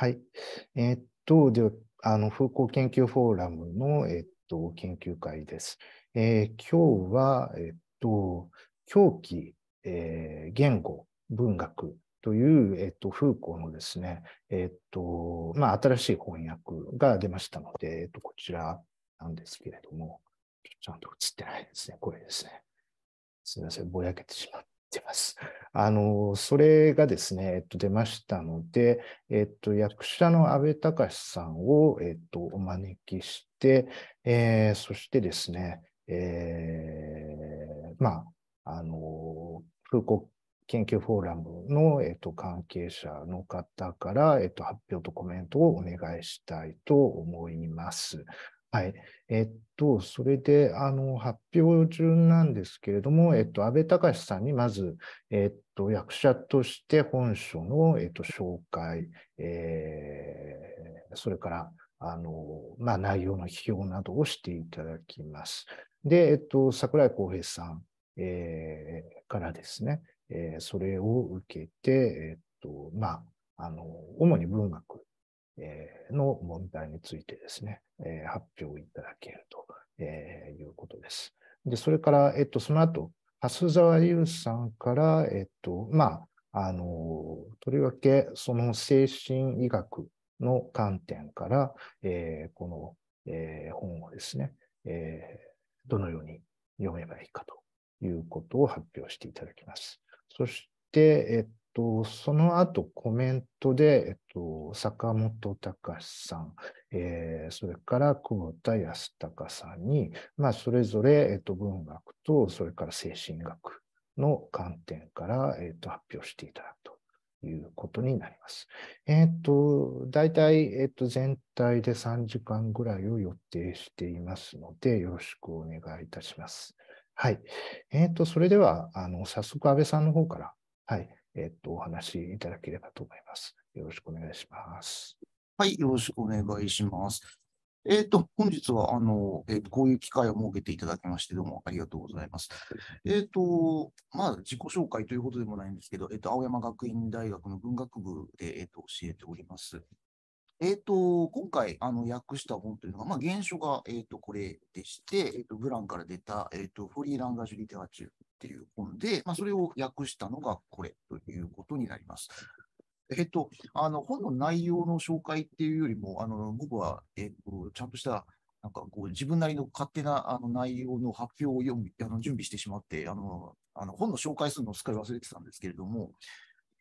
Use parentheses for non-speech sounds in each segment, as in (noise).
はい。えー、っと、では、あの、風光研究フォーラムの、えー、っと、研究会です。えー、今日は、えっと、狂気、えー、言語、文学という、えっと、風向のですね、えっと、まあ、新しい翻訳が出ましたので、えっと、こちらなんですけれども、ちゃんと映ってないですね。これですね。すみません、ぼやけてしまっ出ます。あの、それがですね、えっと、出ましたので、えっと、役者の阿部隆さんを、えっと、お招きして、えー、そしてですね、えー、まあ、あの、風光研究フォーラムの、えっと、関係者の方から、えっと、発表とコメントをお願いしたいと思います。はい。えっと、それで、あの、発表中なんですけれども、えっと、安倍隆さんにまず、えっと、役者として本書の、えっと、紹介、えー、それから、あの、まあ、内容の批評などをしていただきます。で、えっと、桜井浩平さん、えー、からですね、えー、それを受けて、えっと、まあ、あの、主に文学の問題についてですね、発表いただけるということです。で、それから、えっと、その後、蓮沢優さんから、えっと、まあ、あの、とりわけ、その精神医学の観点から、えー、この、えー、本をですね、えー、どのように読めばいいかということを発表していただきます。そして、えっと、その後コメントで、えっと、坂本隆さん、えー、それから久保田康隆さんに、まあ、それぞれ、えっと、文学と、それから精神学の観点から、えっと、発表していただくと。いうことになります。えっ、と、大体、えっ、と、全体で3時間ぐらいを予定していますので、よろしくお願いいたします。はい。えっ、ー、と、それでは、あの、早速、安倍さんの方から、はい、えっと、お話しいただければと思います。よろしくお願いします。はい、よろしくお願いします。えっ、ー、と、本日は、あの、えー、こういう機会を設けていただきまして、どうもありがとうございます。えっ、ー、と、まあ、自己紹介ということでもないんですけど、えっ、と、青山学院大学の文学部で、えっ、と、教えております。えっ、と、今回、あの、訳した本というのが、まあ、原書が、えっ、と、これでして、えっ、と、ブランから出た、えっ、と、フリーランガージュリテラチューっていう本で、まあ、それを訳したのがこれということになります。えっと、あの、本の内容の紹介っていうよりも、あの、僕は、えっと、ちゃんとした、なんかこう、自分なりの勝手なあの内容の発表を読み、あの準備してしまって、あの、あの本の紹介するのをすっかり忘れてたんですけれども、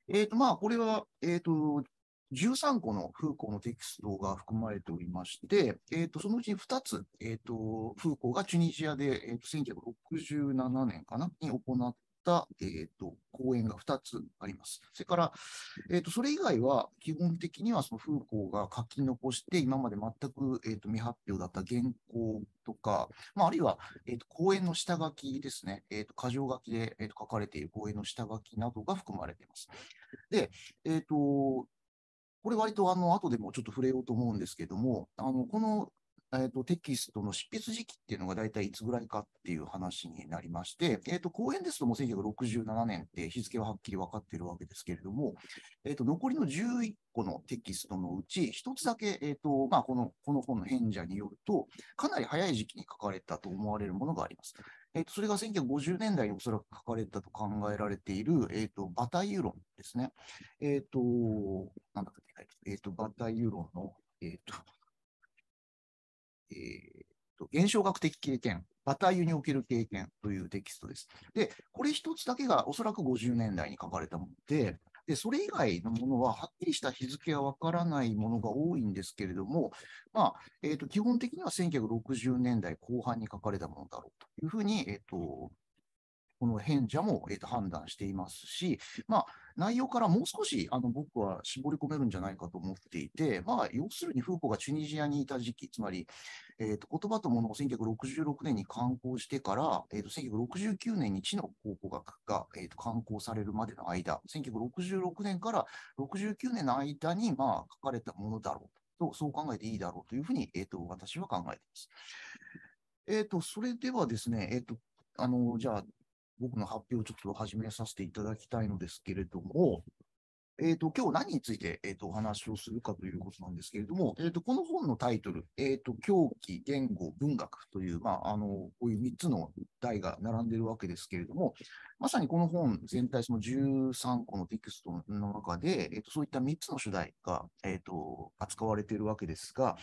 えっ、と、まあ、これは、えっ、と、13個のフーコーのテキストが含まれておりまして、えー、とそのうち2つ、えーと、フーコーがチュニジアで、えー、と1967年かなに行った、えーと、講演が2つあります。それから、えーと、それ以外は基本的にはそのフーコーが書き残して、今まで全く、えーと未発表だった原稿とか、まあ、あるいは、えー、と講演の下書きですね、えー、と箇条書きで、えー、と書かれている講演の下書きなどが含まれています。で、えーとこれ割とあの、後でもちょっと触れようと思うんですけども、あの、この、えと、テキストの執筆時期っていうのが大体いつぐらいかっていう話になりまして、えっ、と、後編ですともう1967年って日付ははっきり分かってるわけですけれども、えと、残りの11個のテキストのうち、一つだけ、えと、まあ、この、この本の変者によると、かなり早い時期に書かれたと思われるものがあります。えっ、ー、と、それが1950年代におそらく書かれたと考えられている、えっ、ー、と、バタイユンですね。えっ、ー、と、なんだっけ、えっ、と、バタイユンの、えっ、と、えっ、と、現象学的経験、バタイユにおける経験というテキストです。で、これ一つだけがおそらく50年代に書かれたもので、で、それ以外のものは、はっきりした日付はわからないものが多いんですけれども、まあ、えっ、ー、と、基本的には1960年代後半に書かれたものだろうというふうに、えっ、ー、と、この変者も、えー、と判断していますし、まあ、内容からもう少しあの僕は絞り込めるんじゃないかと思っていて、まあ、要するにフーコがチュニジアにいた時期、つまり、えー、と言葉と物を1966年に刊行してから、えー、と1969年に知の考古学が、えー、と刊行されるまでの間、1966年から69年の間に、まあ、書かれたものだろうと、そう考えていいだろうというふうに、えー、と私は考えています。えっ、ー、と、それではですね、えっ、ー、と、あの、じゃあ、僕の発表をちょっと始めさせていただきたいのですけれども、えっ、ー、と、今日何について、えー、と、お話をするかということなんですけれども、えっ、ー、と、この本のタイトル、えっ、と、狂気、言語、文学という、まあ、あの、こういう3つの題が並んでるわけですけれども、まさにこの本全体、その13個のテキストの中で、えっ、と、そういった3つの主題が、えっ、と、扱われているわけですが、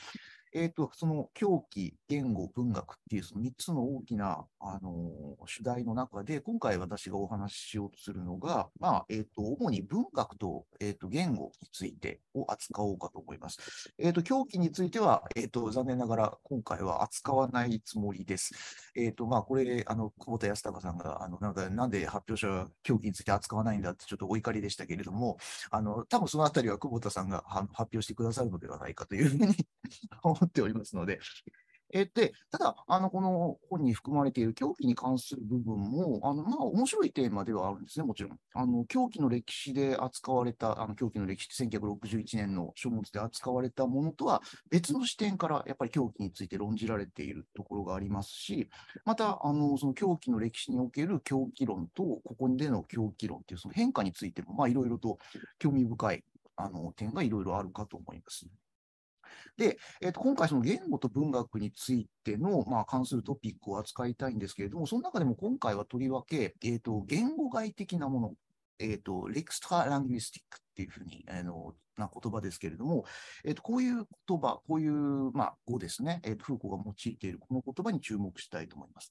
えっ、ー、と、その狂気、言語、文学っていうその3つの大きな、あのー、主題の中で、今回私がお話ししようとするのが、まあ、えっ、ー、と、主に文学と、えっ、と、言語についてを扱おうかと思います。えっ、と、狂気については、えっ、と、残念ながら今回は扱わないつもりです。えっ、と、まあ、これ、あの、久保田康隆さんが、あの、なんか、なんで発表者は狂気について扱わないんだってちょっとお怒りでしたけれども、あの、多分そのあたりは久保田さんが発表してくださるのではないかというふうに思 (laughs) っておりますので。えー、で、ただ、あの、この本に含まれている狂気に関する部分も、あの、まあ、面白いテーマではあるんですね、もちろん。あの、狂気の歴史で扱われた、あの、狂気の歴史って1961年の書物で扱われたものとは別の視点から、やっぱり狂気について論じられているところがありますし、また、あの、その狂気の歴史における狂気論と、ここでの狂気論っていうその変化についても、まあ、いろいろと興味深い、あの、点がいろいろあるかと思います。で、えー、と今回、その言語と文学についての、まあ、関するトピックを扱いたいんですけれども、その中でも今回はとりわけ、えー、と言語外的なもの、えっ、ー、と、レクストラランギスティックっていうふうに、あの、な言葉ですけれども、えっ、ー、と、こういう言葉、こういう、まあ、語ですね、えっ、ー、と、フーコが用いているこの言葉に注目したいと思います。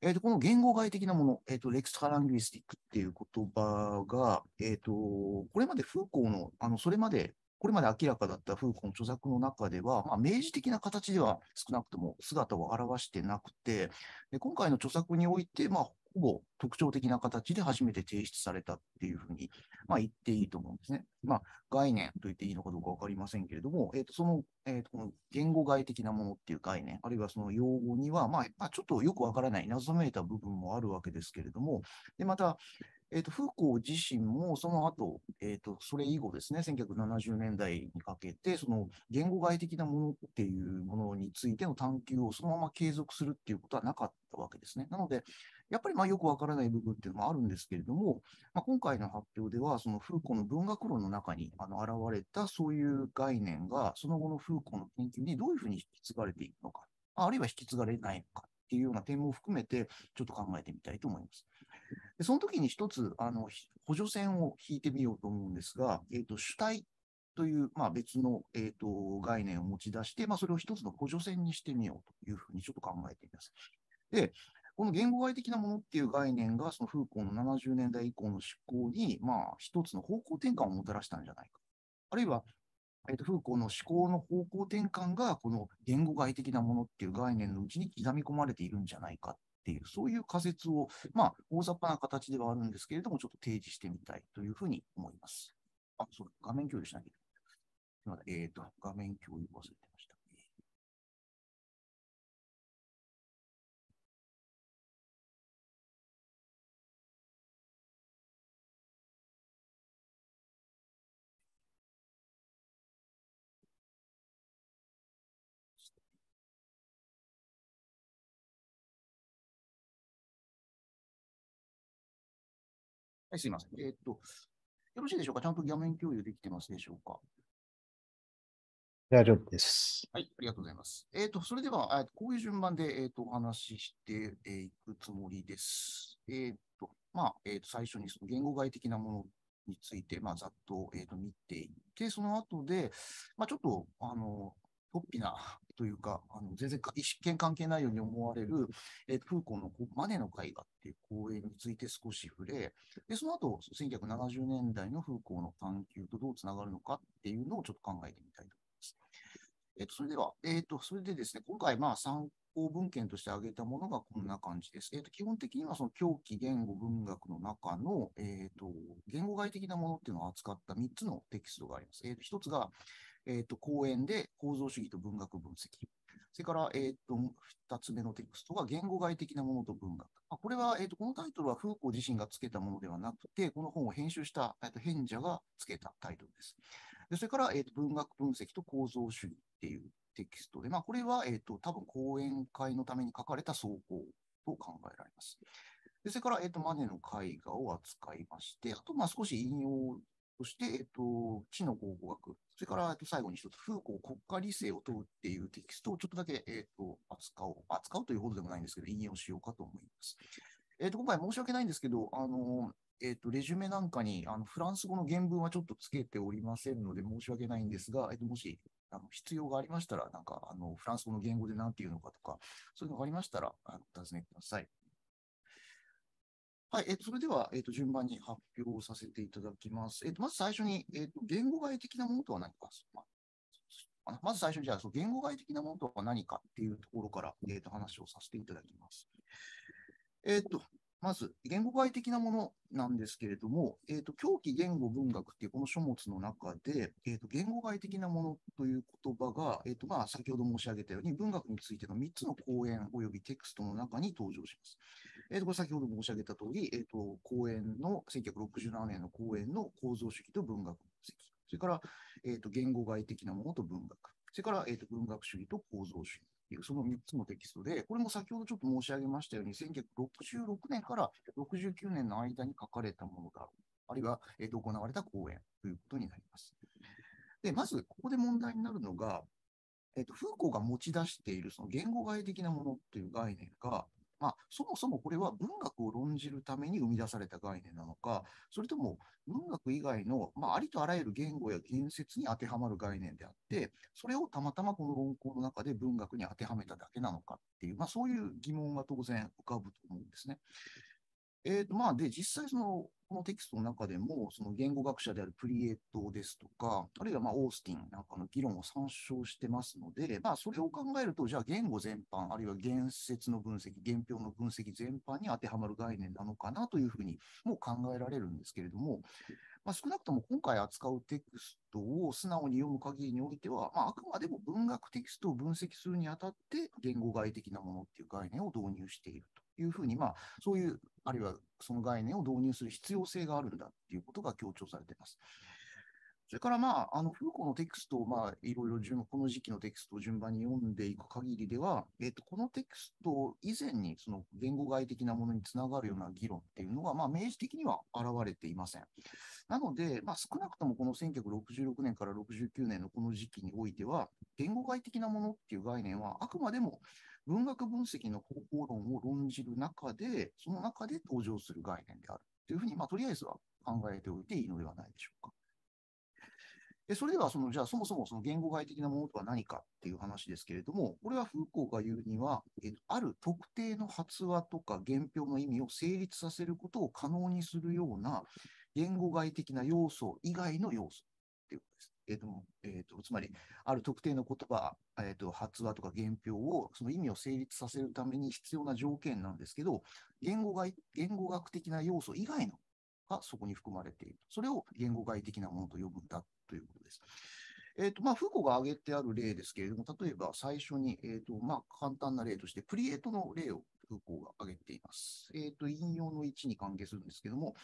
えっ、と、この言語外的なもの、えっ、と、レクストラランギスティックっていう言葉が、えっ、と、これまでフーコーの、あの、それまでこれまで明らかだったフーコの著作の中では、まあ、明示的な形では少なくとも姿を表してなくて、で今回の著作において、まあ、ほぼ特徴的な形で初めて提出されたっていうふうに、まあ、言っていいと思うんですね。まあ、概念と言っていいのかどうかわかりませんけれども、えー、と、その、えー、と、この言語外的なものっていう概念、あるいはその用語には、まあ、まあ、ちょっとよくわからない謎めいた部分もあるわけですけれども、で、また、えーと、フーコー自身もその後、えーと、それ以後ですね、1970年代にかけて、その言語外的なものっていうものについての探求をそのまま継続するっていうことはなかったわけですね。なので、やっぱりまあよくわからない部分っていうのもあるんですけれども、まあ、今回の発表では、そのフーコーの文学論の中にあの現れたそういう概念が、その後のフーコーの研究にどういうふうに引き継がれていくのか、あるいは引き継がれないのかっていうような点も含めて、ちょっと考えてみたいと思います。でその時に一つ、あの、補助線を引いてみようと思うんですが、えっ、ー、と、主体という、まあ、別の、えっ、ー、と、概念を持ち出して、まあ、それを一つの補助線にしてみようというふうにちょっと考えています。で、この言語外的なものっていう概念が、そのフーコの70年代以降の思考に、まあ、一つの方向転換をもたらしたんじゃないか。あるいは、えっ、ー、と、フーコの思考の方向転換が、この言語外的なものっていう概念のうちに刻み込まれているんじゃないかっていう、そういう仮説を、まあ、大雑把な形ではあるんですけれども、ちょっと提示してみたいというふうに思います。あ、そう、画面共有しなきゃいけない。えっ、ー、と、画面共有忘れて。はい、すみません。えー、っと、よろしいでしょうかちゃんと画面共有できてますでしょうか大丈夫です。はい、ありがとうございます。えっ、と、それでは、こういう順番で、えっ、と、お話ししていくつもりです。えっ、と、まあ、えっ、と、最初にその言語外的なものについて、まあ、ざっと、えっ、と、見ていって、その後で、まあ、ちょっと、あの、突飛なというか、あの全然一見関係ないように思われる、えー、フーコンのマネの絵画っていう公演について少し触れ、でその後、1970年代のフーコンの探求とどうつながるのかっていうのをちょっと考えてみたいと思います。えー、と、それでは、えー、と、それでですね、今回、まあ、参考文献として挙げたものがこんな感じです。えー、と、基本的にはその狂気言語文学の中の、えと、言語外的なものっていうのを扱った3つのテキストがあります。えと、1つが、えっ、ー、と、講演で構造主義と文学分析。それから、えっ、ー、と、二つ目のテキストが言語外的なものと文学。あこれは、えっ、ー、と、このタイトルはフーコー自身がつけたものではなくて、この本を編集した、えっ、と、編者がつけたタイトルです。でそれから、えっ、と、文学分析と構造主義っていうテキストで、まあ、これは、えっ、と、多分講演会のために書かれた草稿と考えられます。でそれから、えっ、と、マネの絵画を扱いまして、あと、まあ、少し引用として、えっと、知の考古学、それから、えっと、最後に一つ、フーコー国家理性を問うっていうテキストをちょっとだけ、えっと、扱おう、扱うというほどでもないんですけど、引用しようかと思います。えっと、今回申し訳ないんですけど、あの、えっ、と、レジュメなんかに、あの、フランス語の原文はちょっとつけておりませんので、申し訳ないんですが、えっ、と、もし、あの、必要がありましたら、なんか、あの、フランス語の言語で何て言うのかとか、そういうのがありましたら、あの、お尋ねください。はい、えっ、と、それでは、えっ、と、順番に発表させていただきます。えっ、と、まず最初に、えっ、と、言語外的なものとは何か、まあ、まず最初に、じゃあ、その言語外的なものとは何かっていうところから、えっ、と、話をさせていただきます。えっ、と、まず、言語外的なものなんですけれども、えっ、ー、と、狂気言語文学っていうこの書物の中で、えっ、ー、と、言語外的なものという言葉が、えっ、ー、と、まあ、先ほど申し上げたように、文学についての3つの講演及びテクストの中に登場します。えっ、と、これ先ほど申し上げた通り、えっ、と、講演の、1967年の講演の構造主義と文学分析。それから、えっ、と、言語外的なものと文学。それから、えっ、と、文学主義と構造主義。っいう、その3つのテキストで、これも先ほどちょっと申し上げましたように、1966年から69年の間に書かれたものだろう。あるいは、えー、行われた講演ということになります。で、まず、ここで問題になるのが、えーと、とフが持ち出しているその言語外的なものっていう概念が、まあ、そもそもこれは文学を論じるために生み出された概念なのか、それとも文学以外の、まあ、ありとあらゆる言語や言説に当てはまる概念であって、それをたまたまこの論考の中で文学に当てはめただけなのかっていう、まあ、そういう疑問が当然浮かぶと思うんですね。えーとまあ、で実際そのこのテキストの中でも、その言語学者であるプリエットですとか、あるいはまあオースティンなんかの議論を参照してますので、まあ、それを考えると、じゃあ言語全般、あるいは言説の分析、言表の分析全般に当てはまる概念なのかなというふうにも考えられるんですけれども、まあ、少なくとも今回扱うテクストを素直に読む限りにおいては、まあ、あくまでも文学テキストを分析するにあたって、言語外的なものっていう概念を導入していると。いうふうに、まあ、そういう、あるいはその概念を導入する必要性があるんだっていうことが強調されています。それから、まあ、あの、フーコのテキストを、まあ、いろいろ順、この時期のテキストを順番に読んでいく限りでは、えっ、と、このテキスト以前に、その言語外的なものにつながるような議論っていうのが、まあ、明示的には現れていません。なので、まあ、少なくともこの1966年から69年のこの時期においては、言語外的なものっていう概念は、あくまでも、文学分析の方法論を論じる中で、その中で登場する概念であるというふうに、まあ、とりあえずは考えておいていいのではないでしょうか。でそれではその、じゃあそもそもその言語外的なものとは何かっていう話ですけれども、これはフーコーが言うには、えある特定の発話とか原表の意味を成立させることを可能にするような言語外的な要素以外の要素っていうことです。えー、と、えっ、ー、と、つまり、ある特定の言葉、えっ、ー、と、発話とか原表を、その意味を成立させるために必要な条件なんですけど、言語外、言語学的な要素以外のがそこに含まれている。それを言語外的なものと呼ぶんだということです。えっ、ー、と、まあ、フーコが挙げてある例ですけれども、例えば最初に、えっ、ー、と、まあ、簡単な例として、プリエートの例をフーコが挙げています。えっ、ー、と、引用の1に関係するんですけども、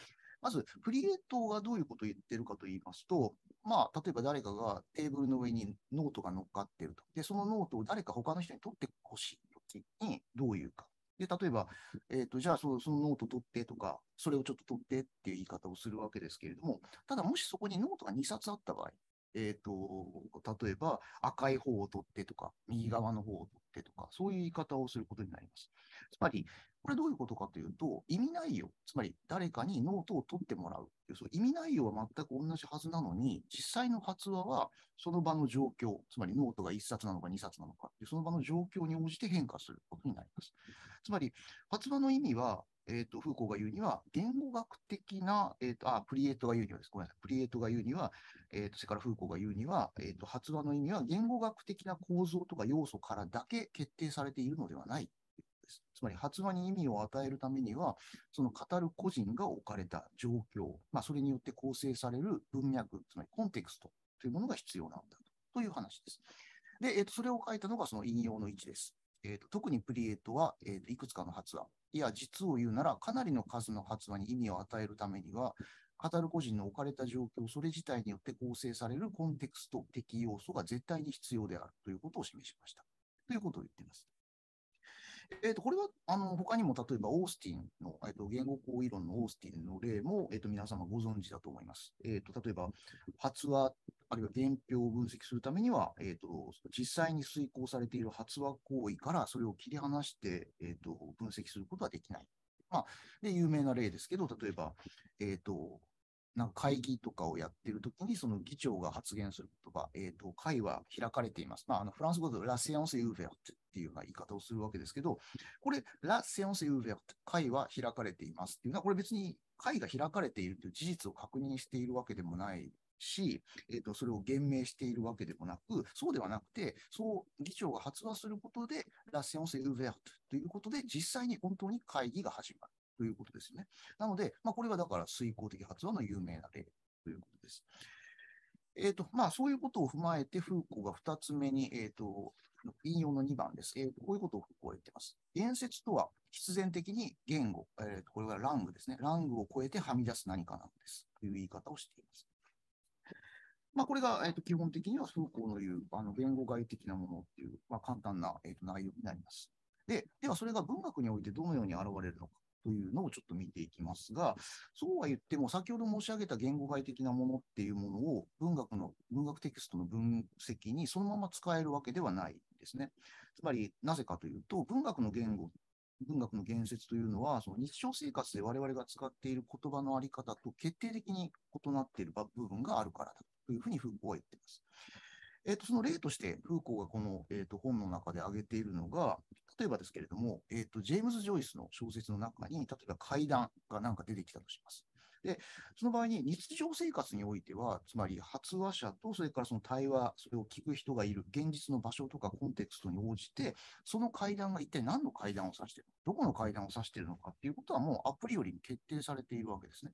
まず、フリエットがどういうことを言ってるかと言いますと、まあ、例えば誰かがテーブルの上にノートが乗っかってると。で、そのノートを誰か他の人に取ってほしいときにどういうか。で、例えば、えっ、ー、と、じゃあそ、そのノート取ってとか、それをちょっと取ってっていう言い方をするわけですけれども、ただ、もしそこにノートが2冊あった場合、えっ、ー、と、例えば、赤い方を取ってとか、右側の方を取ってとか、そういう言い方をすることになります。つまり、これどういうことかというと、意味内容、つまり誰かにノートを取ってもらうっていう、そ意味内容は全く同じはずなのに、実際の発話はその場の状況、つまりノートが1冊なのか2冊なのかってその場の状況に応じて変化することになります。つまり、発話の意味は、えっ、ー、と、フーコーが言うには、言語学的な、えっ、ー、と、あ、プリエートが言うにはです。ごめんなさい。プリエートが言うには、えっ、ー、と、それからフーコーが言うには、えっ、と、発話の意味は言語学的な構造とか要素からだけ決定されているのではないつまり発話に意味を与えるためには、その語る個人が置かれた状況、まあ、それによって構成される文脈、つまりコンテクストというものが必要なんだという話です。で、えー、とそれを書いたのがその引用の位置です。えーと、特にプリエットは、えーと、といくつかの発話、いや、実を言うなら、かなりの数の発話に意味を与えるためには、語る個人の置かれた状況、それ自体によって構成されるコンテクスト的要素が絶対に必要であるということを示しました。ということを言っています。えっ、ー、と、これは、あの、他にも、例えば、オースティンの、えっ、ー、と、言語行為論のオースティンの例も、えっ、ー、と、皆様ご存知だと思います。えっ、と、例えば、発話、あるいは伝票を分析するためには、えっ、と、実際に遂行されている発話行為から、それを切り離して、えっ、と、分析することはできない。まあ、で、有名な例ですけど、例えば、えっ、と、なんか会議とかをやってるときに、その議長が発言する言葉、えっ、ー、と、会は開かれています。まあ、あのフランス語でラセアンス・ユーフェアってっていうような言い方をするわけですけど、これ、ラ・セオンス・ユーベ会は開かれていますっていうのは、これ別に会が開かれているという事実を確認しているわけでもないし、えーと、それを言明しているわけでもなく、そうではなくて、そう議長が発話することで、ラセンセルベアトということで、実際に本当に会議が始まるということですね。なので、まあ、これはだから遂行的発話の有名な例ということです。えーとまあ、そういうことを踏まえて、フーコが2つ目に、えーと引用の2番です。えー、こういうことをこう言ってます。言説とは必然的に言語、えー、これはラングですね。ラングを超えてはみ出す何かなんです。という言い方をしています。まあ、これが、えー、と基本的にはフーコーの言うあの言語外的なものっていう、まあ、簡単な、えー、と内容になります。で、ではそれが文学においてどのように現れるのか。というのをちょっと見ていきますが、そうは言っても、先ほど申し上げた言語外的なものっていうものを文学の、文学テキストの分析にそのまま使えるわけではないですね。つまり、なぜかというと、文学の言語、文学の言説というのは、その日常生活で我々が使っている言葉のあり方と決定的に異なっている部分があるからだというふうにフーコーは言っています。えっ、ー、と、その例として、フーコーがこの、えっ、ー、と、本の中で挙げているのが、例えばですけれども、えっ、ー、と、ジェームズ・ジョイスの小説の中に、例えば階段がなんか出てきたとします。で、その場合に日常生活においては、つまり発話者と、それからその対話、それを聞く人がいる現実の場所とかコンテクストに応じて、その階段が一体何の階段を指しているどこの階段を指しているのかっていうことはもうアプリよりに決定されているわけですね。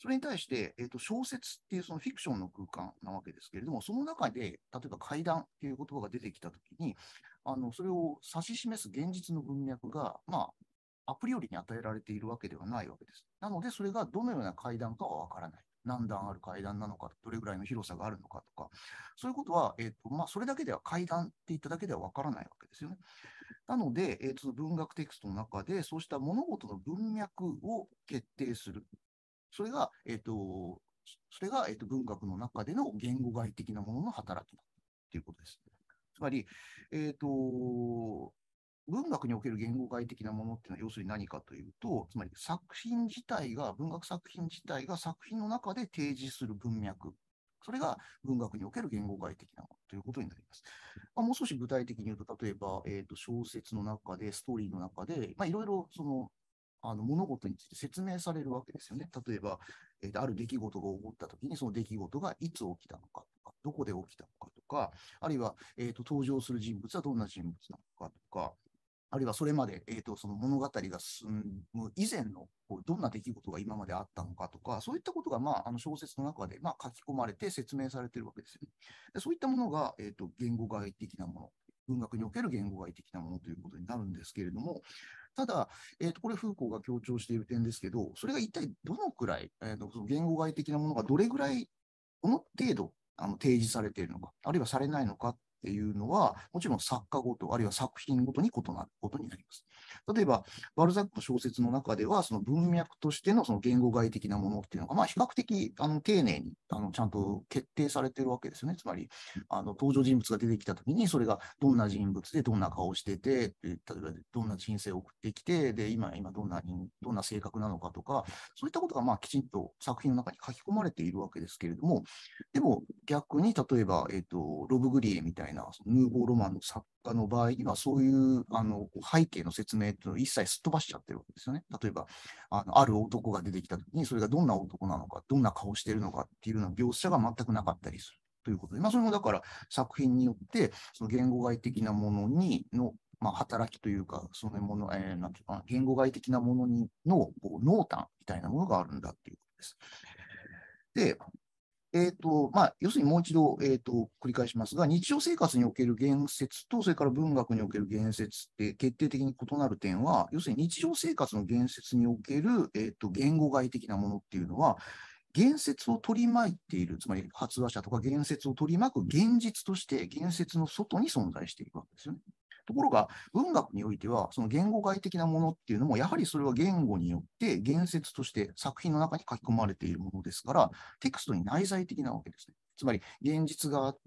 それに対して、えっ、ー、と、小説っていうそのフィクションの空間なわけですけれども、その中で、例えば階段っていう言葉が出てきたときに、あの、それを指し示す現実の文脈が、まあ、アプリよりに与えられているわけではないわけです。なので、それがどのような階段かはわからない。何段ある階段なのか、どれぐらいの広さがあるのかとか、そういうことは、えーとまあ、それだけでは階段って言っただけではわからないわけですよね。なので、えー、と文学テキストの中で、そうした物事の文脈を決定する。それが、えーと、それが、えーと、文学の中での言語外的なものの働きということです。つまり、えーと、文学における言語外的なものっていうのは要するに何かというと、つまり作品自体が、文学作品自体が作品の中で提示する文脈。それが文学における言語外的なものということになります。まあ、もう少し具体的に言うと、例えば、えー、と小説の中で、ストーリーの中で、まいろいろそのあの物事について説明されるわけですよね。例えば、えーと、ある出来事が起こったときに、その出来事がいつ起きたのかとか、どこで起きたのかとか、あるいは、えーと登場する人物はどんな人物なのかとか、あるいはそれまで、えっ、ー、と、その物語が進む以前の、こうどんな出来事が今まであったのかとか、そういったことが、まあ、あの小説の中で、まあ、書き込まれて説明されているわけですよね。でそういったものが、えっ、ー、と、言語外的なもの、文学における言語外的なものということになるんですけれども、ただ、えっ、ー、と、これ、フーコーが強調している点ですけど、それが一体どのくらい、えっと、その言語外的なものがどれぐらい、この程度、あの提示されているのか、あるいはされないのかっていうのは、もちろん作家ごと、あるいは作品ごとに異なることになります。例えば、バルザックの小説の中では、その文脈としてのその言語外的なものっていうのが、まあ、比較的あの丁寧にあのちゃんと決定されてるわけですよね。つまり、あの登場人物が出てきたときに、それがどんな人物で、どんな顔してて、例えばどんな人生を送ってきて、で今、今どんな人、どんな性格なのかとか、そういったことがまあきちんと作品の中に書き込まれているわけですけれども、でも逆に例えば、えっ、ー、とロブ・グリエみたいないな、ヌーボーロマンの作家の場合には、そういうあの背景の説明っていうのを一切すっ飛ばしちゃってるわけですよね。例えば、あのある男が出てきたときに、それがどんな男なのか、どんな顔してるのかっていうような描写が全くなかったりする。ということで、まあ、それもだから作品によって、その言語外的なものにの、まあ、働きというか、そのもの、えー、なんていうかな、言語外的なものにのこう濃淡みたいなものがあるんだっていうことです。で、えーとまあ、要するにもう一度、えーと、繰り返しますが、日常生活における言説と、それから文学における言説って決定的に異なる点は、要するに日常生活の言説における、えーと、と言語外的なものっていうのは、言説を取り巻いている、つまり発話者とか言説を取り巻く現実として、言説の外に存在していくわけですよね。ところが、文学においては、その言語外的なものっていうのも、やはりそれは言語によって言説として作品の中に書き込まれているものですから、テクストに内在的なわけですね。つまり、現実があって、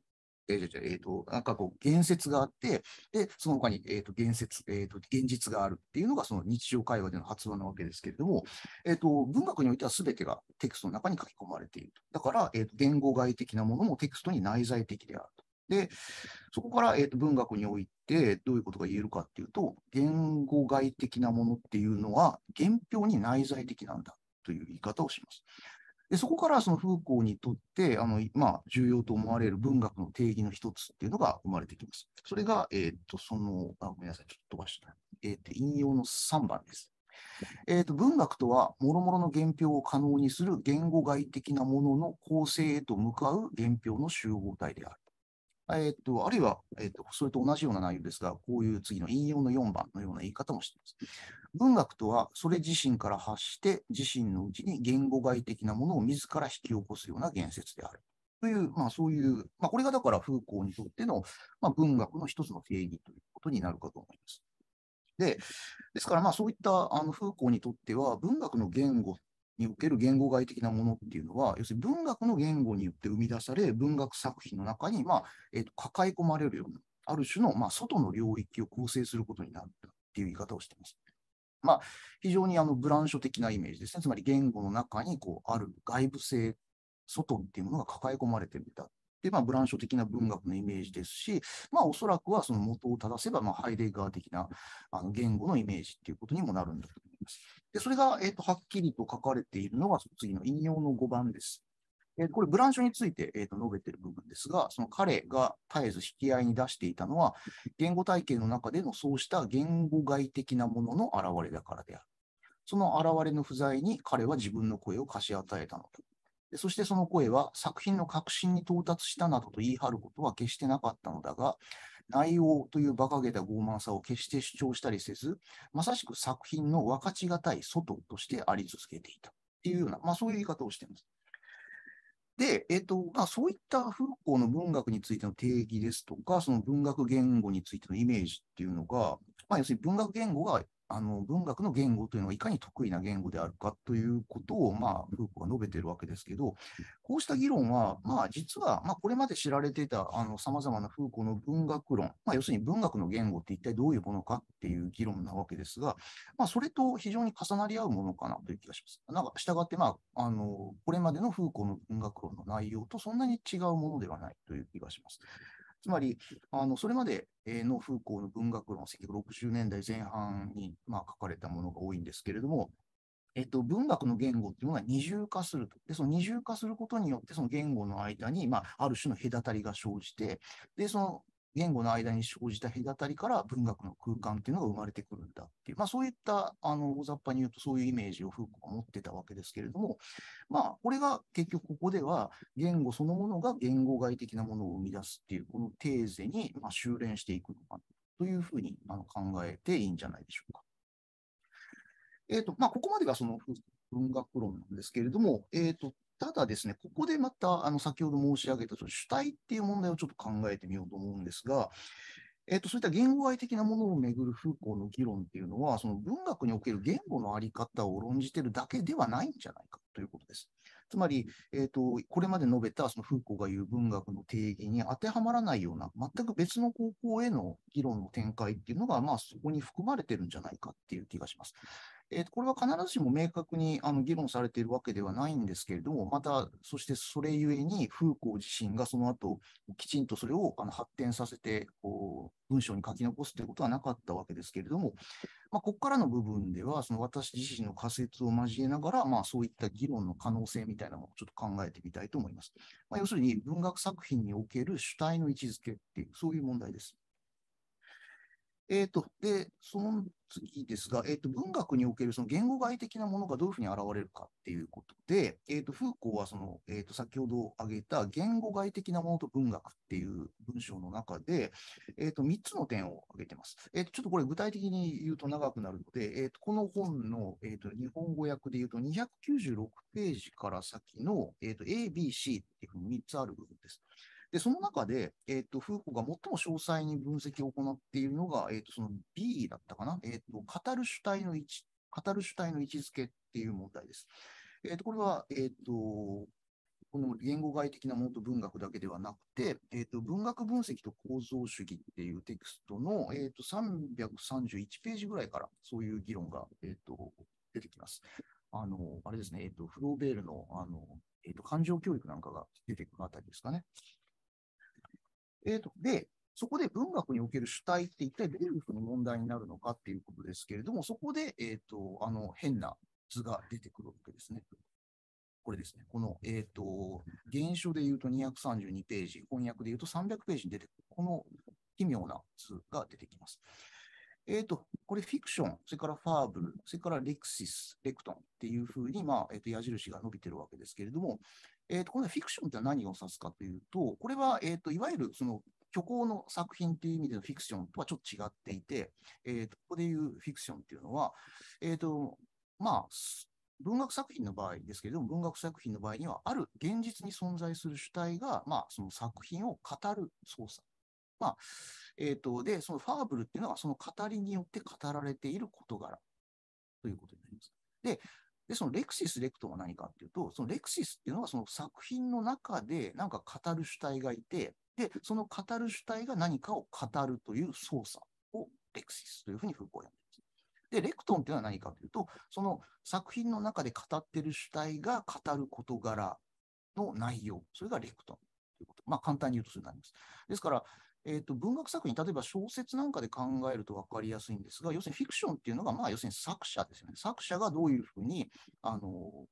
ゃー、えー、と、なんかこう、言説があって、で、その他に、えっ、ー、と、言説、えっ、ー、と、現実があるっていうのが、その日常会話での発話なわけですけれども、えっ、ー、と、文学においては全てがテクストの中に書き込まれている。だから、えっ、と、言語外的なものもテクストに内在的であると。で、そこから、えー、と文学においてどういうことが言えるかっていうと、言語外的なものっていうのは、原表に内在的なんだという言い方をします。でそこからそのフーコーにとってあの、まあ、重要と思われる文学の定義の一つっていうのが生まれてきます。それが、えっ、ー、と、その、あごめんなさい、ちょっと飛ばした。えっ、ー、と、引用の3番です。えーと、文学とは、もろもろの原表を可能にする言語外的なものの構成へと向かう原表の集合体である。えー、と、あるいは、えっ、ー、と、それと同じような内容ですが、こういう次の引用の4番のような言い方もしています。文学とは、それ自身から発して、自身のうちに言語外的なものを自ら引き起こすような言説である。という、まあそういう、まあこれがだからフーコーにとっての、まあ、文学の一つの定義ということになるかと思います。で、ですからまあそういったあのフーコーにとっては文学の言語における言語外的なものっていうのは、要するに文学の言語によって生み出され、文学作品の中に、まあえー、と抱え込まれるような、ある種の、まあ、外の領域を構成することになるっていう言い方をしています。まあ、非常にあのブランショ的なイメージですね。つまり言語の中にこうある外部性、外っていうものが抱え込まれてるんだっで、まあ、ブランショ的な文学のイメージですし、まあ、おそらくはその元を正せば、まあ、ハイデガー的なあの言語のイメージっていうことにもなるんだと思います。で、それが、えっ、ー、と、はっきりと書かれているのが、その次の引用の5番です。えー、これ、ブランショについて、えー、と述べている部分ですが、その彼が絶えず引き合いに出していたのは、言語体系の中でのそうした言語外的なものの表れだからである。その現れの不在に彼は自分の声を貸し与えたのだ。そしてその声は作品の核心に到達したなどと言い張ることは決してなかったのだが、内容という馬鹿げた傲慢さを決して主張したりせず、まさしく作品の分かちがたい外としてあり続けていたっていうような、まあ、そういう言い方をしています。で、えっ、と、まあ、そういった復興の文学についての定義ですとか、その文学言語についてのイメージっていうのが、まあ、要するに文学言語があの文学の言語というのはいかに得意な言語であるかということを、まあ、フーコは述べているわけですけど、こうした議論は、まあ、実は、まあ、これまで知られていたさまざまなフーコの文学論、まあ、要するに文学の言語って一体どういうものかっていう議論なわけですが、まあ、それと非常に重なり合うものかなという気がします。なんか従って、まあ、あのこれまでのフーコの文学論の内容とそんなに違うものではないという気がします。つまり、あの、それまでの風光の文学論、1960年代前半に、まあ、書かれたものが多いんですけれども、えっと、文学の言語っていうのが二重化すると。で、その二重化することによって、その言語の間に、まあ、ある種の隔たりが生じて、で、その言語の間に生じた隔たりから文学の空間っていうのが生まれてくるんだっていう、まあそういった、あの、大雑把に言うとそういうイメージをフーコーは持ってたわけですけれども、まあこれが結局ここでは言語そのものが言語外的なものを生み出すっていう、このテーゼに、まあ、修練していくのかというふうにあの考えていいんじゃないでしょうか。えっ、ー、と、まあここまでがその文学論なんですけれども、えっ、ー、と、ただですね、ここでまた、あの、先ほど申し上げた、主体っていう問題をちょっと考えてみようと思うんですが、えっと、そういった言語愛的なものをめぐるフーコーの議論っていうのは、その文学における言語のあり方を論じてるだけではないんじゃないかということです。つまり、えっと、これまで述べたそのフーコーが言う文学の定義に当てはまらないような、全く別の高校への議論の展開っていうのが、まあ、そこに含まれてるんじゃないかっていう気がします。えー、これは必ずしも明確にあの議論されているわけではないんですけれども、また、そしてそれゆえに、フーコー自身がその後、きちんとそれをあの発展させて、こう、文章に書き残すということはなかったわけですけれども、まあ、ここからの部分では、その私自身の仮説を交えながら、まあ、そういった議論の可能性みたいなのをちょっと考えてみたいと思います。まあ、要するに、文学作品における主体の位置づけっていう、そういう問題です。えー、と、で、その次ですが、えっ、ー、と、文学におけるその言語外的なものがどういうふうに現れるかっていうことで、えっ、ー、と、フーコーはその、えっ、と、先ほど挙げた言語外的なものと文学っていう文章の中で、えっ、と、3つの点を挙げてます。えっ、と、ちょっとこれ具体的に言うと長くなるので、えっ、と、この本の、えっ、と、日本語訳で言うと296ページから先の、えっ、と、A、B、C っていうふうに3つある部分です。で、その中で、えっ、ー、と、フーコが最も詳細に分析を行っているのが、えっ、ー、と、その B だったかな、えっ、と、語る主体の位置、語る主体の位置づけっていう問題です。えっ、と、これは、えっ、と、この言語外的なものと文学だけではなくて、えーと、文学分析と構造主義っていうテクストの、えーと、331ページぐらいからそういう議論が、えーと、出てきます。あの、あれですね、えー、とフローベールのあの、えー、と感情教育なんかが出てくるあたりですかね。えー、と、で、そこで文学における主体って一体どういうふうに問題になるのかっていうことですけれども、そこで、えー、と、あの、変な図が出てくるわけですね。これですね。この、えー、と、原書でいうと232ページ、翻訳でいうと300ページに出てくる、この奇妙な図が出てきます。えー、と、これフィクション、それからファーブル、それからレクシス、レクトンっていうふうに、まあ、えー、と、矢印が伸びてるわけですけれども、えー、とこれはフィクションって何を指すかというと、これは、えー、といわゆるその虚構の作品という意味でのフィクションとはちょっと違っていて、えー、とここでいうフィクションっていうのは、えーとまあ、文学作品の場合ですけれども、文学作品の場合には、ある現実に存在する主体が、まあ、その作品を語る操作。まあえーとで、そのファーブルっていうのは、その語りによって語られている事柄ということになります。で、で、そのレクシスレクトは何かっていうと、そのレクシスっていうのはその作品の中でなんか語る主体がいて、で、その語る主体が何かを語るという操作をレクシスというふうに風ーを呼んでいます。で、レクトンっていうのは何かというと、その作品の中で語ってる主体が語る事柄の内容、それがレクトンということ。まあ、簡単に言うとそれになります。ですから、えっ、ー、と、文学作品、例えば小説なんかで考えると分かりやすいんですが、要するにフィクションっていうのが、まあ、要するに作者ですよね。作者がどういうふうに、あの、語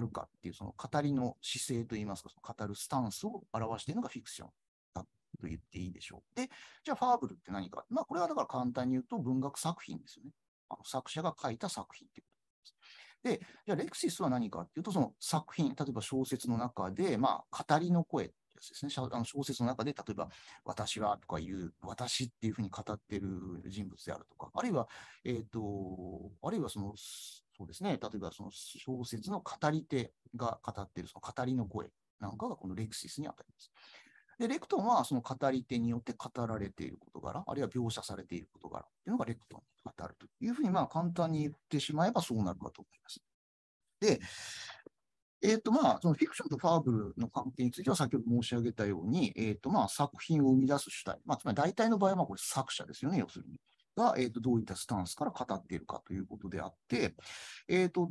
るかっていう、その語りの姿勢といいますか、その語るスタンスを表しているのがフィクションだと言っていいでしょう。で、じゃあファーブルって何か。まあ、これはだから簡単に言うと文学作品ですよね。あの作者が書いた作品っていうことです。で、じゃあレクシスは何かっていうと、その作品、例えば小説の中で、まあ、語りの声ですね。あの小説の中で、例えば、私はとかいう、私っていうふうに語ってる人物であるとか、あるいは、えっ、ー、と、あるいはその、そうですね、例えばその小説の語り手が語ってる、その語りの声なんかがこのレクシスにあたります。で、レクトンはその語り手によって語られている事柄、あるいは描写されている事柄っていうのがレクトンに当たるというふうに、まあ簡単に言ってしまえばそうなるかと思います。で、えっ、ー、と、まあ、そのフィクションとファーブルの関係については先ほど申し上げたように、えっ、ー、と、まあ、作品を生み出す主体、まあ、つまり大体の場合はこれ作者ですよね、要するに。が、えっ、ー、と、どういったスタンスから語っているかということであって、えっ、と、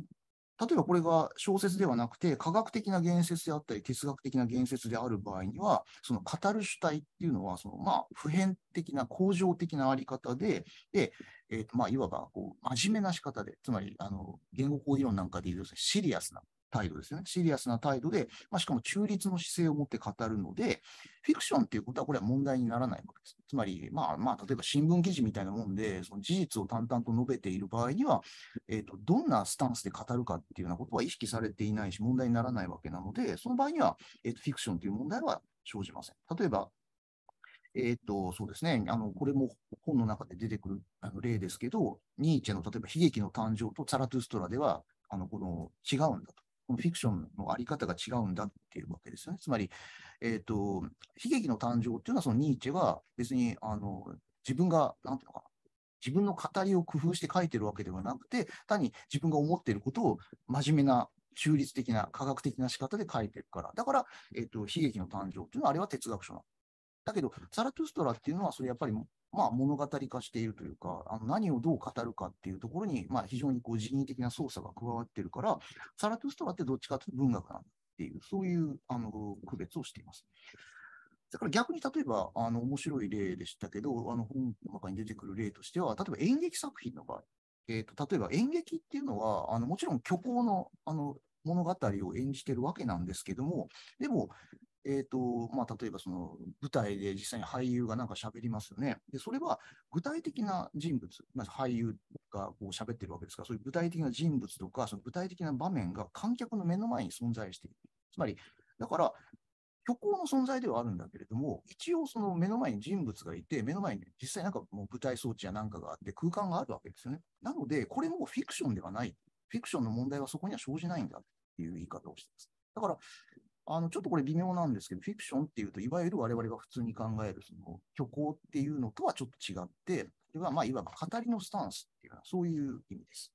例えばこれが小説ではなくて、科学的な言説であったり、哲学的な言説である場合には、その語る主体っていうのは、そのまあ、普遍的な、恒常的なあり方で、で、えっ、ー、と、まあ、いわば、こう、真面目な仕方で、つまり、あの、言語講義論なんかで言うと、シリアスな、態度ですよね。シリアスな態度で、まあ、しかも中立の姿勢を持って語るので、フィクションっていうことはこれは問題にならないわけです。つまり、まあ、まあ、例えば新聞記事みたいなもんで、その事実を淡々と述べている場合には、えっ、ー、と、どんなスタンスで語るかっていうようなことは意識されていないし、問題にならないわけなので、その場合には、えっ、ー、と、フィクションという問題は生じません。例えば、えっ、ー、と、そうですね。あの、これも本の中で出てくるあの例ですけど、ニーチェの例えば悲劇の誕生とザラトゥストラでは、あの、この違うんだと。このフィクションのあり方が違うんだっていうわけですよね。つまり、えっ、ー、と、悲劇の誕生っていうのは、そのニーチェは別に、あの、自分が、なんていうのかな、自分の語りを工夫して書いてるわけではなくて、単に自分が思っていることを真面目な、中立的な、科学的な仕方で書いてるから。だから、えっ、ー、と、悲劇の誕生っていうのは、あれは哲学書なん。だけど、サラトゥストラっていうのは、それやっぱりまあ、物語化しているというか、あの何をどう語るかっていうところに、まあ、非常にこう人為的な操作が加わってるから、サラトゥストラってどっちかというと文学なんだっていう、そういうあの区別をしています。だから逆に例えば、あの、面白い例でしたけど、あの、本の中に出てくる例としては、例えば演劇作品の場合、えっ、ー、と、例えば演劇っていうのは、あの、もちろん虚構の、あの、物語を演じてるわけなんですけども、でも、えー、と、まあ、例えばその舞台で実際に俳優がなんか喋りますよね。で、それは具体的な人物、まあ、俳優がこう喋ってるわけですから、そういう具体的な人物とか、その具体的な場面が観客の目の前に存在している。つまり、だから、虚構の存在ではあるんだけれども、一応その目の前に人物がいて、目の前に実際なんかもう舞台装置やなんかがあって空間があるわけですよね。なので、これもフィクションではない。フィクションの問題はそこには生じないんだっていう言い方をしています。だから、あの、ちょっとこれ微妙なんですけど、フィクションっていうと、いわゆる我々が普通に考える、その、虚構っていうのとはちょっと違って、それは、まあ、いわば語りのスタンスっていうのは、そういう意味です。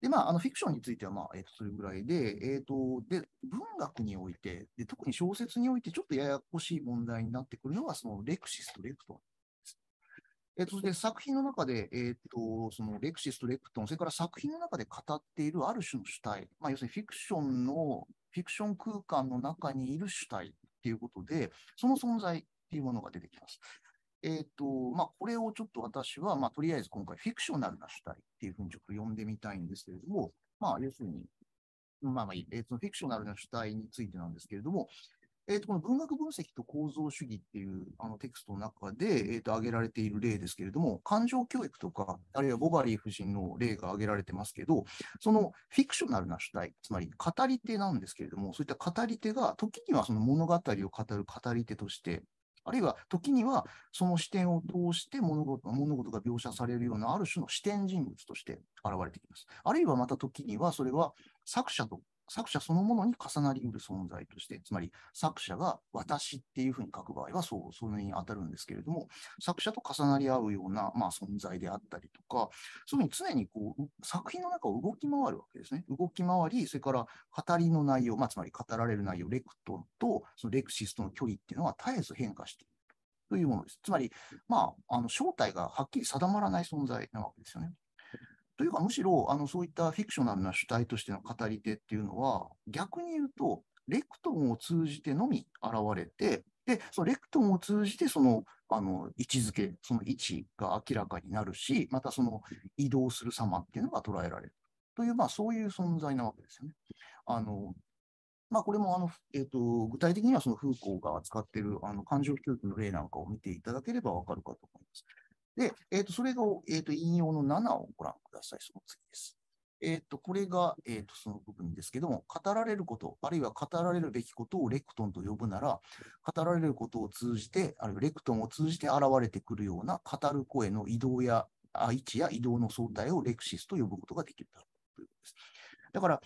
で、まあ、あの、フィクションについては、まあ、えっ、ー、と、それぐらいで、えっ、ー、と、で、文学においてで、特に小説において、ちょっとややこしい問題になってくるのが、その、レクシスとレクトンえっと、で作品の中で、えっと、そのレクシスとレクトン、それから作品の中で語っているある種の主体、まあ、要するにフィクションのフィクション空間の中にいる主体っていうことで、その存在っていうものが出てきます。えっ、ー、と、まあ、これをちょっと私は、まあ、とりあえず今回フィクショナルな主体っていうふうにちょっと呼んでみたいんですけれども、まあ、要するに、まあまあいい、えー、そフィクショナルな主体についてなんですけれども、えっ、ー、と、この文学分析と構造主義っていうあのテクストの中で、えっ、ー、と、挙げられている例ですけれども、感情教育とか、あるいはボバリー夫人の例が挙げられてますけど、そのフィクショナルな主体、つまり語り手なんですけれども、そういった語り手が、時にはその物語を語る語り手として、あるいは時にはその視点を通して物事物事が描写されるようなある種の視点人物として現れてきます。あるいはまた時にはそれは作者と作者そのものに重なりうる存在として、つまり作者が私っていうふうに書く場合はそう、それに当たるんですけれども、作者と重なり合うような、まあ、存在であったりとか、そういうふうに常にこう作品の中を動き回るわけですね。動き回り、それから語りの内容、まあ、つまり語られる内容、レクトンとそのレクシスとの距離っていうのは絶えず変化している。というものです。つまり、まあ、あの正体がはっきり定まらない存在なわけですよね。というか、むしろ、あの、そういったフィクショナルな主体としての語り手っていうのは、逆に言うと、レクトンを通じてのみ現れて、で、そのレクトンを通じて、その、あの、位置づけ、その位置が明らかになるし、またその移動する様っていうのが捉えられる。という、まあ、そういう存在なわけですよね。あの、まあ、これもあの、えーと、具体的にはそのフーコーが扱っているあの感情教育の例なんかを見ていただければわかるかと思います。で、えっ、ー、と、それが、えっ、ー、と、引用の7をご覧ください。その次です。えっ、ー、と、これが、えっ、と、その部分ですけども、語られること、あるいは語られるべきことをレクトンと呼ぶなら、語られることを通じて、あるいはレクトンを通じて現れてくるような語る声の移動や、あ位置や移動の相対をレクシスと呼ぶことができるだろうということです。だから、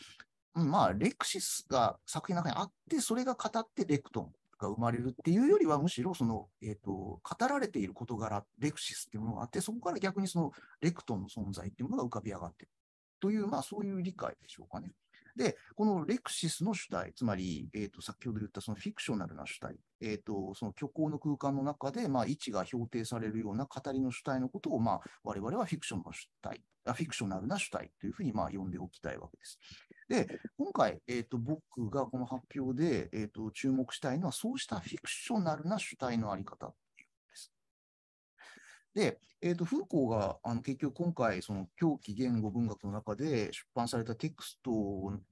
まあ、レクシスが作品の中にあって、それが語ってレクトンが生まれるっていうよりは、むしろその、えっ、ー、と、語られている事柄、レクシスっていうものがあって、そこから逆にそのレクトンの存在っていうものが浮かび上がっているという、まあそういう理解でしょうかね。で、このレクシスの主体、つまり、えっ、ー、と、先ほど言ったそのフィクショナルな主体、えっ、ー、と、その虚構の空間の中で、まあ、位置が評定されるような語りの主体のことを、まあ、我々はフィクションの主体、あフィクショナルな主体というふうに、まあ、呼んでおきたいわけです。で、今回、えっ、ー、と、僕がこの発表で、えっ、ー、と、注目したいのは、そうしたフィクショナルな主体のあり方っていうんです。で、えっ、ー、と、フーコーが、あの、結局今回、その、狂気言語文学の中で出版されたテクスト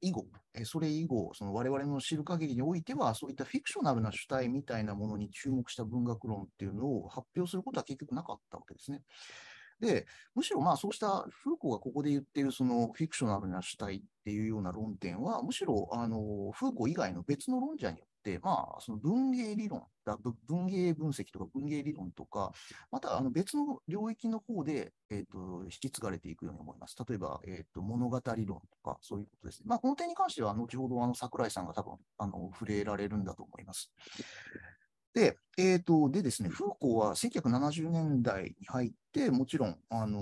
以後、えそれ以後、その、我々の知る限りにおいては、そういったフィクショナルな主体みたいなものに注目した文学論っていうのを発表することは結局なかったわけですね。で、むしろまあそうしたフーコーがここで言っているそのフィクショナルな主体っていうような論点は、むしろあの、フーコー以外の別の論者によって、まあその文芸理論、文芸分析とか文芸理論とか、またあの別の領域の方で、えっ、ー、と、引き継がれていくように思います。例えば、えっ、ー、と、物語論とか、そういうことですね。まあこの点に関しては、後ほどあの、桜井さんが多分、あの、触れられるんだと思います。で、えっ、ー、と、でですね、フーコーは1970年代に入って、もちろん、あの、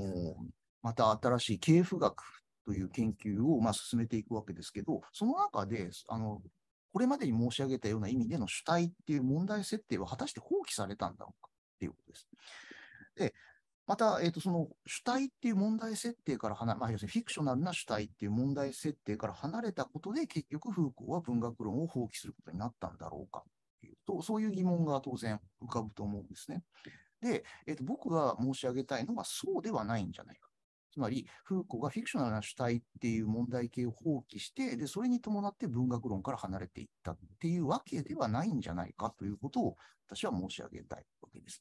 また新しい経譜学という研究を、まあ、進めていくわけですけど、その中で、あの、これまでに申し上げたような意味での主体っていう問題設定は果たして放棄されたんだろうかっていうことです。で、また、えーと、とその主体っていう問題設定から離れ、まあ、要するにフィクショナルな主体っていう問題設定から離れたことで、結局、フーコーは文学論を放棄することになったんだろうかっていうと、そういう疑問が当然浮かぶと思うんですね。で、えーと、と僕が申し上げたいのはそうではないんじゃないか。つまり、フーコがフィクショナルな主体っていう問題形を放棄して、で、それに伴って文学論から離れていったっていうわけではないんじゃないかということを私は申し上げたいわけです。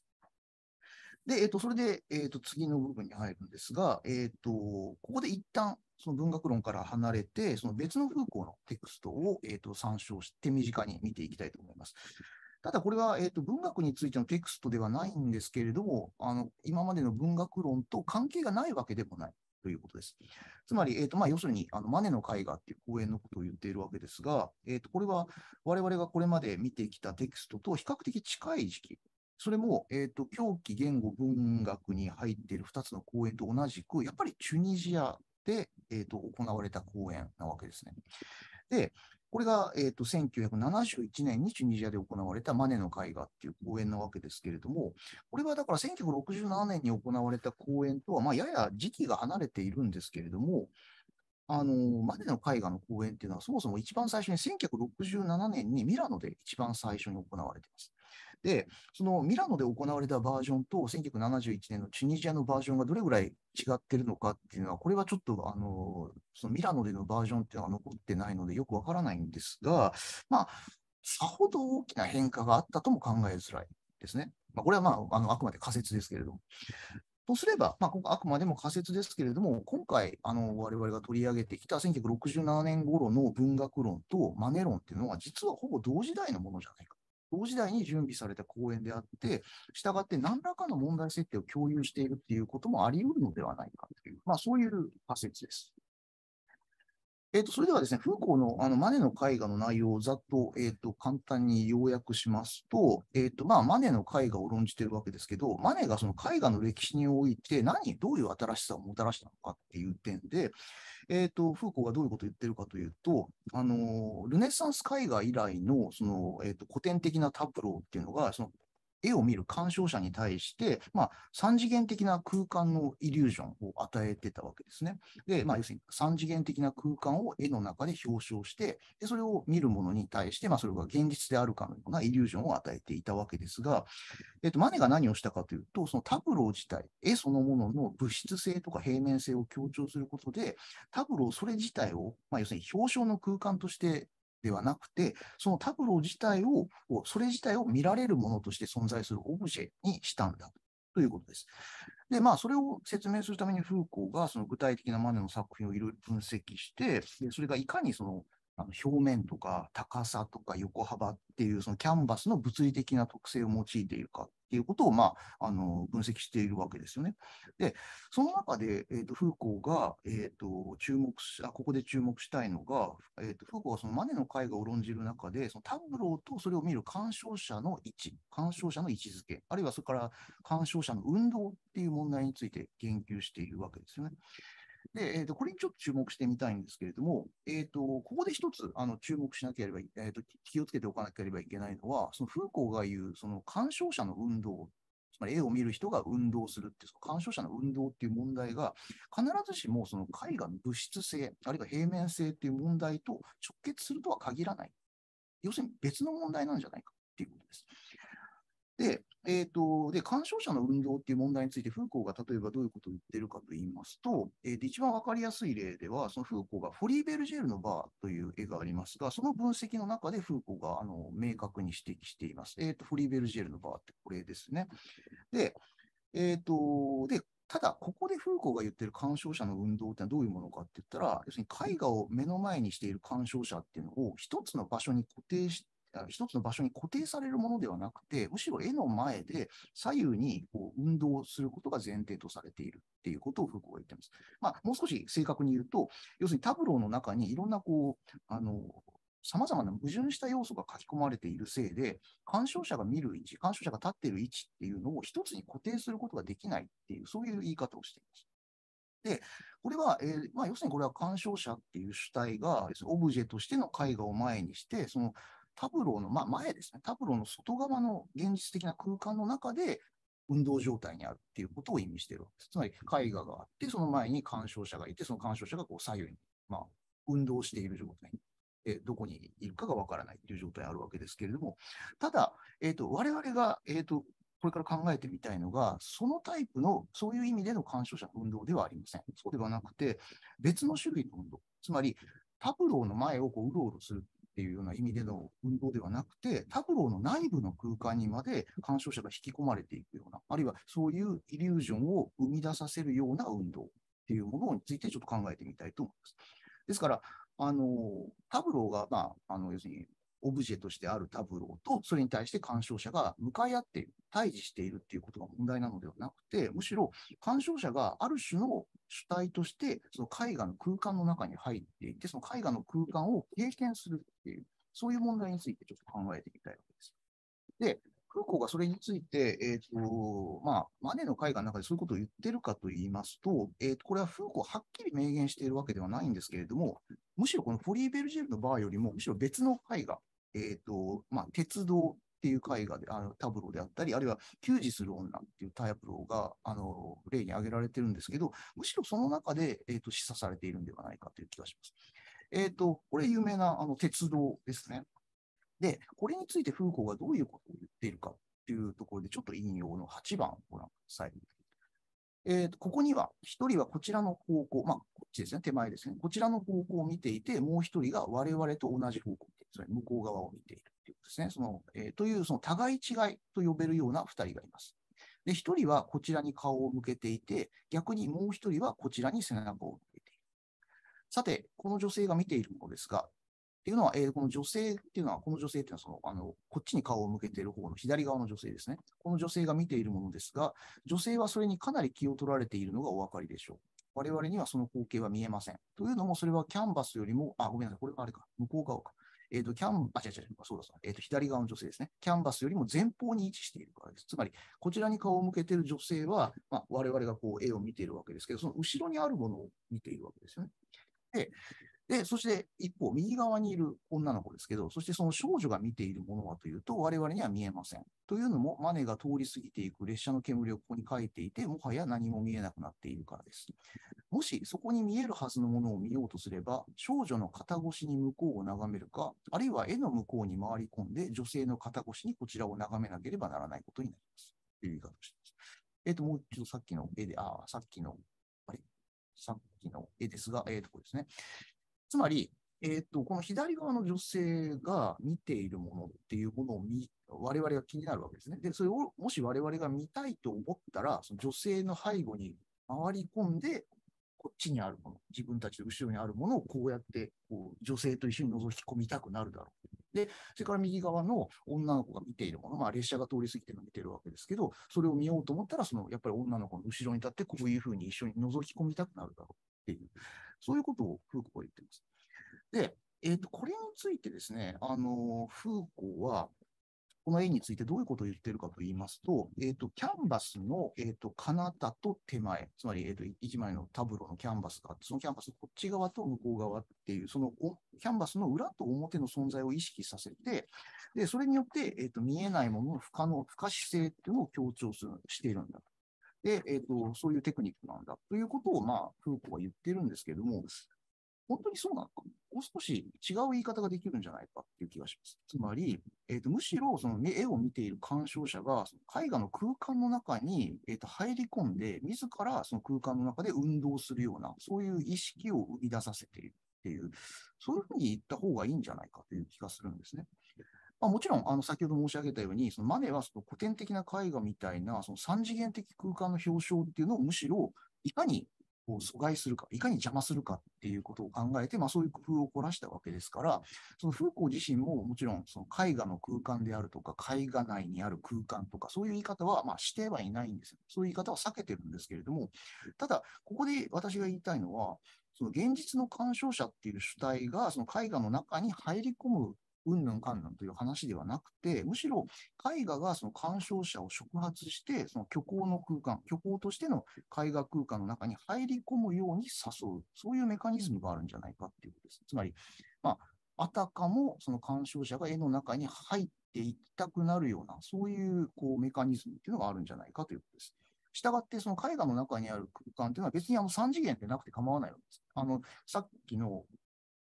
で、えっ、ー、と、それで、えっ、ー、と、次の部分に入るんですが、えっ、ー、と、ここで一旦、その文学論から離れて、その別の風光のテクストを、えーと、参照して、身近に見ていきたいと思います。ただこれは、えーと、文学についてのテクストではないんですけれども、あの今までの文学論と関係がないわけでもないということです。つまり、えーとまあ、要するにあのマネの絵画っていう講演のことを言っているわけですが、えーと、これは我々がこれまで見てきたテクストと比較的近い時期、それも、えーと、と狂気言語文学に入っている2つの講演と同じく、やっぱりチュニジアで、えーと、行われた公演なわけですね。で、これが、えーと、1971年にチュニジアで行われたマネの絵画っていう公演なわけですけれども、これはだから1967年に行われた公演とは、まあ、やや時期が離れているんですけれども、あのー、マネの絵画の公演っていうのは、そもそも一番最初に1967年にミラノで一番最初に行われています。、そのミラノで行われたバージョンと1971年のチュニジアのバージョンがどれぐらい違ってるのかっていうのは、これはちょっとあのそのミラノでのバージョンっていうのは残ってないのでよくわからないんですが、まあ、さほど大きな変化があったとも考えづらいですね。まあ、これは、まあ、あのあくまで仮説ですけれども。とすれば、まあ、ここあくまでも仮説ですけれども、今回、あの我々が取り上げてきた1967年頃の文学論とマネ論っていうのは、実はほぼ同時代のものじゃないか同時代に準備された講演であって、したがって何らかの問題設定を共有しているっていうこともあり得るのではないかという、まあそういう仮説です。えっ、ー、と、それではですね、フーコーのあのマネの絵画の内容をざっと,、えー、と簡単に要約しますと、えーとまあ、マネの絵画を論じてるわけですけど、マネがその絵画の歴史において何、どういう新しさをもたらしたのかっていう点で、えーと、フーコーがどういうことを言ってるかというと、あのルネサンス絵画以来のその、えーと、と古典的なタブローっていうのが、その絵を見る鑑賞者に対して、まあ、三次元的な空間のイリュージョンを与えてたわけですね。で、まあ、要するに三次元的な空間を絵の中で表彰して、でそれを見るものに対して、まあ、それが現実であるかのようなイリュージョンを与えていたわけですが、えっと、マネが何をしたかというと、そのタブロー自体、絵そのものの物質性とか平面性を強調することで、タブローそれ自体を、まあ、要するに表彰の空間としてではなくて、そのタブロー自体を、それ自体を見られるものとして存在するオブジェにしたんだということです。で、まあ、それを説明するためにフーコーがその具体的なマネの作品をいろいろ分析して、でそれがいかにそのあの表面とか高さとか横幅っていうそのキャンバスの物理的な特性を用いているかっていうことを、まあ、あの分析しているわけですよね。で、その中で、えーと、フーコーが、えーと、注目しあここで注目したいのが、えーとフーコーはそのマネの絵画を論じる中で、そのタブローとそれを見る鑑賞者の位置、鑑賞者の位置づけ、あるいはそれから鑑賞者の運動っていう問題について言及しているわけですよね。で、えっ、ー、と、これにちょっと注目してみたいんですけれども、えっ、ー、と、ここで一つ、あの、注目しなければ、えっ、ー、と、気をつけておかなければいけないのは、その、フーコーが言う、その、鑑賞者の運動、つまり絵を見る人が運動するっていう、その鑑賞者の運動っていう問題が、必ずしもその絵画の物質性、あるいは平面性っていう問題と直結するとは限らない。要するに別の問題なんじゃないかっていうことです。で、えっ、ー、と、で、干渉者の運動っていう問題について、フーコーが例えばどういうことを言ってるかと言いますと、えー、で一番わかりやすい例では、そのフーコーがフォリーベルジェルのバーという絵がありますが、その分析の中でフーコーがあの明確に指摘しています。えっ、ー、と、フリーベルジェルのバーってこれですね。で、えっ、と、で、ただ、ここでフーコーが言ってる鑑賞者の運動ってのはどういうものかって言ったら、要するに絵画を目の前にしている鑑賞者っていうのを一つの場所に固定し一つの場所に固定されるものではなくて、むしろ絵の前で左右にこう運動することが前提とされているっていうことをフーコーは言ってます。まあ、もう少し正確に言うと、要するにタブローの中にいろんなこう、あの、様々な矛盾した要素が書き込まれているせいで、鑑賞者が見る位置、鑑賞者が立っている位置っていうのを一つに固定することができないっていう、そういう言い方をしています。で、これは、えー、まあ、要するにこれは鑑賞者っていう主体が、オブジェとしての絵画を前にして、そのタブローの、まあ、前ですね、タブローの外側の現実的な空間の中で、運動状態にあるっていうことを意味しているわけです。つまり絵画があって、その前に鑑賞者がいて、その鑑賞者がこう左右に、まあ、運動している状態に、えどこにいるかがわからないという状態にあるわけですけれども、ただ、えーと、我々が、えーとこれから考えてみたいのが、そのタイプの、そういう意味での鑑賞者の運動ではありません。そうではなくて、別の種類の運動、つまりタブローの前をこううろうろするっていうような意味での運動ではなくて、タブローの内部の空間にまで鑑賞者が引き込まれていくような、あるいはそういうイリュージョンを生み出させるような運動っていうものについてちょっと考えてみたいと思います。ですから、あの、タブローが、まあ、あの、要するに、オブジェとしてあるタブローと、それに対して干渉者が向かい合っている、対峙しているっていうことが問題なのではなくて、むしろ干渉者がある種の主体として、その絵画の空間の中に入っていて、その絵画の空間を経験するっていう、そういう問題についてちょっと考えてみたいわけです。で、空港がそれについて、えっ、ー、と、まあ、マネの絵画の中でそういうことを言ってるかと言いますと、えっ、ー、と、これはフーコーはっきり明言しているわけではないんですけれども、むしろこのフォリー・ベルジェルの場合よりも、むしろ別の絵画えー、と、まあ、鉄道っていう絵画で、あの、タブローであったり、あるいは、給仕する女っていうタイプローが、あの、例に挙げられてるんですけど、むしろその中で、えー、と、示唆されているんではないかという気がします。えー、と、これ有名な、あの、鉄道ですね。で、これについてフーコーがどういうことを言っているかっていうところで、ちょっと引用の8番をご覧ください。えー、とここには、一人はこちらの方向、まあ、こっちですね、手前ですね。こちらの方向を見ていて、もう一人が我々と同じ方向。つまり向こう側を見ているということですね。そのえー、という、その互い違いと呼べるような2人がいます。で、1人はこちらに顔を向けていて、逆にもう1人はこちらに背中を向けている。さて、この女性が見ているものですが、っていうのは、えー、この女性っていうのは、この女性っていうのはそのあの、こっちに顔を向けている方の左側の女性ですね。この女性が見ているものですが、女性はそれにかなり気を取られているのがお分かりでしょう。我々にはその光景は見えません。というのも、それはキャンバスよりも、あ、ごめんなさい、これあれか、向こう側か。えっ、ー、と、キャンバ違う違う、そうだそうえっ、ー、と、左側の女性ですね。キャンバスよりも前方に位置しているからです。つまり、こちらに顔を向けている女性は、まあ、我々がこう、絵を見ているわけですけど、その後ろにあるものを見ているわけですよね。で、で、そして一方、右側にいる女の子ですけど、そしてその少女が見ているものはというと、我々には見えません。というのも、マネが通り過ぎていく列車の煙をここに書いていて、もはや何も見えなくなっているからです。もし、そこに見えるはずのものを見ようとすれば、少女の肩越しに向こうを眺めるか、あるいは絵の向こうに回り込んで、女性の肩越しにこちらを眺めなければならないことになります。という言い方をしています。えっ、ー、と、もう一度さっきの絵で、ああ、さっきの、あれさっきの絵ですが、えっ、ー、と、これですね。つまり、えっ、ー、と、この左側の女性が見ているものっていうものを見、我々が気になるわけですね。で、それをもし我々が見たいと思ったら、その女性の背後に回り込んで、こっちにあるもの、自分たちの後ろにあるものをこうやって、こう、女性と一緒に覗き込みたくなるだろう。で、それから右側の女の子が見ているもの、まあ列車が通り過ぎてるの見てるわけですけど、それを見ようと思ったら、その、やっぱり女の子の後ろに立って、こういうふうに一緒に覗き込みたくなるだろうっていう。そういうことをフーコーは言ってます。で、えっ、ー、と、これについてですね、あの、フーコーは、この絵についてどういうことを言ってるかと言いますと、えっ、ー、と、キャンバスの、えっ、ー、と、彼方と手前、つまり、えっ、ー、と、1枚のタブローのキャンバスがあって、そのキャンバスのこっち側と向こう側っていう、そのキャンバスの裏と表の存在を意識させて、で、それによって、えっ、と、見えないものの不可能、不可視性っていうのを強調する、しているんだで、えっ、ー、と、そういうテクニックなんだということを、まあ、フーコは言ってるんですけども、本当にそうなのかもう少し違う言い方ができるんじゃないかっていう気がします。つまり、えっ、ー、と、むしろ、その絵を見ている鑑賞者が、その絵画の空間の中に、えっ、ー、と、入り込んで、自らその空間の中で運動するような、そういう意識を生み出させているっていう、そういうふうに言った方がいいんじゃないかという気がするんですね。まあ、もちろん、あの、先ほど申し上げたように、そのマネはその古典的な絵画みたいな、その三次元的空間の表象っていうのをむしろ、いかにこう阻害するか、いかに邪魔するかっていうことを考えて、まあ、そういう工夫を凝らしたわけですから、そのフーコー自身ももちろんその絵画の空間であるとか、絵画内にある空間とか、そういう言い方はまあしてはいないんですよ。そういう言い方は避けてるんですけれども、ただ、ここで私が言いたいのは、その現実の鑑賞者っていう主体が、その絵画の中に入り込むうんぬんかんぬんという話ではなくて、むしろ絵画がその鑑賞者を触発して、その虚構の空間、虚構としての絵画空間の中に入り込むように誘う、そういうメカニズムがあるんじゃないかっていうことです。つまり、まあ、あたかもその鑑賞者が絵の中に入っていきたくなるような、そういうこうメカニズムっていうのがあるんじゃないかということです。したがって、その絵画の中にある空間っていうのは別にあの3次元でなくて構わないわけです。あの、さっきの、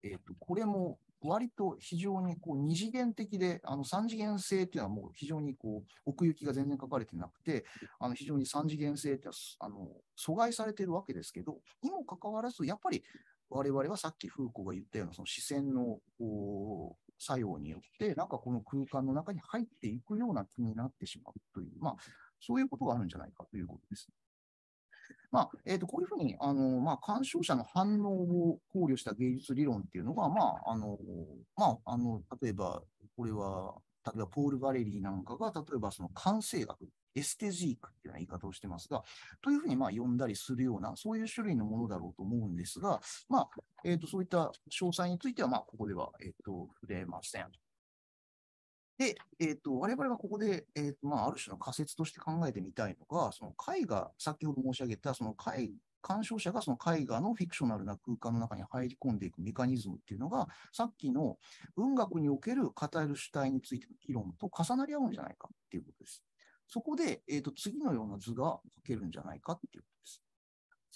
えっ、ー、と、これも割と非常にこう二次元的で、あの三次元性っていうのはもう非常にこう奥行きが全然書かれてなくて、あの非常に三次元性ってあの阻害されてるわけですけど、にもかかわらず、やっぱり我々はさっきフーコーが言ったようなその視線の作用によって、なんかこの空間の中に入っていくような気になってしまうという、まあ、そういうことがあるんじゃないかということです。まあえー、とこういうふうにあの、まあ、鑑賞者の反応を考慮した芸術理論っていうのが、まああのまあ、あの例えばこれは例えばポール・ガレリーなんかが例えばその感性学エステジークっていう言い方をしてますが、というふうにまあ呼んだりするような、そういう種類のものだろうと思うんですが、まあえー、とそういった詳細については、まここでは、えー、と触れません。で、えっ、ー、と、我々がここで、えっ、ー、と、まあ、ある種の仮説として考えてみたいのが、その絵画、先ほど申し上げた、その絵、鑑賞者がその絵画のフィクショナルな空間の中に入り込んでいくメカニズムっていうのが、さっきの文学における語る主体についての議論と重なり合うんじゃないかっていうことです。そこで、えっ、ー、と、次のような図が書けるんじゃないかっていうことです。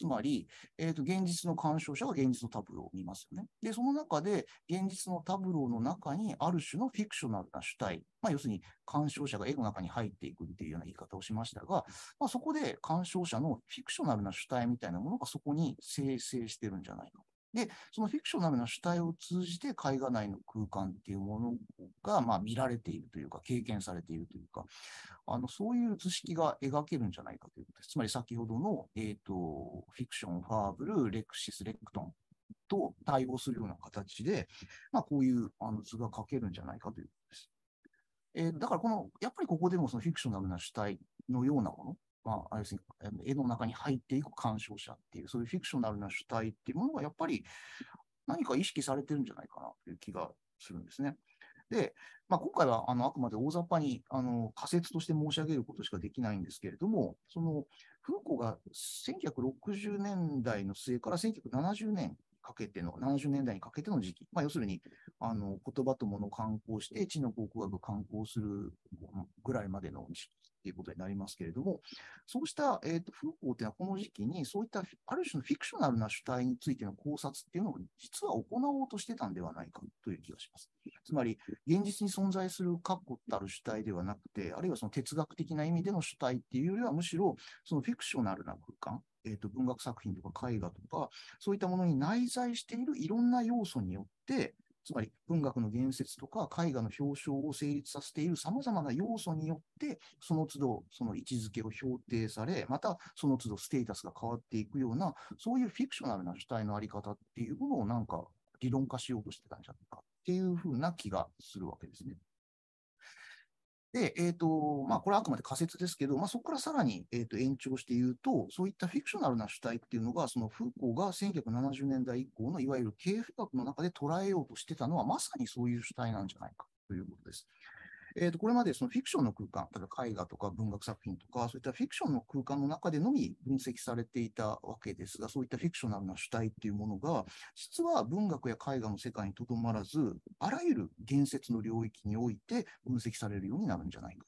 つまり、えっ、ー、と、現実の鑑賞者が現実のタブローを見ますよね。で、その中で、現実のタブローの中に、ある種のフィクショナルな主体、まあ、要するに、鑑賞者が絵の中に入っていくっていうような言い方をしましたが、まあ、そこで鑑賞者のフィクショナルな主体みたいなものがそこに生成してるんじゃないか。で、そのフィクショナルな主体を通じて絵画内の空間っていうものが、まあ、見られているというか、経験されているというか、あの、そういう図式が描けるんじゃないかということです。つまり先ほどの、えっ、ー、と、フィクション、ファーブル、レクシス、レクトンと対応するような形で、まあ、こういうあの図が描けるんじゃないかということです。えー、だからこの、やっぱりここでもそのフィクショナルな主体のようなものまあ、す絵の中に入っていく鑑賞者っていう、そういうフィクショナルな主体っていうものがやっぱり何か意識されてるんじゃないかなという気がするんですね。で、まあ、今回はあのあくまで大雑把にあの仮説として申し上げることしかできないんですけれども、そのフーコが1960年代の末から1970年かけての、70年代にかけての時期、まあ、要するに、あの、言葉と物を観光して、知の考古学を観光するぐらいまでの時期っていうことになりますけれども、そうした、えっ、ー、と、フーっていうのはこの時期に、そういったある種のフィクショナルな主体についての考察っていうのを実は行おうとしてたんではないかという気がします。つまり、現実に存在する確固たる主体ではなくて、あるいはその哲学的な意味での主体っていうよりは、むしろそのフィクショナルな空間、えー、と、文学作品とか絵画とか、そういったものに内在しているいろんな要素によって、つまり文学の言説とか絵画の表彰を成立させている様々な要素によって、その都度その位置づけを評定され、またその都度ステータスが変わっていくような、そういうフィクショナルな主体のあり方っていうものをなんか理論化しようとしてたんじゃないかっていうふうな気がするわけですね。で、えー、と、まあ、これはあくまで仮説ですけど、まあ、そこからさらに、えー、と、延長して言うと、そういったフィクショナルな主体っていうのが、そのフーコーが1970年代以降のいわゆる経営学の中で捉えようとしてたのは、まさにそういう主体なんじゃないかということです。えー、とこれまでそのフィクションの空間、例えば絵画とか文学作品とか、そういったフィクションの空間の中でのみ分析されていたわけですが、そういったフィクショナルな主体っていうものが、実は文学や絵画の世界にとどまらず、あらゆる言説の領域において分析されるようになるんじゃないか。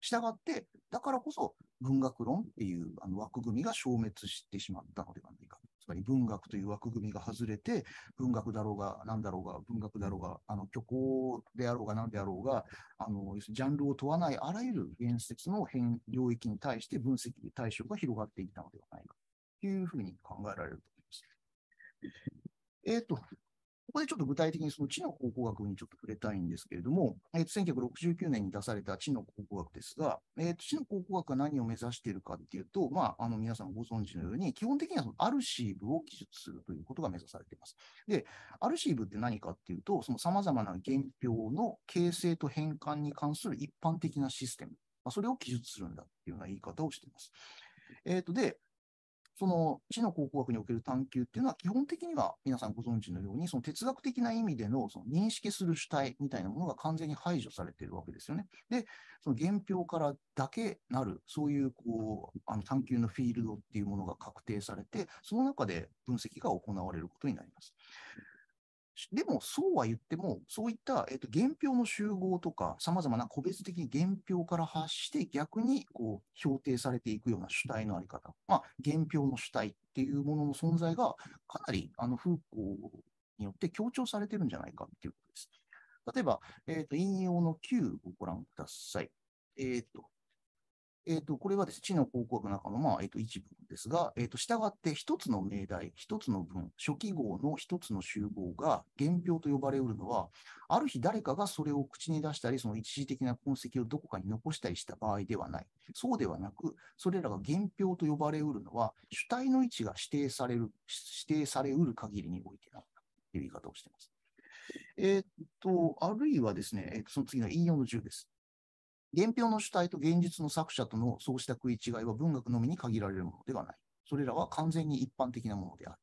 したがって、だからこそ文学論っていうあの枠組みが消滅してしまったのではないか。まり文学という枠組みが外れて、文学だろうが、何だろうが、文学だろうが、あの、虚構であろうが、何であろうが、あの、ジャンルを問わないあらゆる言説の変、領域に対して分析対象が広がっていったのではないか、というふうに考えられると思います。えっ、ー、と、ここでちょっと具体的にその知の考古学にちょっと触れたいんですけれども、えっ、と、1969年に出された知の考古学ですが、えっ、と、知の考古学が何を目指しているかっていうと、まあ、あの、皆さんご存知のように、基本的にはそのアルシーブを記述するということが目指されています。で、アルシーブって何かっていうと、その様々な原表の形成と変換に関する一般的なシステム、まあ、それを記述するんだっていうような言い方をしています。えっ、と、で、その知の考古学における探求っていうのは、基本的には皆さんご存知のように、その哲学的な意味でのその認識する主体みたいなものが完全に排除されているわけですよね。で、その原表からだけなる、そういうこうあの探求のフィールドっていうものが確定されて、その中で分析が行われることになります。でも、そうは言っても、そういった、えっと、原票の集合とか、様々な個別的に原票から発して、逆に、こう、評定されていくような主体のあり方。まあ、原票の主体っていうものの存在が、かなり、あの、風光によって強調されてるんじゃないかっていうことです。例えば、えっ、ー、と、引用の9をご覧ください。えっ、ー、と、えっ、ー、と、これはですね、知の広告の中の、まあ、えっ、ー、と、一部ですが、えっ、ー、と、従って一つの命題、一つの文、初期号の一つの集合が原表と呼ばれうるのは、ある日誰かがそれを口に出したり、その一時的な痕跡をどこかに残したりした場合ではない。そうではなく、それらが原表と呼ばれうるのは、主体の位置が指定される、指定されうる限りにおいてなんだという言い方をしています。えっと、あるいはですね、えっと、その次の引用の10です。原表の主体と現実の作者とのそうした食い違いは文学のみに限られるものではない。それらは完全に一般的なものである。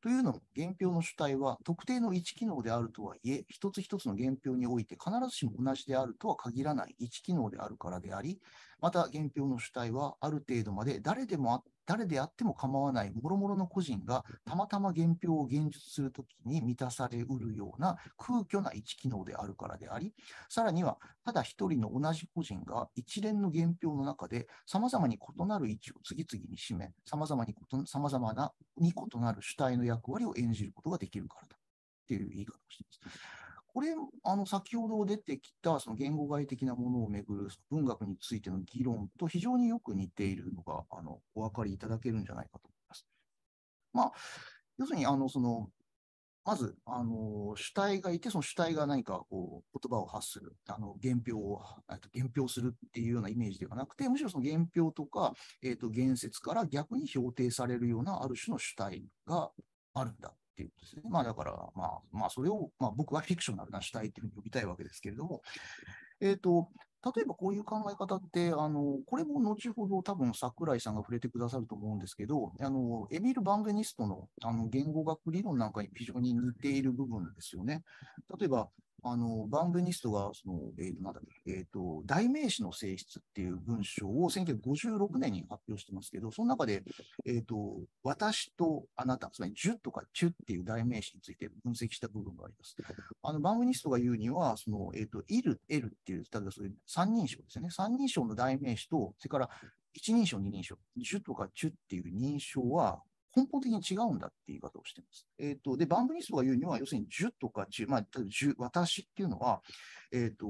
というのも、原表の主体は特定の一機能であるとはいえ、一つ一つの原表において必ずしも同じであるとは限らない一機能であるからであり、また、原票の主体はある程度まで誰でも誰であっても構わない、もろもろの個人がたまたま原票を現実するときに満たされうるような空虚な一機能であるからであり、さらには、ただ一人の同じ個人が一連の原票の中で様々に異なる位置を次々に占め、様々に様々なに異なる主体の役割を演じることができるからだ。っていう言い方をしています。これ、あの、先ほど出てきた、その言語外的なものをめぐる文学についての議論と非常によく似ているのが、あの、お分かりいただけるんじゃないかと思います。まあ、要するに、あの、その、まず、あの、主体がいて、その主体が何か、こう、言葉を発する、あの、原表を、えっと、原表するっていうようなイメージではなくて、むしろその原表とか、えっ、と、言説から逆に評定されるような、ある種の主体があるんだっていうですね。まあだから、まあ、まあそれを、まあ僕はフィクショナルな主体っていうふうに呼びたいわけですけれども、えっ、ー、と、例えばこういう考え方って、あの、これも後ほど多分桜井さんが触れてくださると思うんですけど、あの、エミル・バンベニストのあの言語学理論なんかに非常に似ている部分ですよね。例えば、あの、バンブニストが、その、えっ、ー、と、なんだっけ、えっ、ー、と、代名詞の性質っていう文章を1956年に発表してますけど、その中で、えっ、ー、と、私とあなた、つまり、ジュとかチュっていう代名詞について分析した部分があります。あの、バンブニストが言うには、その、えっ、と、いる、えるっていう、例えばそういう三人称ですね。三人称の代名詞と、それから、一人称、二人称、ジュとかチュっていう認証は、根本的に違うんだっていう言い方をしています。えっ、ー、と、で、バンブニストが言うには、要するに10とか10、まあ、10、私っていうのは、えっ、ー、と、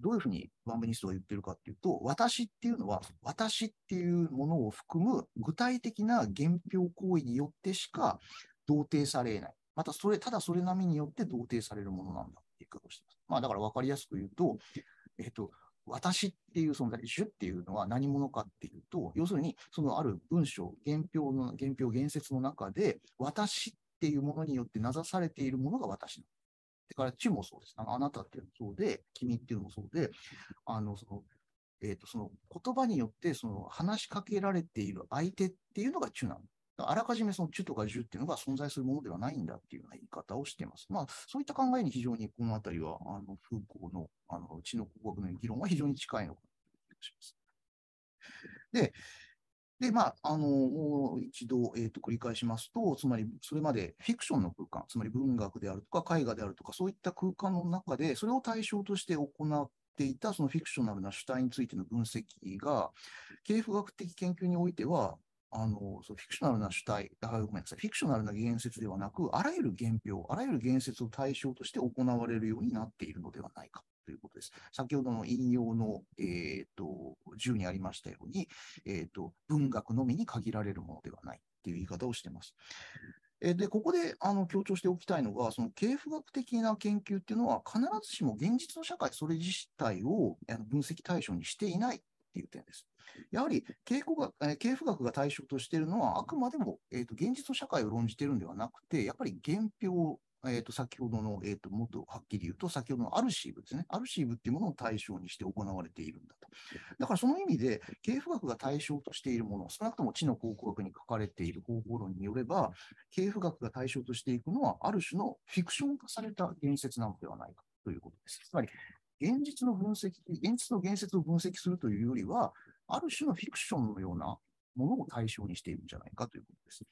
どういうふうにバンブニストが言ってるかっていうと、私っていうのは、私っていうものを含む具体的な原票行為によってしか同定されない。また、それ、ただそれ並みによって同定されるものなんだっていう言い方をしています。まあ、だから分かりやすく言うと、えっ、ー、と、私っていう存在、主っていうのは何者かっていうと、要するに、そのある文章、原表の、原表、言説の中で、私っていうものによってなざされているものが私なの。だから、地もそうです。ああなたっていうのもそうで、君っていうのもそうで、あの、その、えっ、ー、と、その言葉によって、その話しかけられている相手っていうのが中なの。あらかじめその中とか十っていうのが存在するものではないんだっていうような言い方をしています。まあ、そういった考えに非常にこのあたりは、あの、風光の、あの、知能工学の議論は非常に近いのかなという気がします。で、で、まあ、あの、一度、えっ、ー、と、繰り返しますと、つまり、それまでフィクションの空間、つまり文学であるとか、絵画であるとか、そういった空間の中で、それを対象として行っていた、そのフィクショナルな主体についての分析が、経営学的研究においては、あの、そフィクショナルな主体、ごめんなさい、フィクショナルな言説ではなく、あらゆる原表、あらゆる言説を対象として行われるようになっているのではないかということです。先ほどの引用の、えー、と、10にありましたように、えー、と、文学のみに限られるものではないという言い方をしています。で、ここであの強調しておきたいのが、その経譜学的な研究っていうのは、必ずしも現実の社会それ自体を分析対象にしていないていう点です。やはり、経付学経付学が対象としているのは、あくまでも、えっ、ー、と、現実と社会を論じているんではなくて、やっぱり原票えっ、ー、と、先ほどの、えっ、ー、と、もっとはっきり言うと、先ほどのアルシーブですね。アルシーブっていうものを対象にして行われているんだと。だからその意味で、経付学が対象としているもの、少なくとも知の考古学に書かれている方法論によれば、経付学が対象としていくのは、ある種のフィクション化された言説なのではないかということです。つまり、現実の分析、現実の言説を分析するというよりは、ある種のフィクションのようなものを対象にしているんじゃないかということです。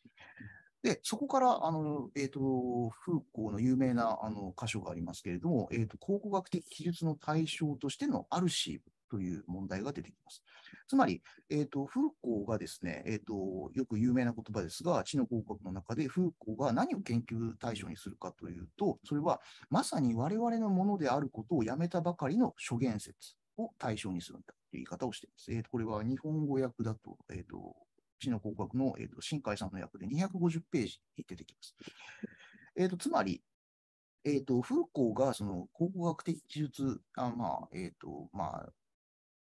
で、そこから、あの、えっ、ー、と、フーコーの有名な、あの、箇所がありますけれども、えっ、ー、と、考古学的記述の対象としてのアルシーブという問題が出てきます。つまり、えっ、ー、と、フーコーがですね、えっ、ー、と、よく有名な言葉ですが、知の広角の中でフーコーが何を研究対象にするかというと、それはまさに我々のものであることをやめたばかりの諸言説を対象にするんだという言い方をしています。えっ、ー、と、これは日本語訳だと、えっ、と、知の広角の、えっ、と、新海さんの訳で250ページに出てきます。えっ、と、つまり、えっ、ー、と、フーコーがその考古学的記述、あまあ、えっ、ー、と、まあ、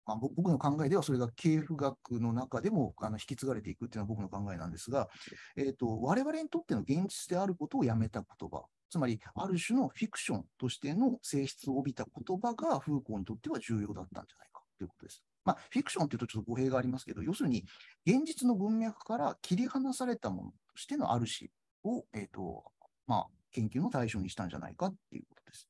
まあ、僕の考えではそれが経付学の中でもあの引き継がれていくっていうのは僕の考えなんですが、えっ、ー、と、我々にとっての現実であることをやめた言葉、つまりある種のフィクションとしての性質を帯びた言葉がフーコーにとっては重要だったんじゃないかということです。まあ、フィクションというとちょっと語弊がありますけど、要するに現実の文脈から切り離されたものとしてのある種を、えっ、ー、と、まあ、研究の対象にしたんじゃないかっていうことです。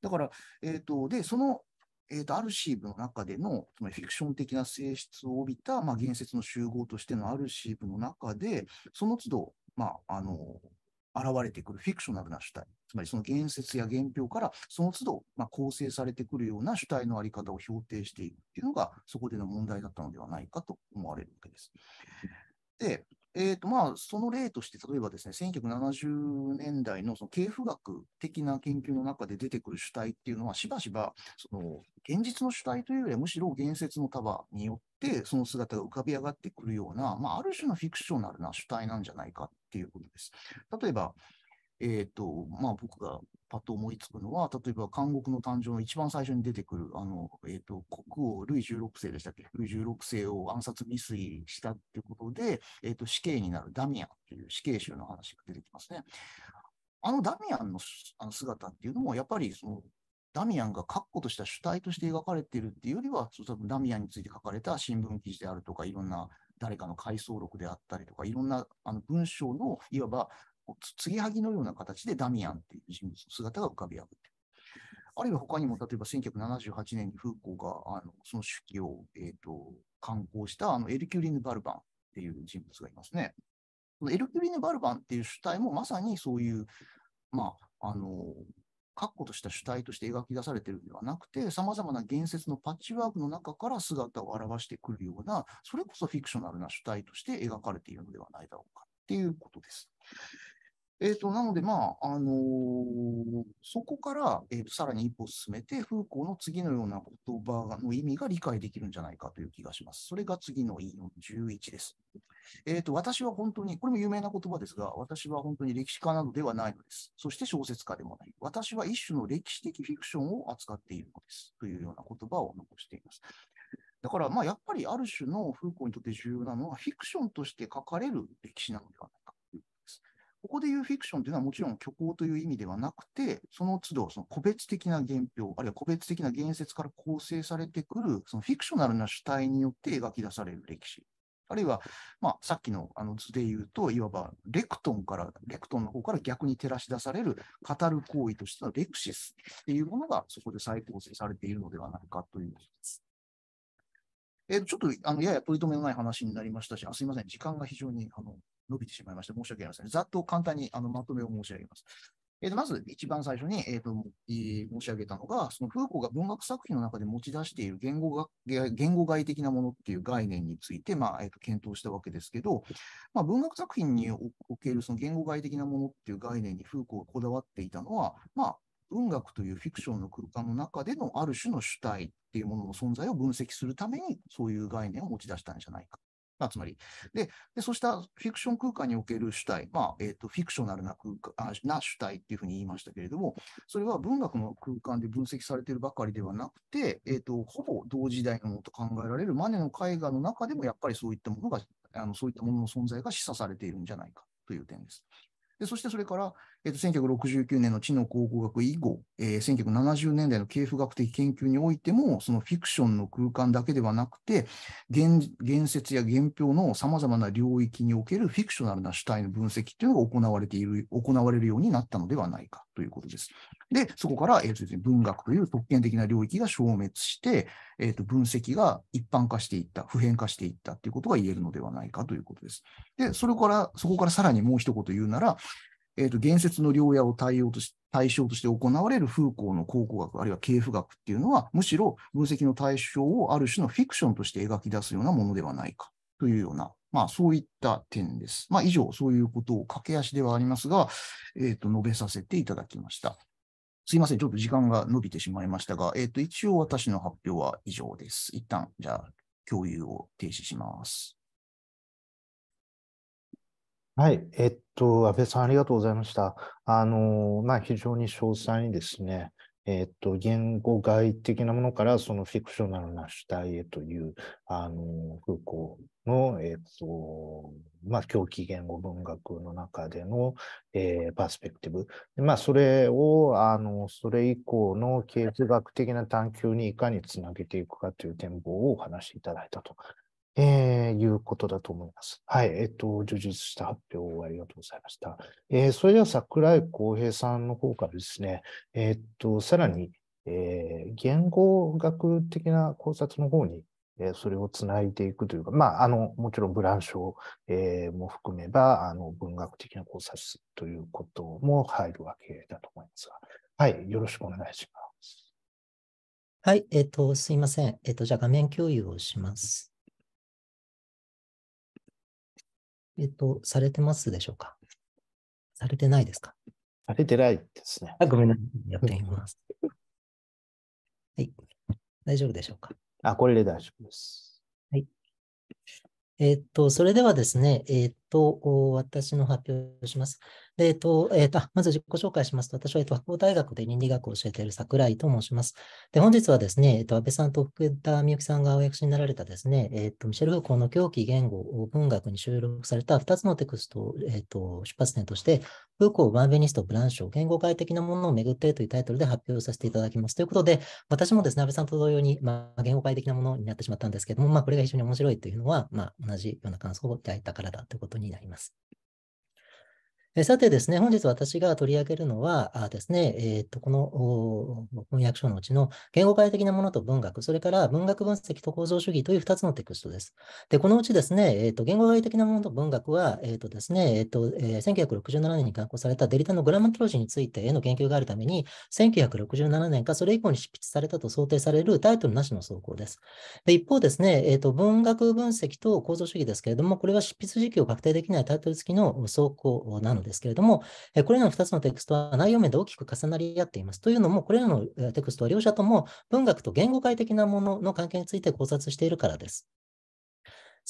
だから、えっ、ー、と、で、そのえっ、ー、と、アルシーブの中での、そのフィクション的な性質を帯びた、まあ、言説の集合としてのアルシーブの中で、その都度、まあ、あの、現れてくるフィクショナルな主体、つまりその言説や言表から、その都度、まあ、構成されてくるような主体のあり方を評定していくっていうのが、そこでの問題だったのではないかと思われるわけです。で、えーとまあ、その例として、例えばですね、1970年代のその経譜学的な研究の中で出てくる主体っていうのは、しばしばその現実の主体というよりは、むしろ言説の束によって、その姿が浮かび上がってくるような、まあ、ある種のフィクショナルな主体なんじゃないかっていうことです。例えば、えー、と、まあ僕がパッと思いつくのは、例えば監獄の誕生の一番最初に出てくる、あの、えー、と、国王、ルイ16世でしたっけルイ16世を暗殺未遂したってことで、えー、と、死刑になるダミアンという死刑囚の話が出てきますね。あのダミアンのあの姿っていうのも、やっぱりその、ダミアンが確固とした主体として描かれているっていうよりは、そダミアンについて書かれた新聞記事であるとか、いろんな誰かの回想録であったりとか、いろんなあの文章の、いわば継ぎはぎのような形でダミアンっていう人物の姿が浮かび上がってる。あるいは他にも、例えば1978年にフーコーが、あの、その手記を、えっ、ー、と、刊行した、あの、エルキュリーヌ・バルバンっていう人物がいますね。エルキュリーヌ・バルバンっていう主体もまさにそういう、まあ、あの、確固とした主体として描き出されているのではなくて、様々な言説のパッチワークの中から姿を表してくるような、それこそフィクショナルな主体として描かれているのではないだろうかっていうことです。えっ、ー、と、なので、まあ、あのー、そこから、えっ、ー、と、さらに一歩進めて、フーコーの次のような言葉の意味が理解できるんじゃないかという気がします。それが次の E11 です。えっ、と、私は本当に、これも有名な言葉ですが、私は本当に歴史家などではないのです。そして小説家でもない。私は一種の歴史的フィクションを扱っているのです。というような言葉を残しています。だから、まあ、やっぱりある種のフーコーにとって重要なのは、フィクションとして書かれる歴史なのではない。ここでいうフィクションというのはもちろん虚構という意味ではなくて、その都度その個別的な原表、あるいは個別的な言説から構成されてくる、そのフィクショナルな主体によって描き出される歴史。あるいは、まあ、さっきのあの図で言うと、いわばレクトンから、レクトンの方から逆に照らし出される語る行為としてのレクシスっていうものがそこで再構成されているのではないかという。えー、ちょっとあのやや取り留めのない話になりましたし、あすいません、時間が非常にあの伸びてしまいまして、申し訳ありません。ざっと簡単にあのまとめを申し上げます。えー、まず、一番最初に、えーとえー、申し上げたのが、そのフーコーが文学作品の中で持ち出している言語が言語外的なものっていう概念について、まあえーと、と検討したわけですけど、まあ、文学作品におけるその言語外的なものっていう概念にフーコーがこだわっていたのは、まあ、文学というフィクションの空間の中でのある種の主体っていうものの存在を分析するために、そういう概念を持ち出したんじゃないかなつまり。で、でそうしたフィクション空間における主体、まあ、えっ、ー、と、フィクショナルな空間、な主体っていうふうに言いましたけれども、それは文学の空間で分析されているばかりではなくて、えっ、ー、と、ほぼ同時代のものと考えられるマネの絵画の中でも、やっぱりそういったものが、あのそういったものの存在が示唆されているんじゃないかという点です。で、そしてそれから、えっと、1969年の知の考古学以後、えー、1970年代の経譜学的研究においても、そのフィクションの空間だけではなくて、言説や原表のさまざまな領域におけるフィクショナルな主体の分析というのが行われている、行われるようになったのではないかということです。で、そこから、えーとですね、文学という特権的な領域が消滅して、えー、と分析が一般化していった、普遍化していったということが言えるのではないかということです。で、それから、そこからさらにもう一言言うなら、えーと、言説の両野を対応とし対象として行われる風光の考古学、あるいは系譜学っていうのは、むしろ分析の対象をある種のフィクションとして描き出すようなものではないかというような、まあ、そういった点です。まあ、以上、そういうことを駆け足ではありますが、えーと、述べさせていただきました。すいません、ちょっと時間が延びてしまいましたが、えーと一応私の発表は以上です。一旦、じゃあ、共有を停止します。はい、えっと、安倍さん、ありがとうございました。あの、まあ、非常に詳細にですね、えっと、言語外的なものから、そのフィクショナルな主体へという、あの、空港の、えっと、まあ、狂気言語文学の中での、えー、パースペクティブ。まあ、それを、あの、それ以降の経済学的な探求にいかにつなげていくかという展望をお話しいただいたとえー、いうことだと思います。はい。えっ、と、充実した発表をありがとうございました。えー、それでは桜井浩平さんの方からですね、えっ、と、さらに、えー、言語学的な考察の方に、えー、それをつないでいくというか、まあ、あの、もちろんブランショえー、も含めば、あの、文学的な考察ということも入るわけだと思いますが、はい。よろしくお願いします。はい。えっ、と、すいません。えっ、と、じゃあ画面共有をします。えっと、されてますでしょうかされてないですかされてないですね。あ、ごめんなさい。やってみます。はい。大丈夫でしょうかあ、これで大丈夫です。はい。えっと、それではですね、えと、私の発表をします。で、えっと、えっと、まず自己紹介しますと、私は、えっと、白鴎大学で倫理学を教えている桜井と申します。で、本日はですね、えっと、安倍さんと福田美幸さんがお役しになられたですね、えっと、ミシェル・フーコーの狂気言語を文学に収録された2つのテクストを、えっと、出発点として、フーコー、バンベニスト、ブランショー、言語界的なものをめぐってというタイトルで発表させていただきます。ということで、私もですね、安倍さんと同様に、まあ、言語界的なものになってしまったんですけども、まあ、これが非常に面白いというのは、まあ、同じような感想を抱いたからだということことになります。えさてですね、本日私が取り上げるのはあですね、えー、っとこの翻訳書のうちの言語界的なものと文学、それから文学分析と構造主義という2つのテクストです。で、このうちですね、えー、と言語界的なものと文学は、えー、っとですね、えっとえ1967年に刊行されたデリタのグラマントロジーについてへの言及があるために、1967年かそれ以降に執筆されたと想定されるタイトルなしの走行です。で一方ですね、えー、と文学分析と構造主義ですけれども、これは執筆時期を確定できないタイトル付きの走行なのでですけれども、えこれらの2つのテクストは内容面で大きく重なり合っています。というのも、これらのテクストは両者とも文学と言語界的なものの関係について考察しているからです。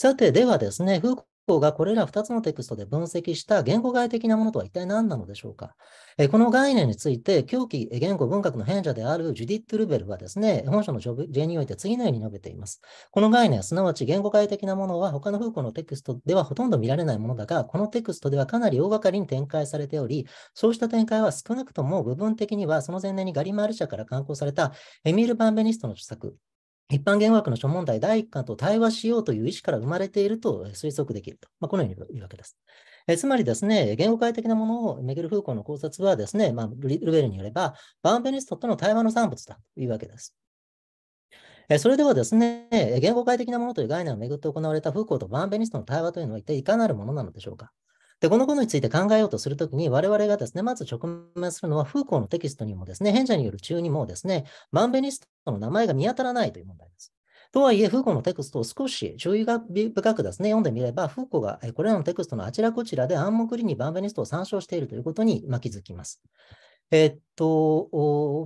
さて、ではですね、フーコーがこれら2つのテクストで分析した言語外的なものとは一体何なのでしょうか。えこの概念について、狂気言語文学の変者であるジュディット・ルベルはですね、本書の序言において次のように述べています。この概念、すなわち言語外的なものは他のフーコーのテクストではほとんど見られないものだが、このテクストではかなり大掛かりに展開されており、そうした展開は少なくとも部分的にはその前年にガリマール社から刊行されたエミール・バンベニストの著作、一般言語学の諸問題第1巻と対話しようという意思から生まれていると推測できると。まあ、このように言うわけです。えつまりですね、言語界的なものをめぐるフーコーの考察はですね、まあ、ルベルによれば、バンベニストとの対話の産物だというわけです。それではですね、言語界的なものという概念をめぐって行われたフーコーとバンベニストの対話というのは一体いかなるものなのでしょうかで、このことについて考えようとするときに、我々がですね、まず直面するのは、フーコーのテキストにもですね、変者による中にもですね、マンベニストの名前が見当たらないという問題です。とはいえ、フーコーのテクストを少し注意が深くですね、読んでみれば、フーコーがこれらのテクストのあちらこちらで暗黙裏にバンベニストを参照しているということに気づきます。えっと、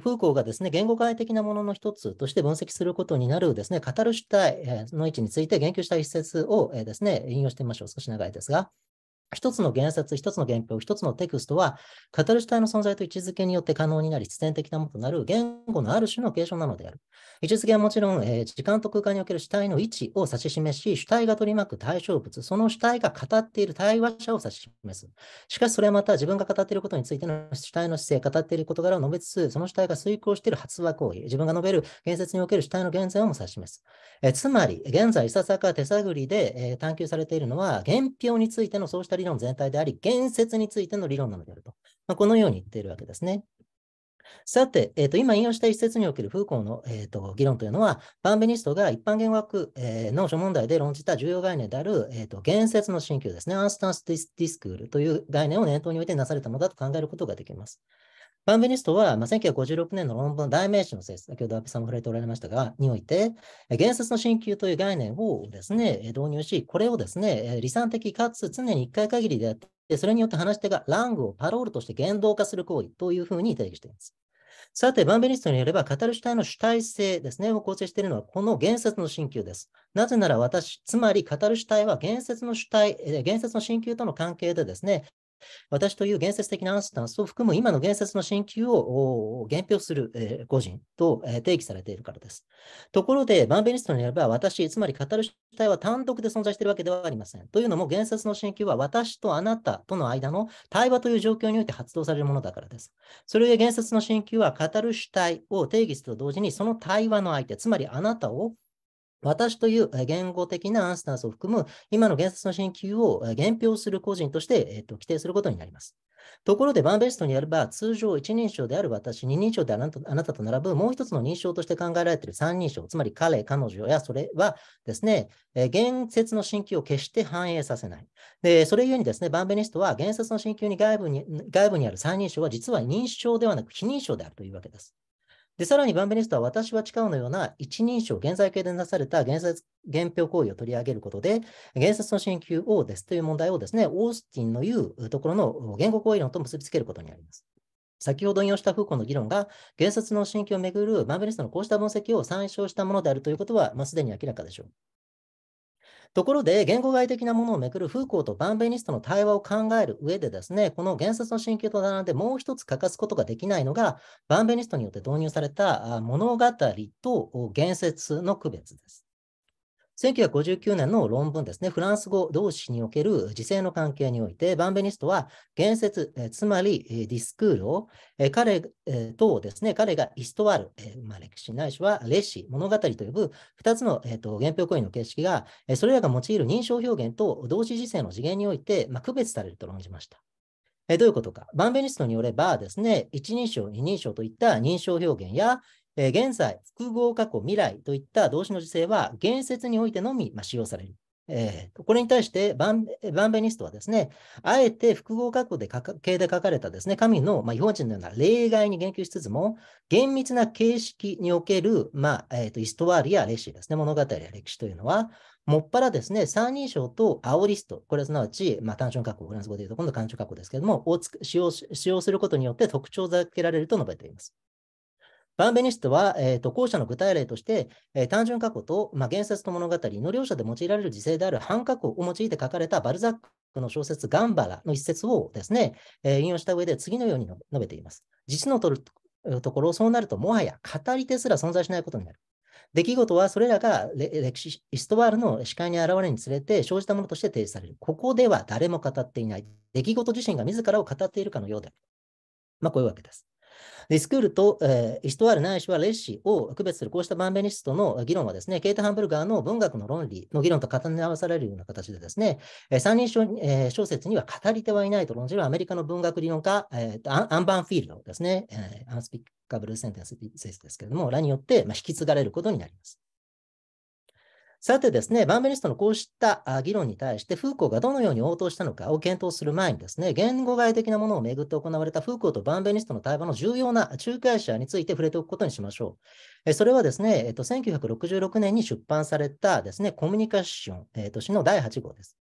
フーコーがですね、言語界的なものの一つとして分析することになるですね、語る主体の位置について言及した一節をですね、引用してみましょう。少し長いですが。一つの言説、一つの原表、一つのテクストは、語る主体の存在と位置づけによって可能になり、必然的なものとなる言語のある種の継承なのである。位置づけはもちろん、えー、時間と空間における主体の位置を指し示し、主体が取り巻く対象物、その主体が語っている対話者を指し示す。しかし、それはまた自分が語っていることについての主体の姿勢、語っている事柄を述べつつ、その主体が遂行している発話行為、自分が述べる言説における主体の現在をも指し示す。えー、つまり、現在、いささか手探りで、えー、探求されているのは、原表についてのそうした理論全体であり、言説についての理論なのであると。まあ、このように言っているわけですね。さて、えーと、今引用した一節におけるフーコーの、えーと、議論というのは、バンベニストが一般言語学、えー、の諸問題で論じた重要概念である、えーと、言説の進級ですね、アンスタンス・ディスクールという概念を念頭においてなされたのだと考えることができます。バンベニストは、まあ、1956年の論文、代名詞の説、先ほど阿部さんも触れておられましたが、において、言説の進級という概念をですね、導入し、これをですね、理算的かつ常に一回限りであって、それによって話し手がラングをパロールとして言動化する行為というふうに定義しています。さて、バンベニストによれば、語る主体の主体性ですね、を構成しているのは、この言説の進級です。なぜなら私、つまり語る主体は言説の主体、言説の進級との関係でですね、私という言説的なアンスタンスを含む今の言説の進級を減評する、え個人と、え定義されているからです。ところで、バンベニストによれば、私、つまり語る主体は単独で存在しているわけではありません。というのも、言説の進級は私とあなたとの間の対話という状況において発動されるものだからです。それゆえ、言説の進級は語る主体を定義すると同時に、その対話の相手、つまりあなたを私という言語的なアンスタンスを含む今の原説の進級を減表する個人として、えと、規定することになります。ところで、バンベストによれば、通常一人称である私、二人称であなたと並ぶもう一つの認証として考えられている三人称、つまり彼、彼女やそれはですね、えー、説の進級を決して反映させない。で、それゆえにですね、バンベニストは言説の進級に外部に外部にある三人称は実は認証ではなく非認証であるというわけです。で、さらにバンベリストは私は誓うのような一人称、現在形でなされた原説原票行為を取り上げることで、原説の進級をですという問題をですね、オースティンの言うところの言語行為論と結びつけることになります。先ほど引用したフーコの議論が、原説の進級をめぐるバンベリストのこうした分析を参照したものであるということは、まあ、すでに明らかでしょう。ところで、言語外的なものをめくるフーコーとバンベニストの対話を考える上でですね、この原説の進級と並んでもう一つ欠かすことができないのが、バンベニストによって導入された物語と言説の区別です。1959年の論文ですね、フランス語同士における時勢の関係において、バンベニストは言説、つまりディスクールを彼とですね、彼がイストワール、まあ、歴史ないしは歴史、物語と呼ぶ2つの、えー、と原表行為の形式が、それらが用いる認証表現と同時時勢の次元において、まあ、区別されると論じました。どういうことか。バンベニストによればですね、一人称、二人称といった認証表現や、えー、現在、複合過去、未来といった動詞の時制は、言説においてのみ、まあ、使用される。えー、これに対してバン、バンベニストはですね、あえて複合過去で形で書かれたですね、神の、まあ、違法人のような例外に言及しつつも、厳密な形式における、まあえーと、イストワールやレシーですね、物語や歴史というのは、もっぱらですね、三人称とアオリスト、これはすなわち、まあ、単純過去、フランス語で言うと今度単純過去ですけれども、を使用使用することによって特徴づけられると述べています。バンベニストは、えーと、後者の具体例として、えー、単純過去と、まあ、言説と物語の両者で用いられる時勢である半過去を用いて書かれたバルザックの小説ガンバラの一節をですね、えー、引用した上で次のように述べています。実のとるところ、そうなるともはや語り手すら存在しないことになる。出来事はそれらが歴史、イストワールの視界に現れるにつれて生じたものとして提示される。ここでは誰も語っていない。出来事自身が自らを語っているかのようである。まあ、こういうわけです。スクールと、えー、イストワールないしはレッシを区別するこうしたバンベニストの議論はですね、ケイト・ハンブルガーの文学の論理の議論と重ね合わされるような形でですね、えー、三人小,、えー、小説には語り手はいないと論じるアメリカの文学理論家、えー、アンバンフィールドですね、えー、アンスピッカブルセンテンスですけれども、らによって、まあ、引き継がれることになります。さてですね、バンベリストのこうした議論に対して、フーコーがどのように応答したのかを検討する前にですね、言語外的なものをめぐって行われたフーコーとバンベリストの対話の重要な仲介者について触れておくことにしましょう。それはですね、えっと、1966年に出版されたですね、コミュニケーション、えっの第8号です。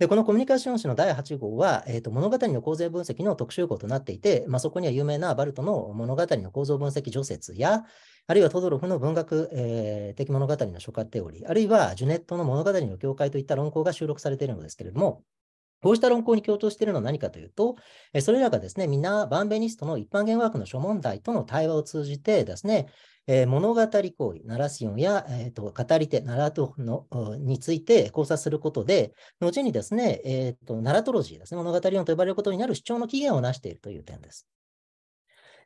で、このコミュニケーション誌の第8号は、えーと、物語の構成分析の特集号となっていて、まあ、そこには有名なバルトの物語の構造分析除雪や、あるいはトドロフの文学、えー、的物語の諸家テオリー、あるいはジュネットの物語の境界といった論考が収録されているのですけれども、こうした論考に強調しているのは何かというと、それらがですね、皆、バンベニストの一般言ワークの諸問題との対話を通じてですね、えー、物語行為、ナラシオンや、えーと、語り手、ナラトのについて考察することで、後にですね、えーと、ナラトロジーですね、物語論と呼ばれることになる主張の起源を成しているという点です。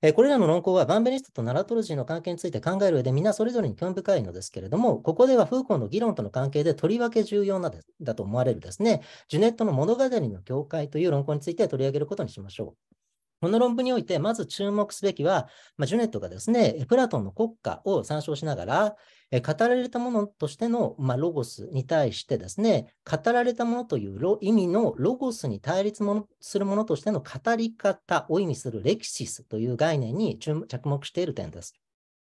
えこれらの論考はバンベリストとナラトロジーの関係について考える上で皆それぞれに興味深いのですけれども、ここではフーコンの議論との関係でとりわけ重要なだと思われるですね、ジュネットの物語の境界という論考について取り上げることにしましょう。この論文において、まず注目すべきは、まあ、ジュネットがですね、プラトンの国家を参照しながら、え語られたものとしての、まあ、ロゴスに対してですね、語られたものという意味のロゴスに対立もするものとしての語り方を意味するレキシスという概念に着目している点です。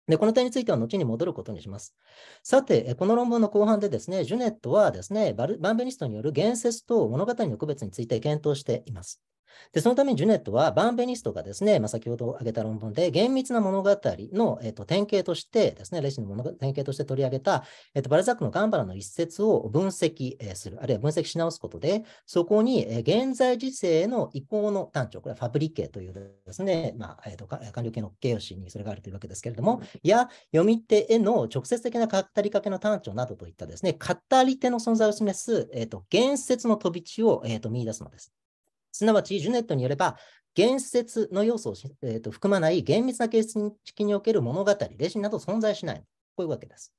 で、この点については後に戻ることにします。さて、この論文の後半でですね、ジュネットはですね、バンベニストによる言説と物語の区別について検討しています。で、そのためにジュネットはバンベニストがですね、まあ、先ほど挙げた論文で厳密な物語の、えっと、典型としてですね、レシの物典型として取り上げた、えっと、バルザックのガンバラの一節を分析する、あるいは分析し直すことで、そこに現在時世の移行の単調、これはファブリケというですね、まあえっと、官僚系の形容詞にそれがあるというわけですけれども、や読み手への直接的な語りかけの単調などといったですね、語り手の存在を示す、えっと、言説の飛び地を、えっと、見出すのです。すなわち、ジュネットによれば、言説の要素を、えー、と含まない厳密な形式における物語、レジなど存在しない。こういうわけです。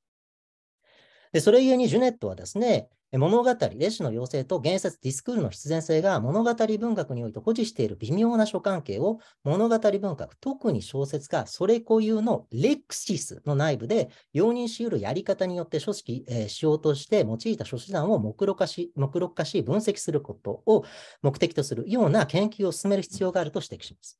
で、それゆえにジュネットはですね、物語、レシの要請と言説、ディスクールの必然性が物語文学において保持している微妙な諸関係を物語文学、特に小説家、それ固有のレクシスの内部で容認し得るやり方によって書式、えー、しようとして用いた書手段を目録化し、目録化し分析することを目的とするような研究を進める必要があると指摘します。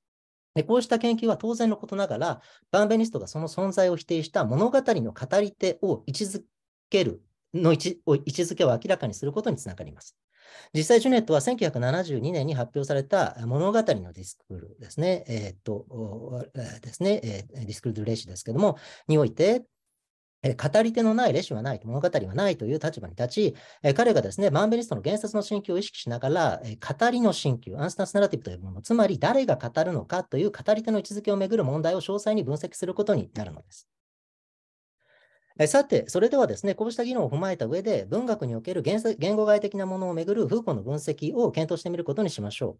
でこうした研究は当然のことながら、バンベニストがその存在を否定した物語の語り手を位置づけるの位置位置づけを明らかにすることにつながります。実際、ジュネットは1972年に発表された物語のディスクールですね、えー、ですね、えー、ディスクール・ドゥ・レシですけども、において、語り手のないレシはない、物語はないという立場に立ち、彼がですね、マンベリストの原説の心境を意識しながら、語りの心境。アンスタンスナラティブというもの、つまり誰が語るのかという語り手の位置づけをめぐる問題を詳細に分析することになるのです。さて、それではですね、こうした議論を踏まえた上で、文学における言語外的なものをめぐるフーコの分析を検討してみることにしましょう。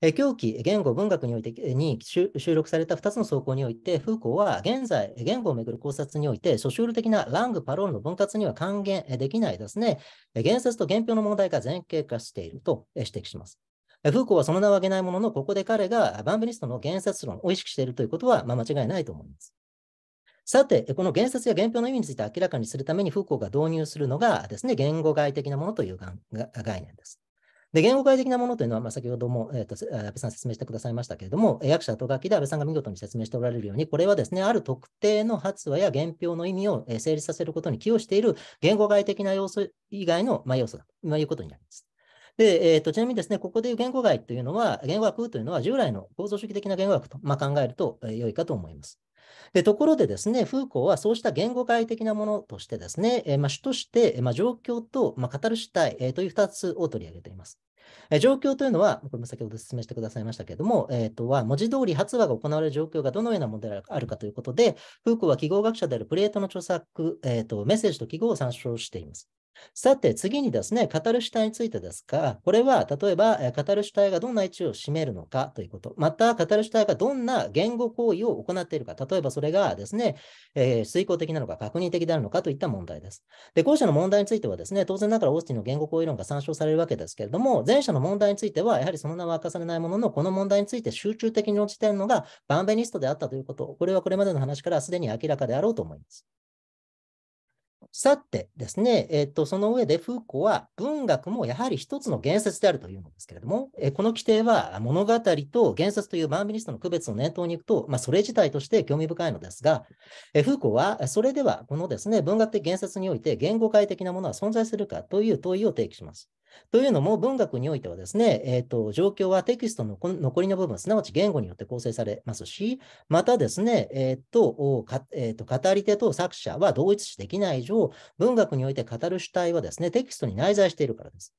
え狂気、言語、文学においてに収録された2つの走行において、フーコは現在、言語をめぐる考察において、ソシュール的なラング、パロールの分割には還元できないですね、言説と言評の問題が前景化していると指摘します。フーコはその名を挙げないものの、ここで彼がバンベニストの言説論を意識しているということは、まあ、間違いないと思います。さて、この原説や原表の意味について明らかにするためにフーコーが導入するのがですね、言語外的なものという概念です。で、言語外的なものというのは、まあ、先ほども、えーと、安倍さん説明してくださいましたけれども、役者と書きで安倍さんが見事に説明しておられるように、これはですね、ある特定の発話や原表の意味を成立させることに寄与している言語外的な要素以外の、まあ、要素だと、いうことになります。で、えーと、とちなみにですね、ここでいう言語外というのは、言語学というのは従来の構造主義的な言語学と、まあ、考えると良いかと思います。でところでですね、フーコーはそうした言語界的なものとしてですね、えまあ、主として、まあ、状況と、まあ、語る主体、えという2つを取り上げています。え状況というのは、これも先ほど説明してくださいましたけれども、えー、とは文字通り発話が行われる状況がどのようなものであるかということで、フーコーは記号学者であるプレートの著作、えーとメッセージと記号を参照しています。さて、次にですね、語る主体についてですが、これは、例えば、語る主体がどんな位置を占めるのかということ、また、語る主体がどんな言語行為を行っているか、例えばそれがですね、えー、遂行的なのか、確認的であるのかといった問題です。で、後者の問題についてはですね、当然ながらオースティンの言語行為論が参照されるわけですけれども、前者の問題については、やはりその名は明かされないものの、この問題について集中的に落ちているのが、バンベニストであったということ、これはこれまでの話からすでに明らかであろうと思います。さてですね、えっと、その上でフーコは文学もやはり一つの言説であるというのですけれども、えこの規定は物語と言説というバンビリストの区別を念頭にいくと、まあ、それ自体として興味深いのですが、えフーコはそれではこのですね文学的言説において言語界的なものは存在するかという問いを提起します。というのも文学においてはですね、えーと、状況はテキストの残りの部分、すなわち言語によって構成されますし、またですね、えーとえーと語り手と作者は同一視できない以上、文学において語る主体はですね、テキストに内在しているからです。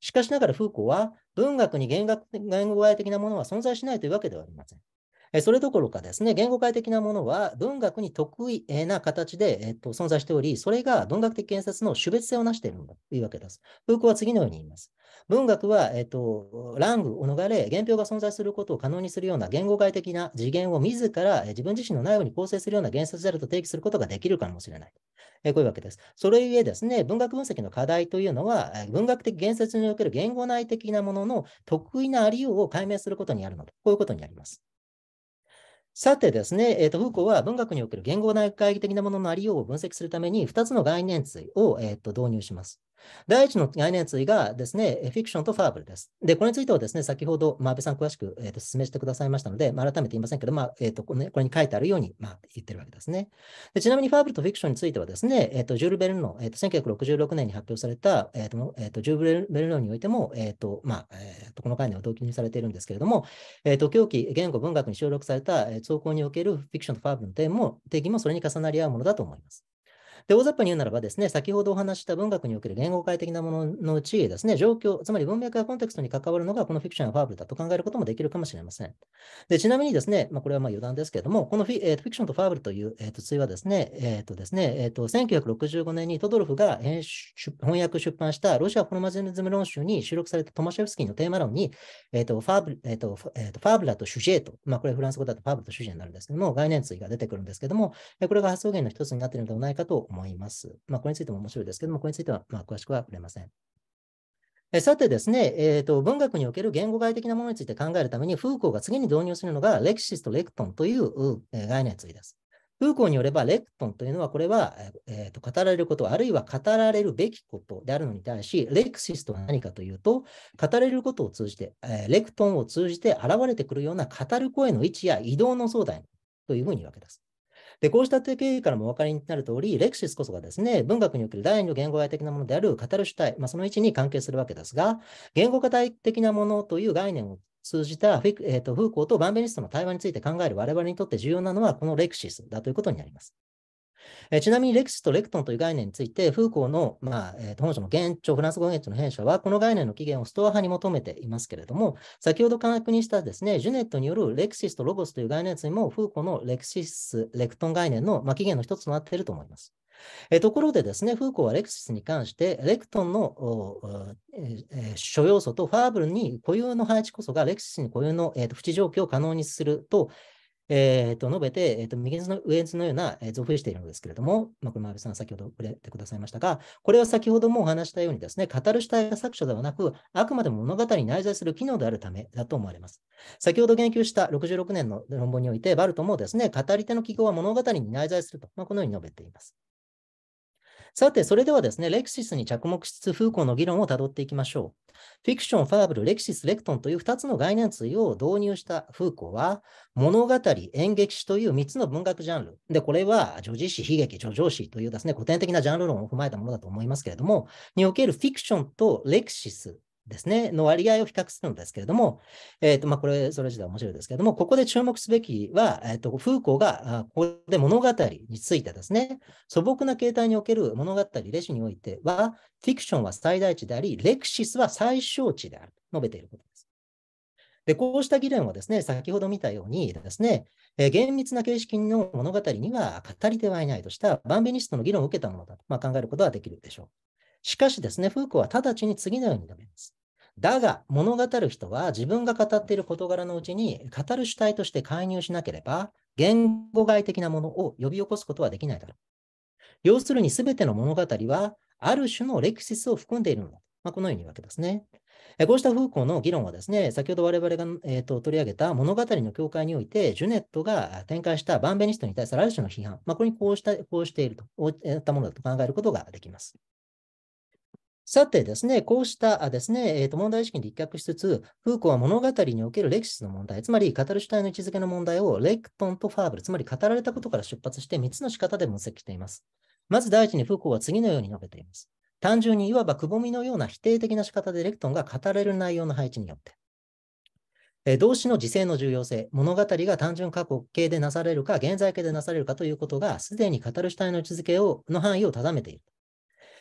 しかしながらフーコーは文学に言語外的なものは存在しないというわけではありません。それどころかですね、言語界的なものは文学に得意な形で、えっと、存在しており、それが文学的建設の種別性を成しているんだというわけです。風ーは次のように言います。文学は、えっと、ラングを逃れ、原表が存在することを可能にするような言語界的な次元を自ら自分自身の内容に構成するような言説であると定義することができるかもしれない。えこういうわけです。それゆえですね、文学分析の課題というのは、文学的言説における言語内的なものの得意なありようを解明することにあるので、こういうことになります。さてですね、えーと、フーコーは文学における言語内会議的なもののありようを分析するために2つの概念値を、えーと導入します。第一の概念対がですね、フィクションとファーブルです。で、これについてはですね、先ほど、まあ、安倍さん詳しく、えー、と説明してくださいましたので、まあ、改めて言いませんけど、まあえーとこれこれに書いてあるように、まあ、言ってるわけですねで。ちなみにファーブルとフィクションについてはですね、えー、とジュール・ベルノ、えー、と1966年に発表された、えーとえー、とジュール・ベルノにおいても、えーとまあえー、とこの概念を同期にされているんですけれども、えー、と狂気、言語、文学に収録された、えー、走におけるフィクションとファーブルの点も定義もそれに重なり合うものだと思います。で、大雑把に言うならばですね、先ほどお話した文学における言語界的なもののうちですね、状況、つまり文脈やコンテクストに関わるのがこのフィクションやファーブルだと考えることもできるかもしれません。で、ちなみにですね、まあ、これはまあ余談ですけれども、このフィ,、えー、フィクションとファーブルという、えー、と対はですね、えっ、ー、とですね、えっ、ー、と、1965年にトドロフが編翻訳出版したロシアフォルマジネズム論集に収録されたトマシェフスキーのテーマ論に、えっ、ー、と、ファーブル、えっ、と、えー、とファーブラと主ジェと、まあ、これフランス語だとファーブルと主ジェになるんですけども、概念対が出てくるんですけども、これが発想源の一つになっているのではないかと思います。思います。まあ、これについても面白いですけども、これについてはま詳しくは触れません。えさてですね、えーと、文学における言語外的なものについて考えるために、フーコーが次に導入するのが、レクシスとレクトンという概念についてです。フーコーによれば、レクトンというのは、これは、えーと、と語られること、あるいは語られるべきことであるのに対し、レクシスとは何かというと、語れることを通じて、えー、レクトンを通じて現れてくるような語る声の位置や移動の相談というふうに言うわけです。で、こうした経緯からもお分かりになる通り、レクシスこそがですね、文学における第二の言語外的なものである語る主体、まあ、その位置に関係するわけですが、言語化体的なものという概念を通じたフィ、えーと、とフーコーとバンベニストの対話について考える我々にとって重要なのはこのレクシスだということになります。えー、ちなみにレクシスとレクトンという概念について、フーコーの、まあえー、本書の現状、フランス語現地の編者は、この概念の起源をストア派に求めていますけれども、先ほど確認したですね、ジュネットによるレクシスとロゴスという概念についても、フーコーのレクシス、レクトン概念の、まあ、起源の一つとなっていると思います。えところでですね、フーコーはレクシスに関して、レクトンの、え諸要素とファーブルに固有の配置こそがレクシスに固有の、えー、と不地状況を可能にすると、えー、と述べて、えー、と右の上図のような、えー、増布しているのですけれども、まあ、これも安さん先ほど触れてくださいましたが、これは先ほどもお話したようにですね、語る主体が作者ではなく、あくまでも物語に内在する機能であるためだと思われます。先ほど言及した66年の論文において、バルトもですね、語り手の記号は物語に内在すると、まあ、このように述べています。さて、それではですね、レクシスに着目しつつ、フーコーの議論をたどっていきましょう。フィクション、ファーブル、レクシス、レクトンという2つの概念対を導入したフーコーは、物語、演劇史という3つの文学ジャンル。で、これは、叙事詩、悲劇、叙情詩というですね、古典的なジャンル論を踏まえたものだと思いますけれども、におけるフィクションとレクシスですね、の割合を比較するんですけれども、えーとまあ、これ、それ自体面白いですけれども、ここで注目すべきは、えーと、風フーコーがここで物語についてですね、素朴な形態における物語、レシにおいては、フィクションは最大値であり、レクシスは最小値であると述べていることです。で、こうした議論はですね、先ほど見たようにですね、えー、厳密な形式の物語には語り手はいないとした、バンベニストの議論を受けたものだと、まあ、考えることはできるでしょう。しかしですね、フーコは直ちに次のように述べます。だが、物語る人は自分が語っている事柄のうちに語る主体として介入しなければ、言語外的なものを呼び起こすことはできないだろう。要するに、すべての物語は、ある種のレクシスを含んでいるのだ。まあ、このように言うわけですね。こうしたフーコの議論はですね、先ほど我々が、えーと、取り上げた物語の境界において、ジュネットが展開したバンベニストに対するある種の批判、まあ、これにこうしたこうしていると、こういったものだと考えることができます。さてですね、こうしたですね、えー、と問題意識に立脚しつつ、フーコは物語におけるレクシスの問題、つまり語る主体の位置づけの問題をレクトンとファーブル、つまり語られたことから出発して3つの仕方で分析しています。まず第一にフーコは次のように述べています。単純にいわばくぼみのような否定的な仕方でレクトンが語れる内容の配置によって。えー、動詞の時制の重要性、物語が単純過去形でなされるか、現在形でなされるかということが、すでに語る主体の位置づけをの範囲を定めている。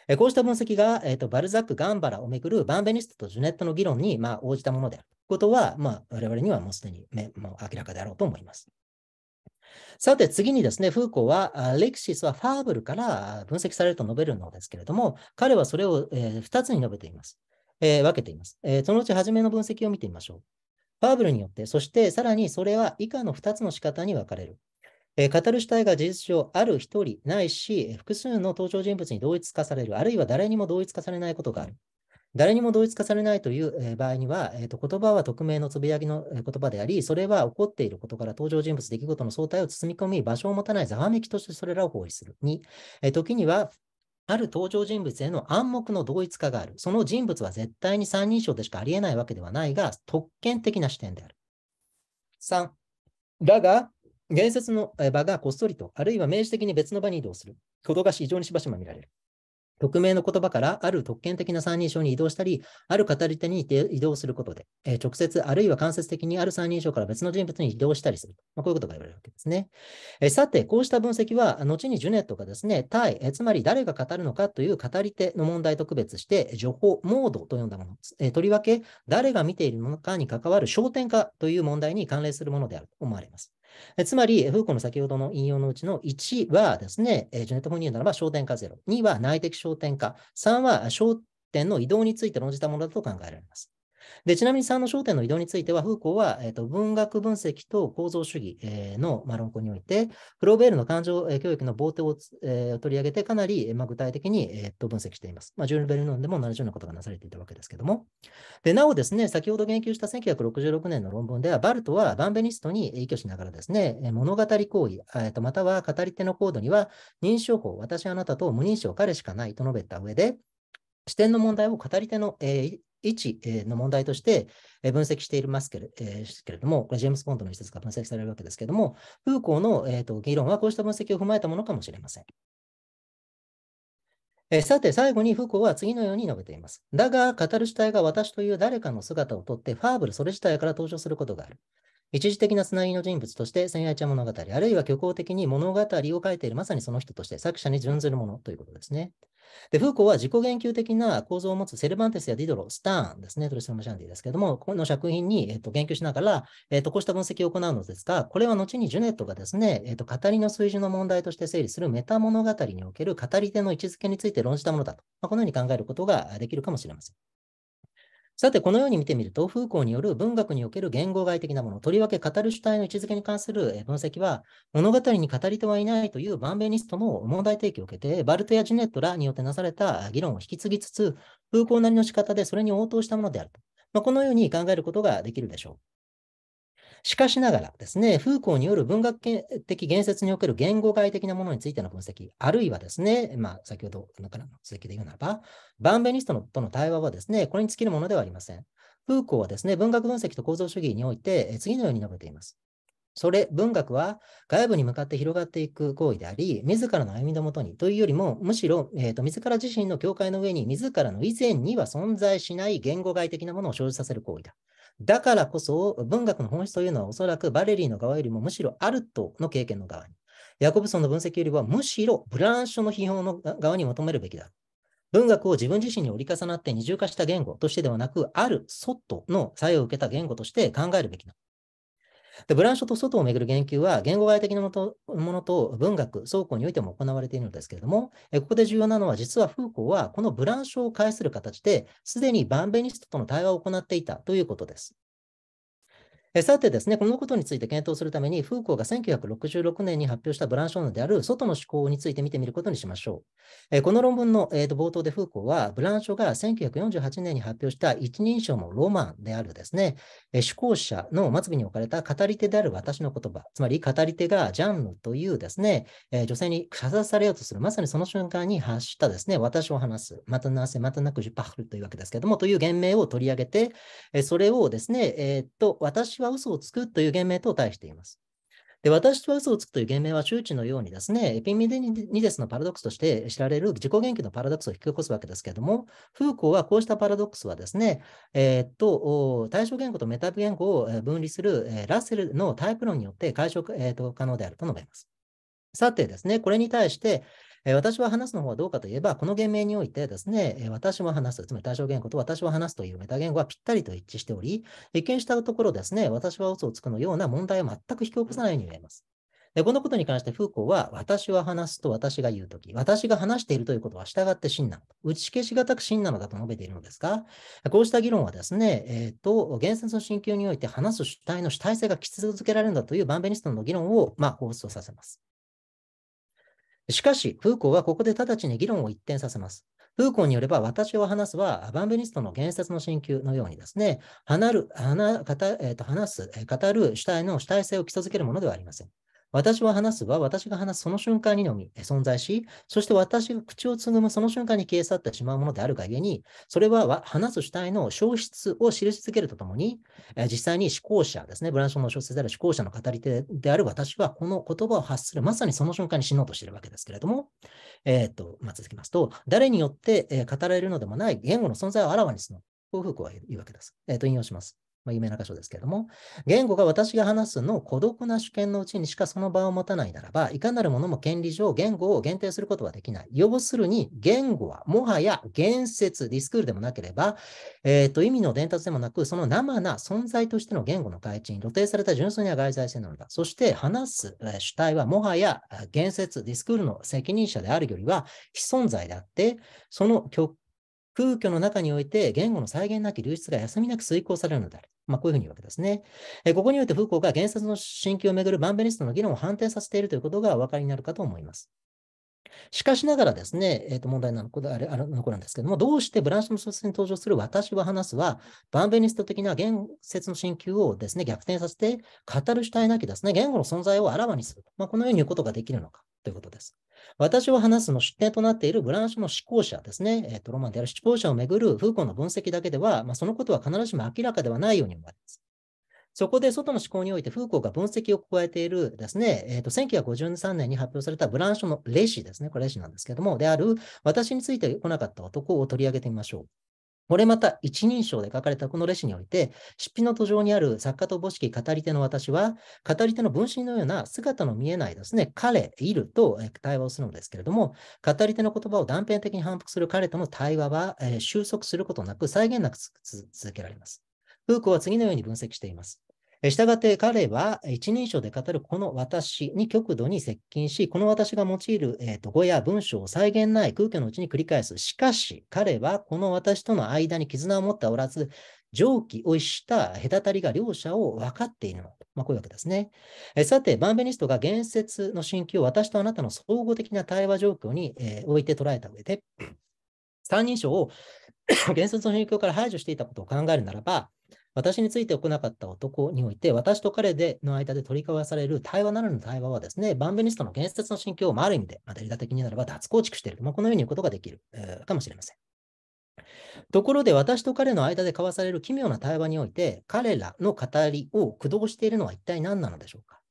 えこうした分析が、えーと、バルザック、ガンバラをめぐるバンベニストとジュネットの議論に、まあ、応じたものであることは、まあ、我々にはもうすでにめもう明らかであろうと思います。さて次にですね、フーコーは、レクシスはファーブルから分析されると述べるのですけれども、彼はそれを、えー、2つに述べています。えー、分けています、えー、そのうち初めの分析を見てみましょう。ファーブルによって、そしてさらにそれは以下の2つの仕方に分かれる。えー、語る主体が事実上ある一人ないし、複数の登場人物に同一化される、あるいは誰にも同一化されないことがある。誰にも同一化されないという場合には、えー、と言葉は匿名のつぶやきの言葉であり、それは起こっていることから登場人物、出来事の相対を包み込み、場所を持たないざわめきとしてそれらを包囲する。2、えー、時には、ある登場人物への暗黙の同一化がある。その人物は絶対に三人称でしかありえないわけではないが、特権的な視点である。3、だが、言説の場がこっそりと、あるいは明示的に別の場に移動することが非常にしばしば見られる。匿名の言葉からある特権的な三人称に移動したり、ある語り手に移動することで、え直接あるいは間接的にある三人称から別の人物に移動したりする。まあ、こういうことが言われるわけですね。えさて、こうした分析は、後にジュネットがですね、対、えつまり誰が語るのかという語り手の問題と区別して、情報、モードと呼んだもの、えとりわけ誰が見ているのかに関わる焦点化という問題に関連するものであると思われます。つまり、フーコの先ほどの引用のうちの1はですね、ジェネット・フォニーならば焦点化ゼロ、2は内的焦点化、3は焦点の移動について論じたものだと考えられます。でちなみに3の焦点の移動については、フーコーは、えーと、文学分析と構造主義、えー、の、ま論考において、フローベールの感情、えー、教育の冒頭を、えー、取り上げて、かなり、ま具体的に、えー、と分析しています。まあ、ジュール・ベルノンでも同じようなことがなされていたわけですけども。でなおですね、先ほど言及した1966年の論文では、バルトはバンベニストに依拠しながらですね、物語行為、えー、とまたは語り手のコードには、認証法、私あなたと無認証彼しかないと述べた上で、視点の問題を語り手の、えー、1の問題として分析しているますけれども、これジェームス・ポンドの一節が分析されるわけですけれども、フーコーの、えー、と議論はこうした分析を踏まえたものかもしれません。えさて、最後にフーコーは次のように述べています。だが、語る主体が私という誰かの姿をとって、ファーブルそれ自体から登場することがある。一時的なつなぎの人物として、千愛茶物語、あるいは虚構的に物語を書いているまさにその人として、作者に準ずるものということですね。で、フーコーは自己言及的な構造を持つセルバンテスやディドロ、スターンですね、トリスロマシャンディですけれども、この作品に、えっと、言及しながら、えっと、こうした分析を行うのですが、これは後にジュネットがですね、えっと、語りの水準の問題として整理するメタ物語における語り手の位置づけについて論じたものだと、まあ、このように考えることができるかもしれません。さて、このように見てみると、コーによる文学における言語外的なもの、とりわけ語る主体の位置づけに関する分析は、物語に語り手はいないというバンベニストの問題提起を受けて、バルトやジネットらによってなされた議論を引き継ぎつつ、風光なりの仕方でそれに応答したものであると。まあ、このように考えることができるでしょう。しかしながらですね、フーコーによる文学的言説における言語外的なものについての分析、あるいはですね、まあ、先ほどのからの続きで言うならば、バンベニストのとの対話はですね、これに尽きるものではありません。フーコーはですね、文学分析と構造主義において、次のように述べています。それ、文学は外部に向かって広がっていく行為であり、自らの歩みのもとにというよりも、むしろ、えーと、と自ら自身の境界の上に、自らの以前には存在しない言語外的なものを生じさせる行為だ。だからこそ文学の本質というのはおそらくバレリーの側よりもむしろアルトの経験の側に、ヤコブソンの分析よりはむしろブランシュの批判の側に求めるべきだ。文学を自分自身に折り重なって二重化した言語としてではなく、ある外の作用を受けた言語として考えるべきだ。でブランショと外をめぐる言及は、言語外的なものと文学、倉庫においても行われているのですけれども、ここで重要なのは、実はフーコーはこのブランショを介する形で、すでにバンベニストとの対話を行っていたということです。さてですね、このことについて検討するために、フーコーが1966年に発表したブランショーノである外の思考について見てみることにしましょう。えこの論文の、えー、と冒頭でフーコーは、ブランショが1948年に発表した一人称のロマンであるですね、え思考者の末尾に置かれた語り手である私の言葉、つまり語り手がジャンヌというですね、え女性にかざされようとする、まさにその瞬間に発したですね、私を話す、またなせ、またなくじパフルというわけですけども、という言名を取り上げて、えそれをですね、えっ、と、私はは嘘をつくという言明と対しています。で、私は嘘をつくという言明は周知のようにですね、エピミデニデスのパラドックスとして知られる自己言及のパラドックスを引き起こすわけですけれども、フーコーはこうしたパラドックスはですね、えー、っと、対象言語とメタ言語を分離するラッセルのタイプ論によって解消、えー、っと可能であると述べます。さてですね、これに対して、え私は話すの方はどうかといえば、この言明においてですね、私は話す、つまり対象言語と私は話すというメタ言語はぴったりと一致しており、一見したところですね、私は嘘をつくのような問題を全く引き起こさないように見えます。でこのことに関してフーコーは、私は話すと私が言うとき、私が話しているということは従って真なの打ち消しがたく真なのだと述べているのですが、こうした議論はですね、えっ、ー、と、言説の進級において話す主体の主体性がき続けられるんだというバンベニストの議論を、まあ、放送させます。しかし、フーコーはここで直ちに議論を一転させます。フーコーによれば、私を話すは、アバンベニストの言説の進級のようにですね、話る、話えー、と話す、語る主体の主体性を基礎づけるものではありません。私は話すは私が話すその瞬間にのみ存在し、そして私が口をつぐむその瞬間に消え去ってしまうものであるがゆえに、それは話す主体の消失を記し続けるとともに、え実際に思考者ですね、ブランションの小説である思考者の語り手である私は、この言葉を発する、まさにその瞬間に死のうとしているわけですけれども、えー、っと、まあ、続きますと、誰によって、え語られるのでもない言語の存在をあらわにするの。こういうふうに言うわけです。えー、っと、引用します。まあ、有名な箇所ですけれども、言語が私が話すの孤独な主権のうちにしかその場を持たないならば、いかなるものも権利上言語を限定することはできない。要するに、言語はもはや言説、ディスクールでもなければ、えーと、意味の伝達でもなく、その生な存在としての言語の開示に露呈された純粋な外在性なのだ。そして、話す主体はもはや言説、ディスクールの責任者であるよりは非存在であって、その極空虚の中において言語の再現なき流出が休みなく遂行されるのである。まあ、こういうふうに言うわけですね。えここにおいて、フーコーが原説の神経をめぐるバンベリストの議論を反転させているということがお分かりになるかと思います。しかしながらですね、えー、と問題なのこあれあれのこなんですけども、どうしてブランシュの小説に登場する私は話すは、バンベニスト的な言説の進級をですね、逆転させて、語る主体なきですね、言語の存在をあらわにする。まあ、このように言うことができるのかということです。私を話すの出典となっているブランシュの思考者ですね、えーと、ロマンである思考者をめぐるフーコンの分析だけでは、まあ、そのことは必ずしも明らかではないように思われます。そこで外の思考においてフーコーが分析を加えているですね、えーと、1953年に発表されたブランシュのレシですね、これレシなんですけども、である私についてこなかった男を取り上げてみましょう。これまた一人称で書かれたこのレシにおいて、執筆の途上にある作家と母式語り手の私は、語り手の分身のような姿の見えないですね、彼、いると対話をするのですけれども、語り手の言葉を断片的に反復する彼との対話は、えー、収束することなく、再現なく続けられます。フーコは次のように分析しています。したがって彼は一人称で語るこの私に極度に接近し、この私が用いる、えー、と語や文章を再現ない空虚のうちに繰り返す。しかし、彼はこの私との間に絆を持っておらず、上記をした隔たりが両者を分かっているの。まあ、こういうわけですね。えさて、バンベニストが言説の心境を私とあなたの総合的な対話状況に、えー、置いて捉えた上で、(clears throat) 三人称を (coughs) 言説の心境から排除していたことを考えるならば、私についてこなかった男において、私と彼での間で取り交わされる対話ならぬ対話はですね、バンベニストの言説の心境をある意味で、まあ、デリタ的になれば脱構築している。まあ、このように言うことができる、えー、かもしれません。ところで私と彼の間で交わされる奇妙な対話において、彼らの語りを駆動しているのは一体何なのでしょうか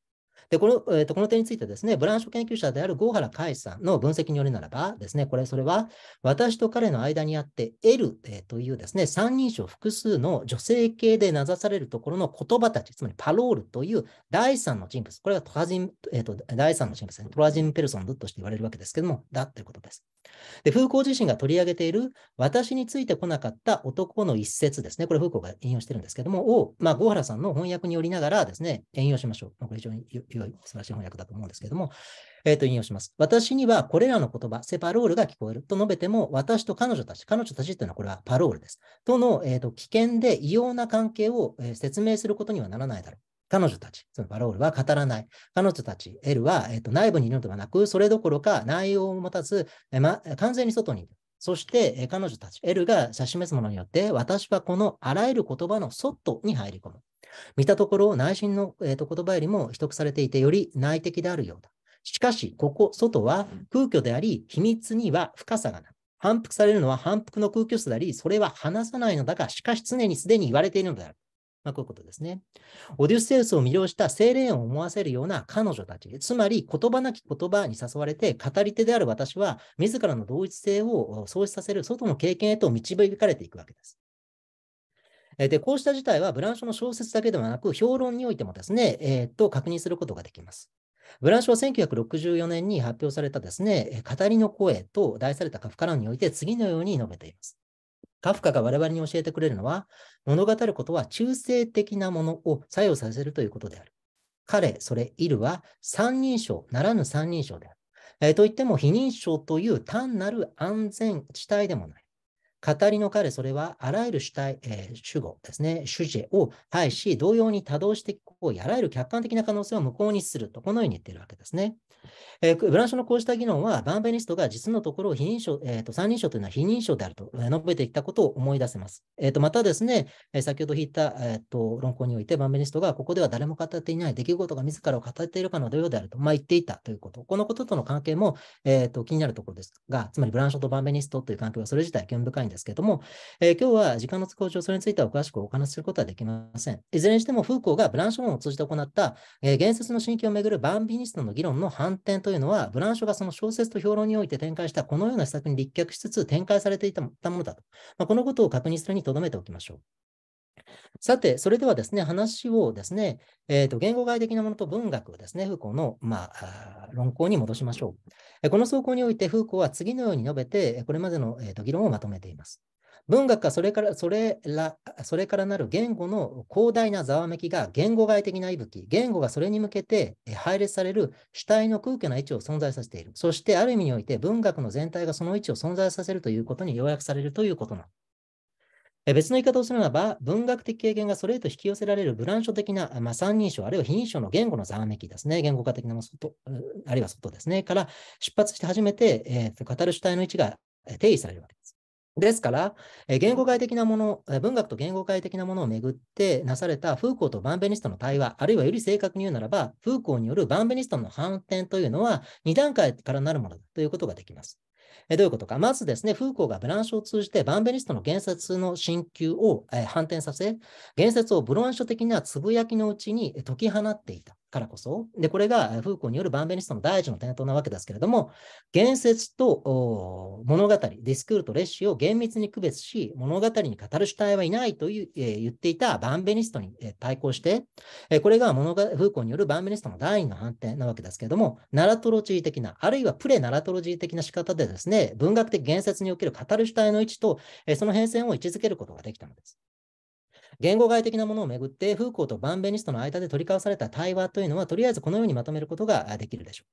で、この、えー、とこの点についてですね、ブランシュ研究者である郷原海さんの分析によるならばですね、これ、それは、私と彼の間にあって L、えー、というですね、三人称複数の女性系で名指されるところの言葉たち、つまりパロールという第三の人物、これはトラジン、えーと、第三の人物ですね、トラジンペルソンとして言われるわけですけども、だということです。で、フーコー自身が取り上げている、私についてこなかった男の一節ですね、これ、フーコーが引用してるんですけども、を、まあ、郷原さんの翻訳によりながらですね、引用しましょう。これ非常にい素晴らしい翻訳だと思うんですけれども、えっ、ー、と、引用します。私にはこれらの言葉、セパロールが聞こえると述べても、私と彼女たち、彼女たちというのはこれはパロールです。との、えっ、ー、と、危険で異様な関係を、えー、説明することにはならないだろう。彼女たち、そのパロールは語らない。彼女たち、L は、えーと、と内部にいるのではなく、それどころか内容を持たず、えま、完全に外にいる。そして、え彼女たち、L が指し示すものによって、私はこのあらゆる言葉の外に入り込む。見たところ、内心の、えー、と言葉よりも秘匿されていて、より内的であるようだ。しかし、ここ、外は空虚であり、秘密には深さがない。反復されるのは反復の空虚数であり、それは話さないのだが、しかし常にすでに言われているのである。まあ、こういうことですね。オデュッセウスを魅了した精霊を思わせるような彼女たち、つまり言葉なき言葉に誘われて、語り手である私は、自らの同一性を創出させる外の経験へと導かれていくわけです。で、こうした事態はブランショの小説だけではなく、評論においてもですね、えー、っと、確認することができます。ブランショは1964年に発表されたですね、語りの声と題されたカフカ論において次のように述べています。カフカが我々に教えてくれるのは、物語ることは中性的なものを作用させるということである。彼、それ、いるは三人称ならぬ三人称である。えー、といっても、非認証という単なる安全地帯でもない。語りの彼、それはあらゆる主体、えー、主語ですね、主事を対し、同様に多動して行為、あらゆる客観的な可能性を無効にすると、このように言っているわけですね。えー、ブランシュのこうした議論は、バンベニストが実のところを非認証、えーと、三人称というのは非認証であると述べてきたことを思い出せます。えーと、またですね、え先ほど引いた、えーと、論考において、バンベニストがここでは誰も語っていない出来事が自らを語っているかのようであると、まあ、言っていたということ、このこととの関係も、えー、と気になるところですが、つまりブランシュとバンベニストという関係はそれ自体興味深いんですけども、えー、今日は時間の都合上、それについては詳しくお話しすることはできません。いずれにしても、フーコーがブランションを通じて行った、えー、言説の神経をめぐるバンビニストの議論の反転というのは、ブランションがその小説と評論において展開したこのような施策に立脚しつつ展開されていたものだと。まあ、このことを確認するにとどめておきましょう。さて、それではですね、話をですね、えー、と言語外的なものと文学ですね、フーコーの、まあ、論考に戻しましょう。この走行において、フーコーは次のように述べて、これまでの、えー、と議論をまとめています。文学がそれからそれらそれからなる言語の広大なざわめきが言語外的な息吹、言語がそれに向けて配列される主体の空虚な位置を存在させている。そしてある意味において文学の全体がその位置を存在させるということに要約されるということな別の言い方をするならば、文学的経験がそれへと引き寄せられるブラン書的な、まあ、三人称、あるいは品称の言語のざわめきですね、言語化的なも外、あるいは外ですね、から出発して初めて、えー、語る主体の位置が定義されるわけです。ですから、言語界的なもの、文学と言語界的なものをめぐってなされたフーコーとバンベニストの対話、あるいはより正確に言うならば、フーコーによるバンベニストの反転というのは、2段階からなるものだということができます。えどういうことか。まずですね、フーコーがブランシュを通じてバンベリストの言説の進級を、え反転させ、言説をブロンシュ的なつぶやきのうちに解き放っていた。からこそ、で、これがフーコーによるバンベニストの第一の伝統なわけですけれども、言説と物語、ディスクールとレッシュを厳密に区別し、物語に語る主体はいないという、えー、言っていたバンベニストに、えー、対抗して、えー、これが物がフーコーによるバンベニストの第二の反転なわけですけれども、ナラトロジー的な、あるいはプレナラトロジー的な仕方でですね、文学的言説における語る主体の位置と、えー、その変遷を位置づけることができたのです。言語外的なものをめぐって、フーコーとバンベニストの間で取り交わされた対話というのは、とりあえずこのようにまとめることができるでしょう。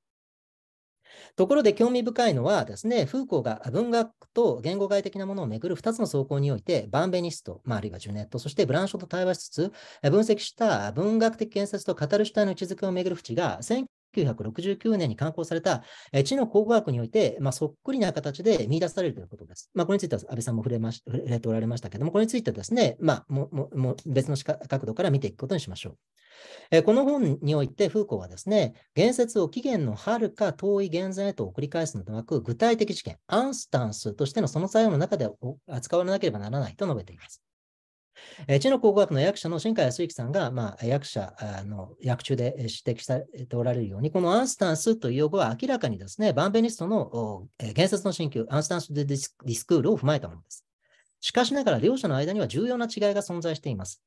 ところで興味深いのはですね、フーコーが文学と言語外的なものをめぐる2つの走行において、バンベニスト、まあ、あるいはジュネット、そしてブランショと対話しつつ、分析した文学的建設と語る主体の位置づけをめぐる縁が、1969年に刊行された知の考古学において、まあ、そっくりな形で見出されるということです。まあ、これについては安倍さんも触れまし触れておられましたけれども、これについてはですね、まあ、ももも別の角度から見ていくことにしましょう。この本において、フーコーはですね、言説を起源のはるか遠い現在へと繰り返すのではなく、具体的事件、アンスタンスとしてのその作用の中で扱わなければならないと述べています。えー、知の考古学の役者の新海康之さんが、まあ、役者の役中で指摘されておられるように、このアンスタンスという用語は明らかにですね、バンベニストの、え原説の進級、アンスタンス・ディスクールを踏まえたものです。しかしながら両者の間には重要な違いが存在しています。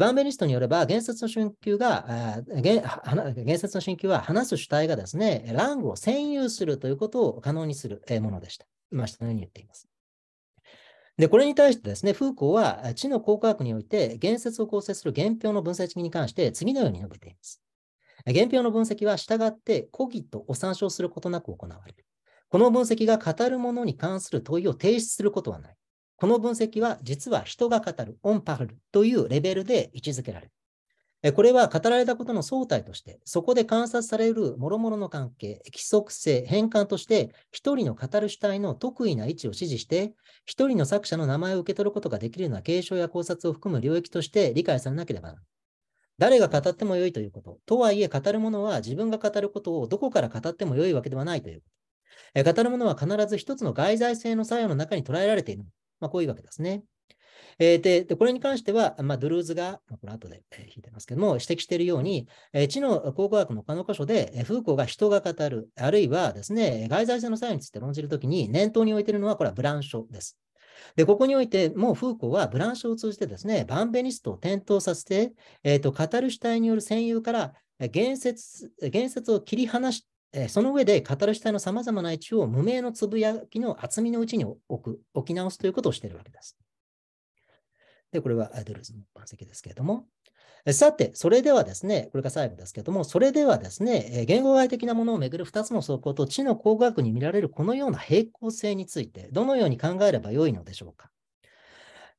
バンベニストによれば、原説の進級が、原説の進級は話す主体がですね、ラングを占有するということを可能にするものでした。今、下のように言っています。で、これに対してですね、フーコーは知の考古学において、言説を構成する原表の分析に関して次のように述べています。原表の分析は従って古義とお参照することなく行われる。この分析が語るものに関する問いを提出することはない。この分析は実は人が語るオンパルというレベルで位置づけられる。これは語られたことの総体として、そこで観察される諸々の関係、規則性、変換として、一人の語る主体の得意な位置を指示して、一人の作者の名前を受け取ることができるような継承や考察を含む領域として理解されなければならない。誰が語ってもよいということ。とはいえ、語る者は自分が語ることをどこから語ってもよいわけではないということ。語る者は必ず一つの外在性の作用の中に捉えられている。まあ、こういうわけですね。えー、でで、これに関しては、まあ、ドゥルーズが、まあ、この後で、え引いてますけども、指摘しているように、えー、知の考古学の他の箇所で、えー、フーコーが人が語る、あるいはですね、外在性の作用について論じるときに念頭に置いているのは、これはブラン書です。で、ここにおいて、もうフーコーはブランショを通じてですね、バンベニストを転倒させて、えー、と、語る主体による占有から、言説、言説を切り離し、えその上で語る主体のさまざまな位置を無名のつぶやきの厚みのうちに置く、置き直すということをしているわけです。で、これはアドルズの分析ですけれども。さて、それではですね、これが最後ですけれども、それではですね、言語外的なものをめぐる2つの走行と知の工学に見られるこのような平行性について、どのように考えればよいのでしょうか。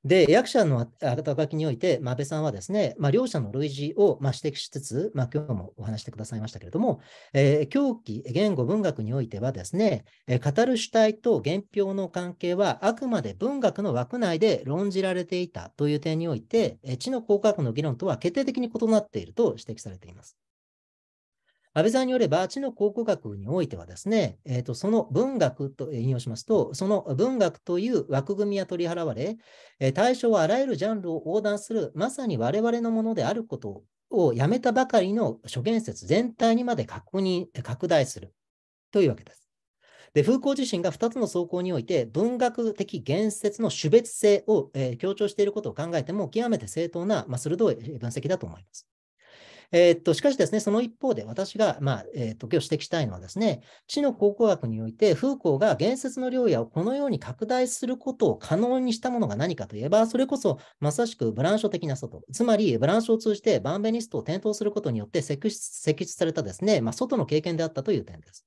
で、役者の肩書きにおいて、まあ、安倍さんはですね、まあ、両者の類似を、まあ、指摘しつつ、まあ、今日もお話してくださいましたけれども、えー、狂気、言語、文学においてはですね、え語る主体と原表の関係は、あくまで文学の枠内で論じられていたという点において、え知の効果学の議論とは決定的に異なっていると指摘されています。安倍さんによれば、知の考古学においてはですね、えーと、その文学と引用しますと、その文学という枠組みは取り払われ、え対象はあらゆるジャンルを横断する、まさに我々のものであることをやめたばかりの諸言説全体にまで確認拡大するというわけです。で風光自身が2つの走行において文学的言説の種別性を、え強調していることを考えても極めて正当な、まあ、鋭い分析だと思います。えー、っと、しかしですね、その一方で私が、まあ、えー、っと、今日指摘したいのはですね、知の考古学において、フーコーが言説の領やをこのように拡大することを可能にしたものが何かといえば、それこそまさしくブランショ的な外、つまりブランショを通じてバンベニストを転倒することによって積出されたですね、まあ、外の経験であったという点です。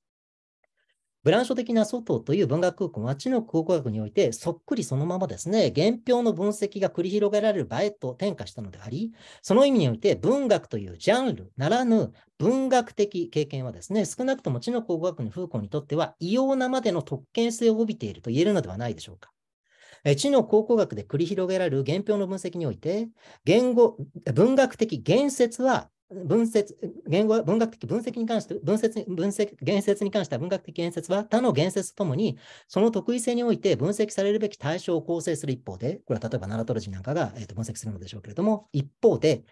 ブランショ的な外という文学空間は知の考古学においてそっくりそのままですね、原表の分析が繰り広げられる場へと転化したのであり、その意味において文学というジャンルならぬ文学的経験はですね、少なくとも知の考古学の風光にとっては異様なまでの特権性を帯びていると言えるのではないでしょうか。知の考古学で繰り広げられる原表の分析において、言語、文学的言説は分節、言語、文学的分析に関して、分析、分析、言説に関しては文学的言説は他の言説とともに、その特異性において分析されるべき対象を構成する一方で、これは例えばナラトロジーなんかが、えー、と分析するのでしょうけれども、一方で、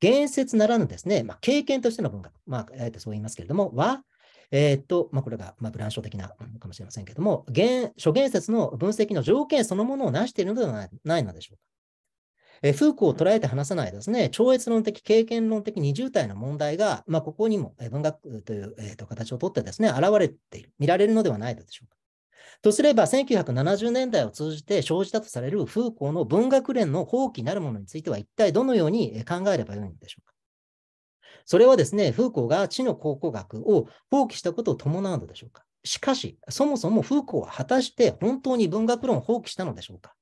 言説ならぬですね、まあ、経験としての文学、まあ、えー、とそう言いますけれども、は、えー、っと、まあ、これが、まあ、ブランショ的なかもしれませんけれども、現諸言説の分析の条件そのものを成しているのではないのでしょうか。えフークを捉えて話さないですね、超越論的、経験論的二重体の問題が、まあ、ここにも文学という、えー、と形をとってですね、現れている、見られるのではないでしょうか。とすれば、1970年代を通じて生じたとされるフーコーの文学連の放棄なるものについては、一体どのように考えればよいのでしょうか。それはですね、フーコーが知の考古学を放棄したことを伴うのでしょうか。しかし、そもそもフーコーは果たして本当に文学論を放棄したのでしょうか。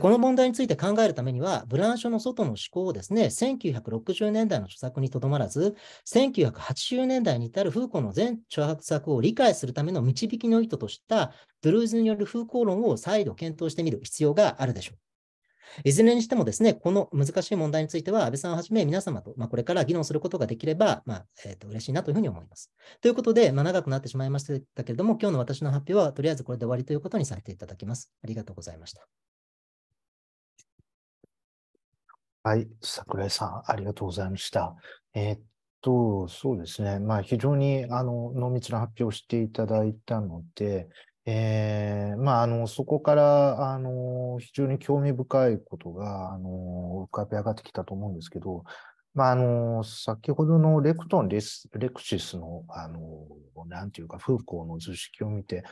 この問題について考えるためには、ブラン書の外の思考をですね、1960年代の著作にとどまらず、1980年代に至るフーコの全著作を理解するための導きの意図としたドゥルーズによるフーコー論を再度検討してみる必要があるでしょう。いずれにしてもですね、この難しい問題については、安倍さんをはじめ皆様と、まあ、これから議論することができれば、まあえー、と嬉しいなというふうに思います。ということで、まあ、長くなってしまいましたけれども、今日の私の発表はとりあえずこれで終わりということにさせていただきます。ありがとうございました。はい、桜井さん、ありがとうございました。えー、っと、そうですね、まあ、非常にあの濃密な発表をしていただいたので、えーまあ、あのそこからあの非常に興味深いことがあの浮かび上がってきたと思うんですけど、まあ、あの先ほどのレクトンレスレクシスのあのなんていうか、フーコーの図式を見て、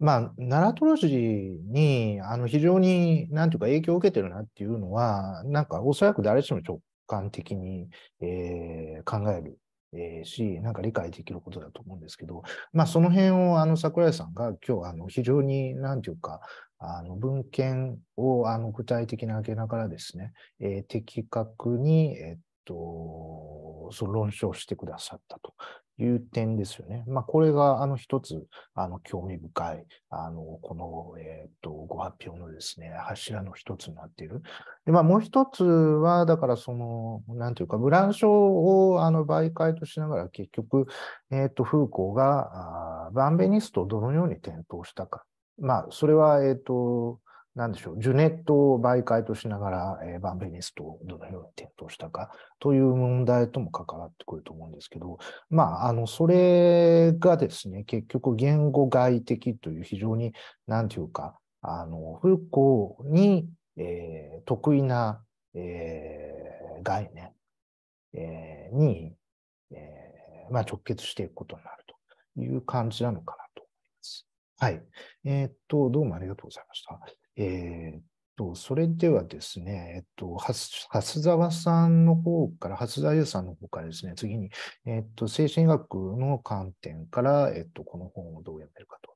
まあ、奈良トロにあの非常になんていうか影響を受けてるなっていうのは、なんかおそらく誰しも直感的に、えー、考える、えー、し、なんか理解できることだと思うんですけど、まあ、その辺をあの桜井さんが今日あの非常になんていうか、あの文献をあの具体的な挙けながらですね、えー、的確に、えっと、その論証してくださったという点ですよね。まあ、これが、あの、一つ、あの、興味深い、あの、この、えっ、ー、と、ご発表のですね、柱の一つになっている。で、まあ、もう一つは、だから、その、何ていうか、ブランショを、あの、媒介としながら、結局、えっ、ー、と、フーコーが、あバンベニストをどのように転倒したか。まあ、それは、えっ、ー、と、なんでしょう、ジュネットを媒介としながら、えー、バンベニストをどのように点灯したかという問題とも関わってくると思うんですけど、まあ、あの、それがですね、結局言語外的という非常に、なんていうか、あの、フーコーに、えー、得意な、えー、概念、えー、に、えー、まあ、直結していくことになるという感じなのかなと思います。はい。えー、っと、どうもありがとうございました。えー、っと、それではですね、えっと、蓮沢さんの方から、蓮沢優さんの方からですね、次に、えっと、精神医学の観点から、えっと、この本をどうやめるかと。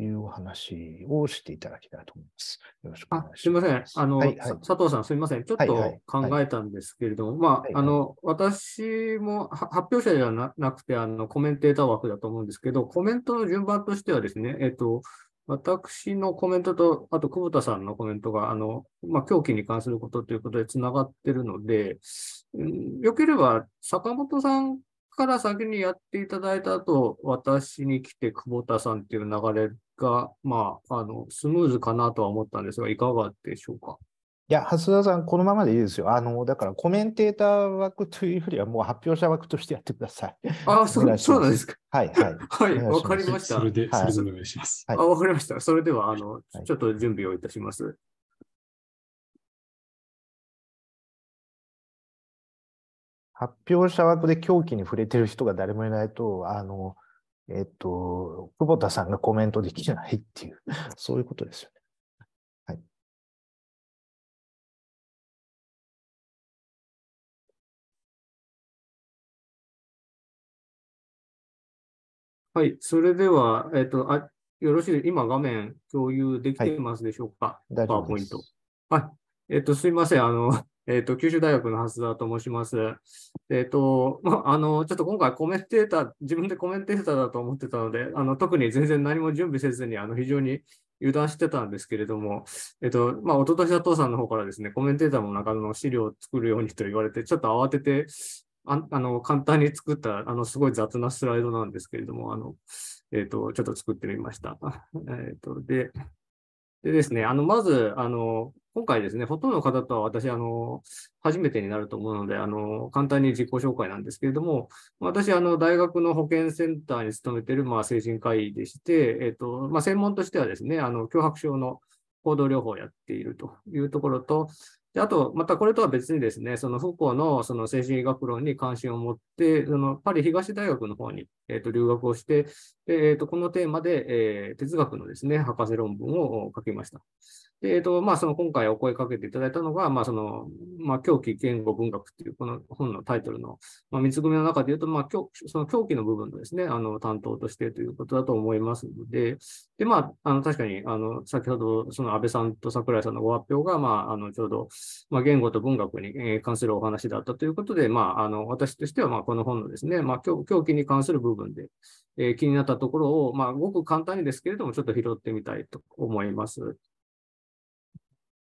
いうお話をしていただきたいと思います。よろしくお願いします。すみません。あの、はいはい、佐藤さん、すみません。ちょっと考えたんですけれども、はいはいまあ、あの、私も発表者ではなくて、あの、コメンテーター枠だと思うんですけど、コメントの順番としてはですね、えっ、と、私のコメントと、あと久保田さんのコメントが、あの、まあ、狂気に関することということでつながってるので、ん、よければ、坂本さんから先にやっていただいた後、私に来て久保田さんっていう流れが、まあ、あの、スムーズかなとは思ったんですが、いかがでしょうか。いや、蓮田さん、このままでいいですよ。あの、だからコメンテーター枠というよりは、もう発表者枠としてやってください。ああ、そうなんですか。はい、はい。はい、わかりました。それで、はい、それでお願いします。はい、あ、わかりました。それでは、あの、ちょっと準備をいたします。発表者枠で狂気に触れてる人が誰もいないと、あの、えっと、久保田さんがコメントできないっていう、そういうことですよね。はい、それでは、えっ、ー、と、あよろしい今画面共有できてますでしょうか、はい、パワーポイント。はい。えっ、ー、と、すいません。あの、(laughs) えっ、ー、と、九州大学の蓮田と申します。えっ、と、ま、あの、ちょっと今回コメンテーター、自分でコメンテーターだと思ってたので、あの、特に全然何も準備せずに、あの、非常に油断してたんですけれども、えっと、まあ、おととし佐藤さんの方からですね、コメンテーターも中かの資料を作るようにと言われて、ちょっと慌てて、ああの、簡単に作った、あの、すごい雑なスライドなんですけれども、あの、えっ、ー、と、ちょっと作ってみました。(laughs) えっと、で、でですね、あの、まず、あの、今回ですね、ほとんどの方とは私、あの、初めてになると思うので、あの、簡単に自己紹介なんですけれども、私、あの、大学の保健センターに勤めている、まあ、精神科医でして、えっ、ー、と、まあ、専門としてはですね、あの、脅迫症の行動療法をやっているというところと、で、あと、またこれとは別にですね、そのフコのその精神医学論に関心を持って、そのパリ東大学の方に、えー、と留学をして、えー、とこのテーマで、えー、哲学のですね、博士論文を書きました。で、えっ、ー、と、まあ、その今回お声かけていただいたのが、まあ、その、まあ、狂気言語文学っていうこの本のタイトルの、まあ、三つ組の中で言うと、まあ、狂その狂気の部分のですね、あの、担当としてということだと思いますので、で、まあ、あの、確かに、あの、先ほど、その安倍さんと桜井さんのご発表が、まあ、あの、ちょうど、まあ、言語と文学に関するお話だったということで、まあ、あの、私としては、まあ、この本のですね、まあ、狂気に関する部分で、えー、気になったところを、まあ、ごく簡単にですけれども、ちょっと拾ってみたいと思います。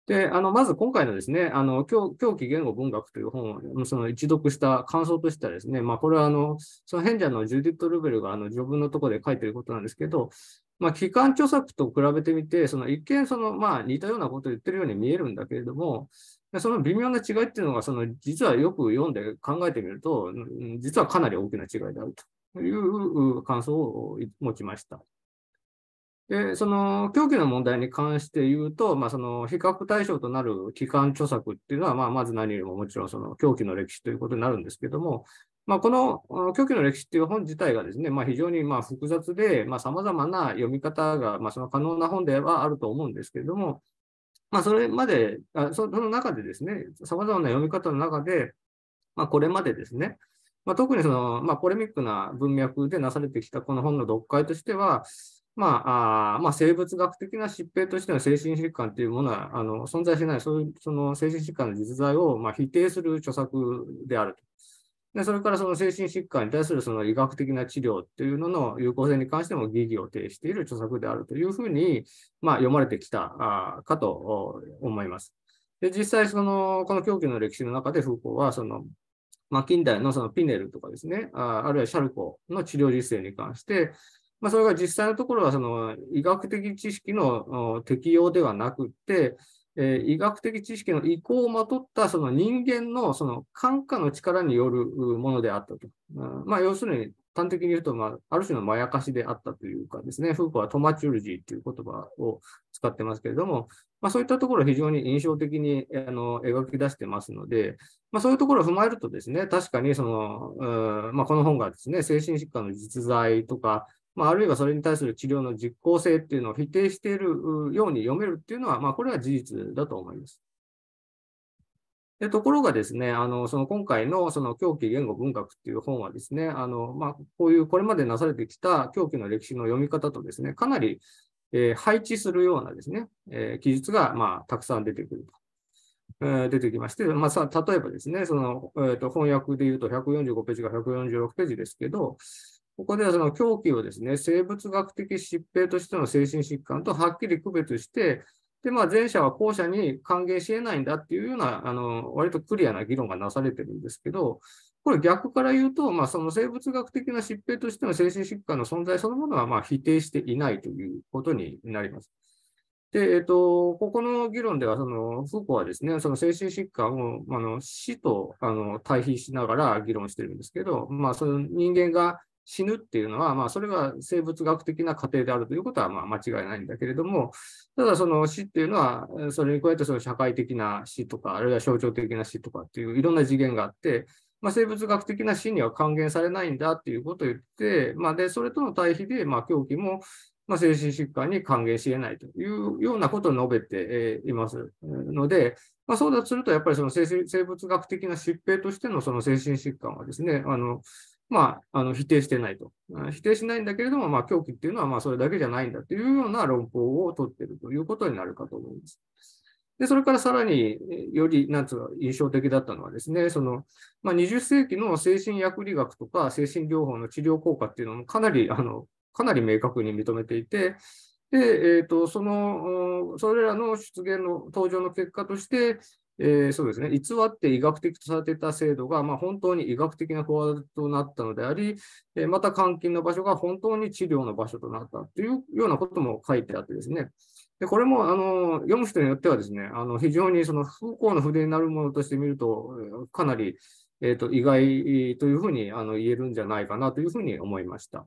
で、あの、まず今回のですね、あの、狂気言語文学という本を、その一読した感想としてはですね、まあ、これはあの、その変者のジュディット・ルベルがあの、序文のところで書いてることなんですけど、まあ、機関著作と比べてみて、その一見その、まあ、似たようなことを言ってるように見えるんだけれども、その微妙な違いっていうのが、その、実はよく読んで考えてみると、実はかなり大きな違いであるという感想を持ちました。で、その供給の問題に関して言うと、まあ、その比較対象となる機関著作っていうのは、まあ、まず何よりももちろんその供給の歴史ということになるんですけども、まあ、この供給の歴史っていう本自体がですね、まあ、非常にまあ複雑で、まあ、様々な読み方が、まあ、その可能な本ではあると思うんですけれども、まあ、それまで、あその中でですね、様々な読み方の中で、まあ、これまでですね、まあ、特にその、まあ、ポレミックな文脈でなされてきたこの本の読解としては、まあ、あまあ、生物学的な疾病としての精神疾患というものはあの存在しない、そういうその精神疾患の実在を、まあ、否定する著作であると。でそれからその精神疾患に対するその医学的な治療っていうのの有効性に関しても疑義を呈している著作であるというふうに、まあ、読まれてきたかと思います。で実際その、この狂気の歴史の中でフーコーはその、まあ、近代のそのピネルとかですねあ、あるいはシャルコの治療実践に関して、まあ、それが実際のところはその医学的知識の適用ではなくて、えー、医学的知識の意向をまとったその人間のその感化の力によるものであったと。まあ、要するに端的に言うと、まあ、ある種のまやかしであったというかですね、フーコはトマチュルジーという言葉を使ってますけれども、まあ、そういったところを非常に印象的にあの描き出してますので、まあ、そういうところを踏まえるとですね、確かにその、まあ、この本がですね、精神疾患の実在とか、まあ、あるいはそれに対する治療の実効性っていうのを否定しているように読めるっていうのは、まあ、これは事実だと思います。でところがですね、あのその今回のその狂気言語文学っていう本はですね、あのまあ、こういうこれまでなされてきた狂気の歴史の読み方とですね、かなり、えー、配置するようなですね、えー、記述が、まあ、たくさん出てくると。出てきまして、まあ、さ例えばですね、そのえーと、と翻訳で言うと145ページが146ページですけど、ここではその狂気をですね、生物学的疾病としての精神疾患とはっきり区別して、で、まあ、前者は後者に還元し得ないんだっていうような、あの、割とクリアな議論がなされてるんですけど、これ逆から言うと、まあ、その生物学的な疾病としての精神疾患の存在そのものは、ま否定していないということになります。で、えっと、ここの議論では、その、フーコはですね、その精神疾患を、あの、死と、あの、対比しながら議論してるんですけど、まあ、その人間が、死ぬっていうのは、まあ、それが生物学的な過程であるということは、まあ、間違いないんだけれども、ただその死っていうのは、それに加えてその社会的な死とか、あるいは象徴的な死とかっていういろんな次元があって、まあ、生物学的な死には還元されないんだっていうことを言って、まあ、でそれとの対比で、まあ、狂気も、まあ、精神疾患に還元し得ないというようなことを述べていますので、まあ、そうだとすると、やっぱりその生物学的な疾病としてのその精神疾患はですね、あのまあ、あの否定してないと。否定しないんだけれども、まあ、狂気っていうのはまあそれだけじゃないんだというような論法を取っているということになるかと思います。で、それからさらにより、なんつうか、印象的だったのはですね、その、まあ、20世紀の精神薬理学とか精神療法の治療効果っていうのもかなり、あの、かなり明確に認めていて、で、えっ、ー、と、その、それらの出現の、登場の結果として、えー、そうですね、偽って医学的とされていた制度が、まあ、本当に医学的なフォとなったのであり、えー、また監禁の場所が本当に治療の場所となったというようなことも書いてあってですね、でこれもあの読む人によってはですね、あの非常にその不幸の筆になるものとして見ると、かなり、えーと、意外というふうにあの言えるんじゃないかなというふうに思いました。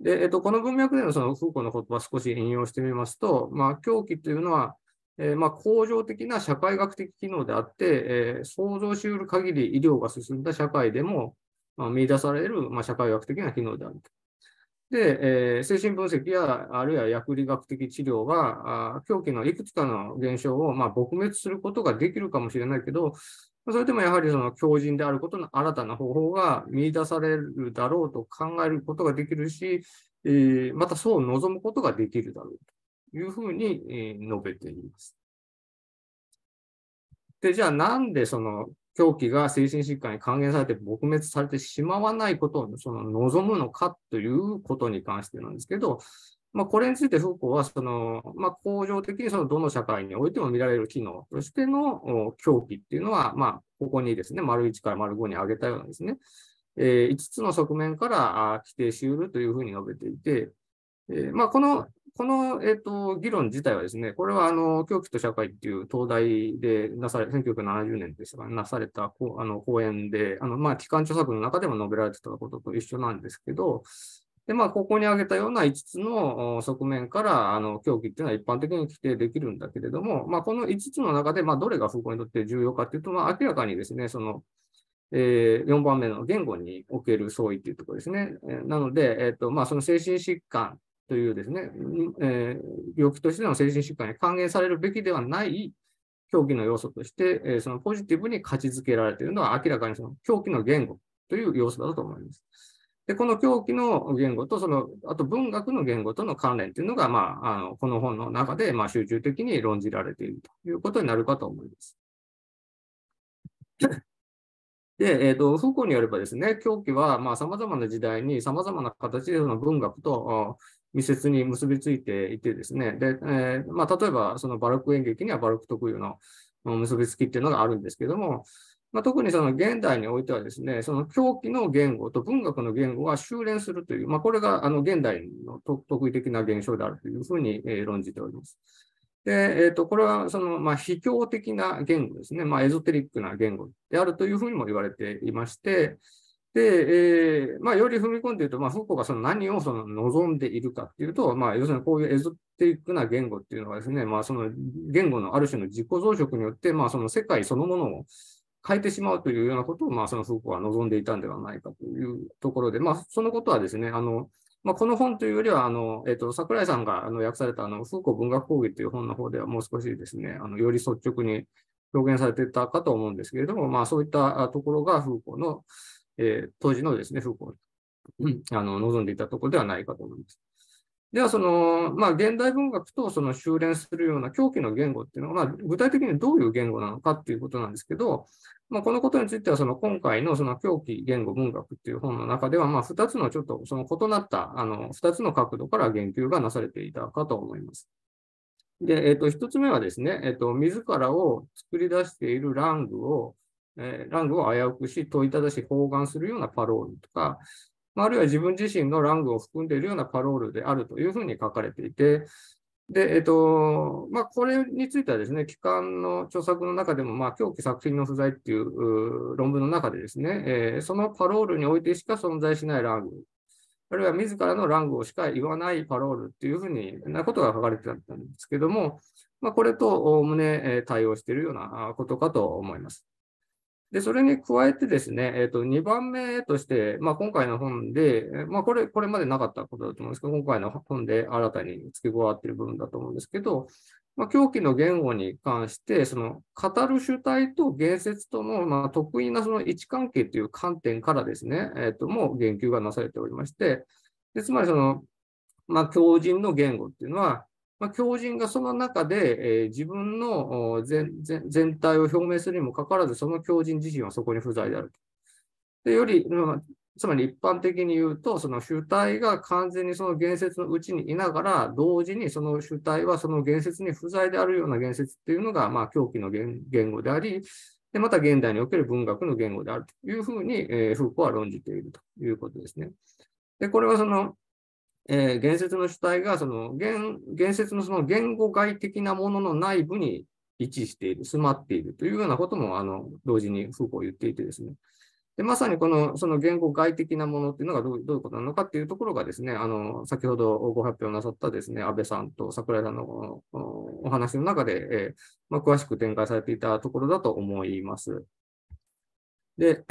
でえっ、と、この文脈でのそのフーコーの言葉を少し引用してみますと、まあ、狂気というのは、えー、まあ、恒常的な社会学的機能であって、えー、想像しうる限り医療が進んだ社会でも、まあ、見出される、まあ、社会学的な機能であると。で、えー、精神分析や、あるいは薬理学的治療は、あ狂気のいくつかの現象を、ま撲滅することができるかもしれないけど、それでもやはりその強靭であることの新たな方法が見出されるだろうと考えることができるし、えまたそう望むことができるだろうと。いうふうに述べています。で、じゃあなんでその狂気が精神疾患に還元されて撲滅されてしまわないことをその望むのかということに関してなんですけど、まあ、これについてフーコーはその、まあ、恒常的にそのどの社会においても見られる機能としての狂気っていうのは、まあ、ここにですね、丸1から丸5に挙げたようなですね、えー、5つの側面から規定しうるというふうに述べていて、えーまあ、このこの、えっと、議論自体はですね、これは、あの、と社会っていう東大でなされ、1970年ですが、なされたこあの講演で、あの、まあ、機関著作の中でも述べられてたことと一緒なんですけど、で、まあ、ここに挙げたような5つの側面から、あの、とっていうのは一般的に規定できるんだけれども、まあ、この5つの中で、まあ、どれがフーにとって重要かっていうと、まあ、明らかにですね、その、えー、4番目の言語における相違っていうところですね。えー、なので、えっ、ー、と、まあ、その精神疾患というですね、えー、病気としての精神疾患に還元されるべきではない狂気の要素として、えー、そのポジティブに価値づけられているのは明らかにその狂気の言語という要素だと思います。で、この狂気の言語と、その、あと文学の言語との関連というのが、まあ、あの、この本の中で、まあ、集中的に論じられているということになるかと思います。(laughs) で、えっ、ー、と、フーコによればですね、狂気は、まあ、様々な時代に様々な形でその文学と密接に結びついていてですね、で、えー、まあ、例えばそのバロック演劇にはバロック特有の結びつきっていうのがあるんですけども、まあ、特にその現代においてはですね、その狂気の言語と文学の言語が修練するという、まあ、これがあの現代の特異的な現象であるというふうに、え論じております。で、えっ、ー、と、これはその、まあ、非教的な言語ですね、まあ、エゾテリックな言語であるというふうにも言われていまして、で、えーまあ、より踏み込んで言うと、まあ、フッコがその何をその望んでいるかっていうと、まあ、要するにこういうエゾテックな言語っていうのはですね、まあ、その言語のある種の自己増殖によって、まあ、その世界そのものを変えてしまうというようなことを、まあ、そのフッコは望んでいたんではないかというところで、まあ、そのことはですね、あの、まあ、この本というよりは、あの、えっ、ー、と、桜井さんがあの訳された、あの、フーコ文学講義という本の方ではもう少しですね、あの、より率直に表現されてたかと思うんですけれども、まあ、そういったところがフーコの、えー、当時のですね、フーコあの望んでいたところではないかと思います。では、その、まあ、現代文学とその修練するような狂気の言語っていうのは、まあ、具体的にどういう言語なのかっていうことなんですけど、まあ、このことについては、その今回のその狂気言語文学っていう本の中では、まあ、2つのちょっとその異なった、あの、2つの角度から言及がなされていたかと思います。で、えっ、ー、と、1つ目はですね、えっ、ー、と、自らを作り出しているラングを、えー、ラングを危うくし、問いただし、包含するようなパロールとか、まあ、るいは自分自身のラングを含んでいるようなパロールであるというふうに書かれていて、で、えっと、まあ、これについてはですね、機関の著作の中でも、まあ、狂気作品の不在っていう論文の中でですね、えー、そのパロールにおいてしか存在しないラング、あるいは自らのラングをしか言わないパロールっていうふうになことが書かれてたんですけども、まあ、これとおおむね対応しているようなことかと思います。で、それに加えてですね、えっ、ー、と、2番目として、まあ、今回の本で、まあ、これ、これまでなかったことだと思うんですけど、今回の本で新たに付け加わっている部分だと思うんですけど、まあ、狂気の言語に関して、その、語る主体と言説との、まあ、得意なその位置関係という観点からですね、えっ、ー、と、も言及がなされておりまして、でつまりその、まあ、狂人の言語っていうのは、まあ、狂人がその中で、えー、自分の全体を表明するにもかかわらず、その狂人自身はそこに不在であるでより、まあ、つまり一般的に言うと、その主体が完全にその言説のうちにいながら、同時にその主体はその言説に不在であるような言説っていうのが、まあ、狂気の言語であり、でまた現代における文学の言語であるというふうに、えー、フーコは論じているということですね。でこれはそのえー、言説の主体がその言言説のその言語外的なものの内部に位置している、詰まっているというようなこともあの同時にフーコー言っていてですね。でまさにこのその言語外的なものっていうのがどういうことなのかっていうところがですね、あの先ほどご発表なさったですね安倍さんと桜井さんのお話の中で、えー、まあ、詳しく展開されていたところだと思います。で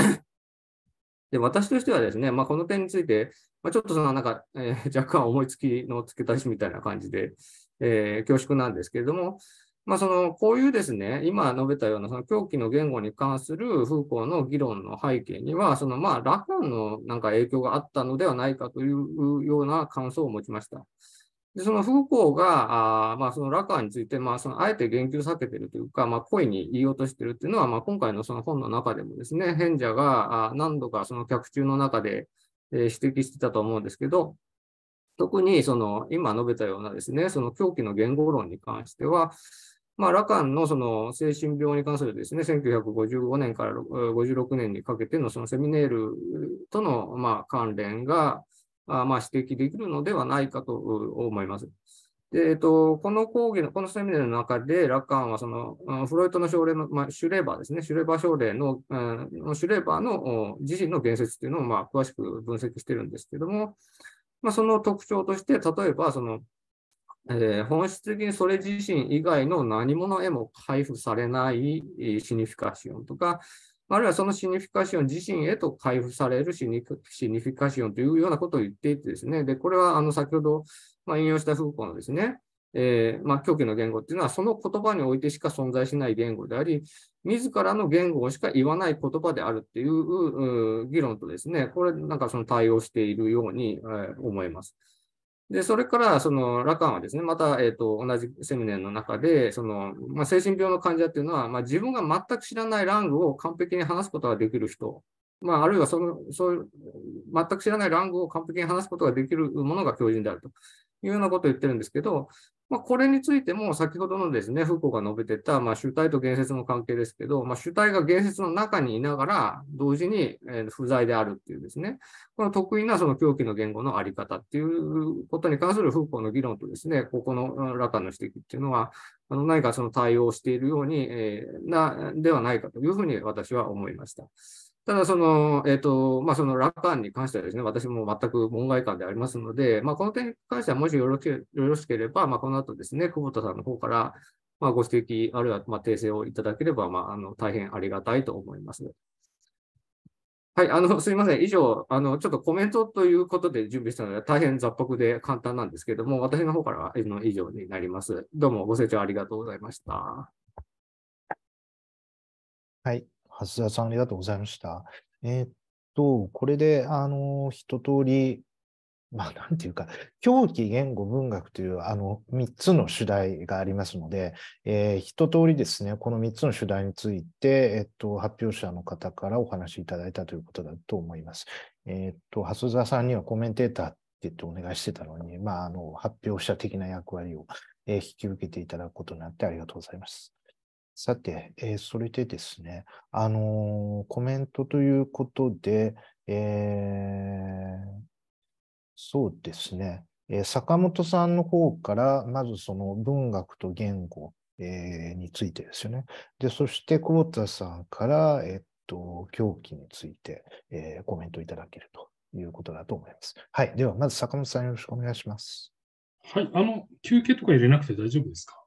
(coughs) で、私としてはですね、まあ、この点について、まあ、ちょっとそのなんか、えー、(laughs) 若干思いつきの付け足しみたいな感じで、えー、恐縮なんですけれども、まあ、そのこういうですね、今述べたようなその狂気の言語に関するフーコーの議論の背景には、そのまあラカンのなんか影響があったのではないかというような感想を持ちました。でそのフーコーが、あまあ、そのラカンについて、まあ、そのあえて言及避けてるというか、まあ、故意に言い落としてるっていうのは、まあ、今回のその本の中でもですね、変者が何度かその脚中の中で、指摘してたと思うんですけど、特にその今述べたようなですね、その狂気の言語論に関しては、まあ、羅漢のその精神病に関するですね、1955年から56年にかけてのそのセミネールとのまあ関連がまあ指摘できるのではないかと思います。えっと、この講義の、このセミナーの中で、ラッカンはその、フロイトの症例の、まあ、シュレーバーですね、シュレーバー症例の、うん、シュレーバーの自身の言説っていうのを、まあ、詳しく分析してるんですけども、まあ、その特徴として、例えば、その、えー、本質的にそれ自身以外の何者へも配布されないシニフィカシオンとか、あるいはそのシニフィカシオン自身へと配布されるシニフィカシオンというようなことを言っていてですね、で、これはあの先ほどまあ、引用したフーコーのですね、えー、まあ、狂気の言語っていうのは、その言葉においてしか存在しない言語であり、自らの言語をしか言わない言葉であるっていう議論とですね、これなんかその対応しているように、えー、思います。で、それから、その、ラカンはですね、また、えっ、ー、と、同じセミナーの中で、その、まあ、精神病の患者っていうのは、まあ、自分が全く知らないラングを完璧に話すことができる人、まあ、あるいはその、そういう、全く知らないラングを完璧に話すことができるものが狂人であると。いうようなことを言ってるんですけど、まあ、これについても先ほどのですね、フーコが述べてた、まあ、主体と言説の関係ですけど、まあ、主体が言説の中にいながら、同時に不在であるっていうですね、この得意なその狂気の言語のあり方っていうことに関するフーコの議論とですね、ここのラカの指摘っていうのは、あの何かその対応しているように、えー、な、ではないかというふうに私は思いました。ただ、その、えっ、ー、と、まあ、その楽観に関してはですね、私も全く門外観でありますので、まあ、この点に関しては、もしよろしければ、まあ、この後ですね、久保田さんの方から、まあ、ご指摘、あるいは、まあ、訂正をいただければ、まあ、あの、大変ありがたいと思います。はい、あの、すみません。以上、あの、ちょっとコメントということで準備したので、大変雑白で簡単なんですけれども、私の方からはの以上になります。どうもご清聴ありがとうございました。はい、蓮田さん、ありがとうございました。えー、っと、これで、あの、一通り、(laughs) まあ、なんていうか、狂気、言語、文学という、あの、3つの主題がありますので、えー、一通りですね、この3つの主題について、えっと、発表者の方からお話しいただいたということだと思います。えー、っと、蓮田さんにはコメンテーターって言ってお願いしてたのに、まあ、あの、発表者的な役割を、えー、引き受けていただくことになってありがとうございます。さて、えー、それでですね、あのー、コメントということで、えー、そうですね、えー、坂本さんの方から、まずその文学と言語、えー、についてですよね。で、そして久保田さんから、えっと、狂気について、えー、コメントいただけるということだと思います。はい。では、まず坂本さんよろしくお願いします。はい。あの、休憩とか入れなくて大丈夫ですか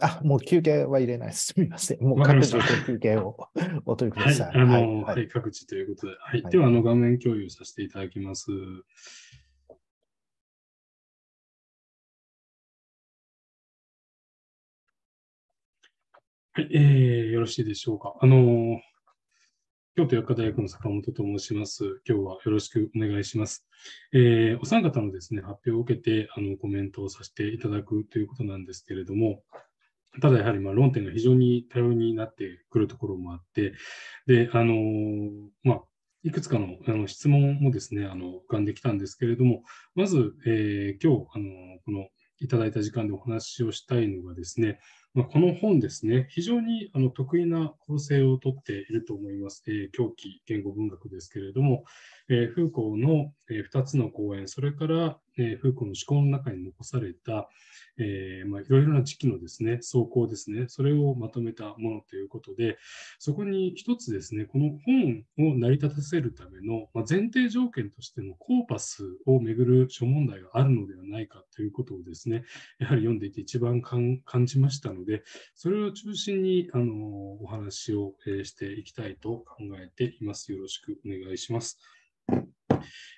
あ、もう休憩は入れないです。すみません。もう各自休憩を (laughs) お取りください。はい、あの、はい、各自ということで。はい。はい、では、あの、画面共有させていただきます。はい、えー、よろしいでしょうか。あの、京都薬科大学の坂本と申します。今日はよろしくお願いします。えー、お三方のですね、発表を受けて、あの、コメントをさせていただくということなんですけれども、ただやはりま論点が非常に多様になってくるところもあって、で、あの、まあ、いくつかのあの質問もですね、あの浮かんできたんですけれども、まず、えー、今日あのこのいただいた時間でお話をしたいのがですね、まあ、この本ですね、非常にあの得意な構成をとっていると思います。えー、狂気言語文学ですけれども、えー、フーコーの、え2つの講演、それから、えー、フーコーの思考の中に残された、えーまあ、いろいろな時期のですね、走行ですね、それをまとめたものということで、そこに一つですね、この本を成り立たせるための、まあ、前提条件としてのコーパスをめぐる諸問題があるのではないかということをですね、やはり読んでいて一番感じましたので、それを中心にあのお話をしていきたいと考えています。よろしくお願いします。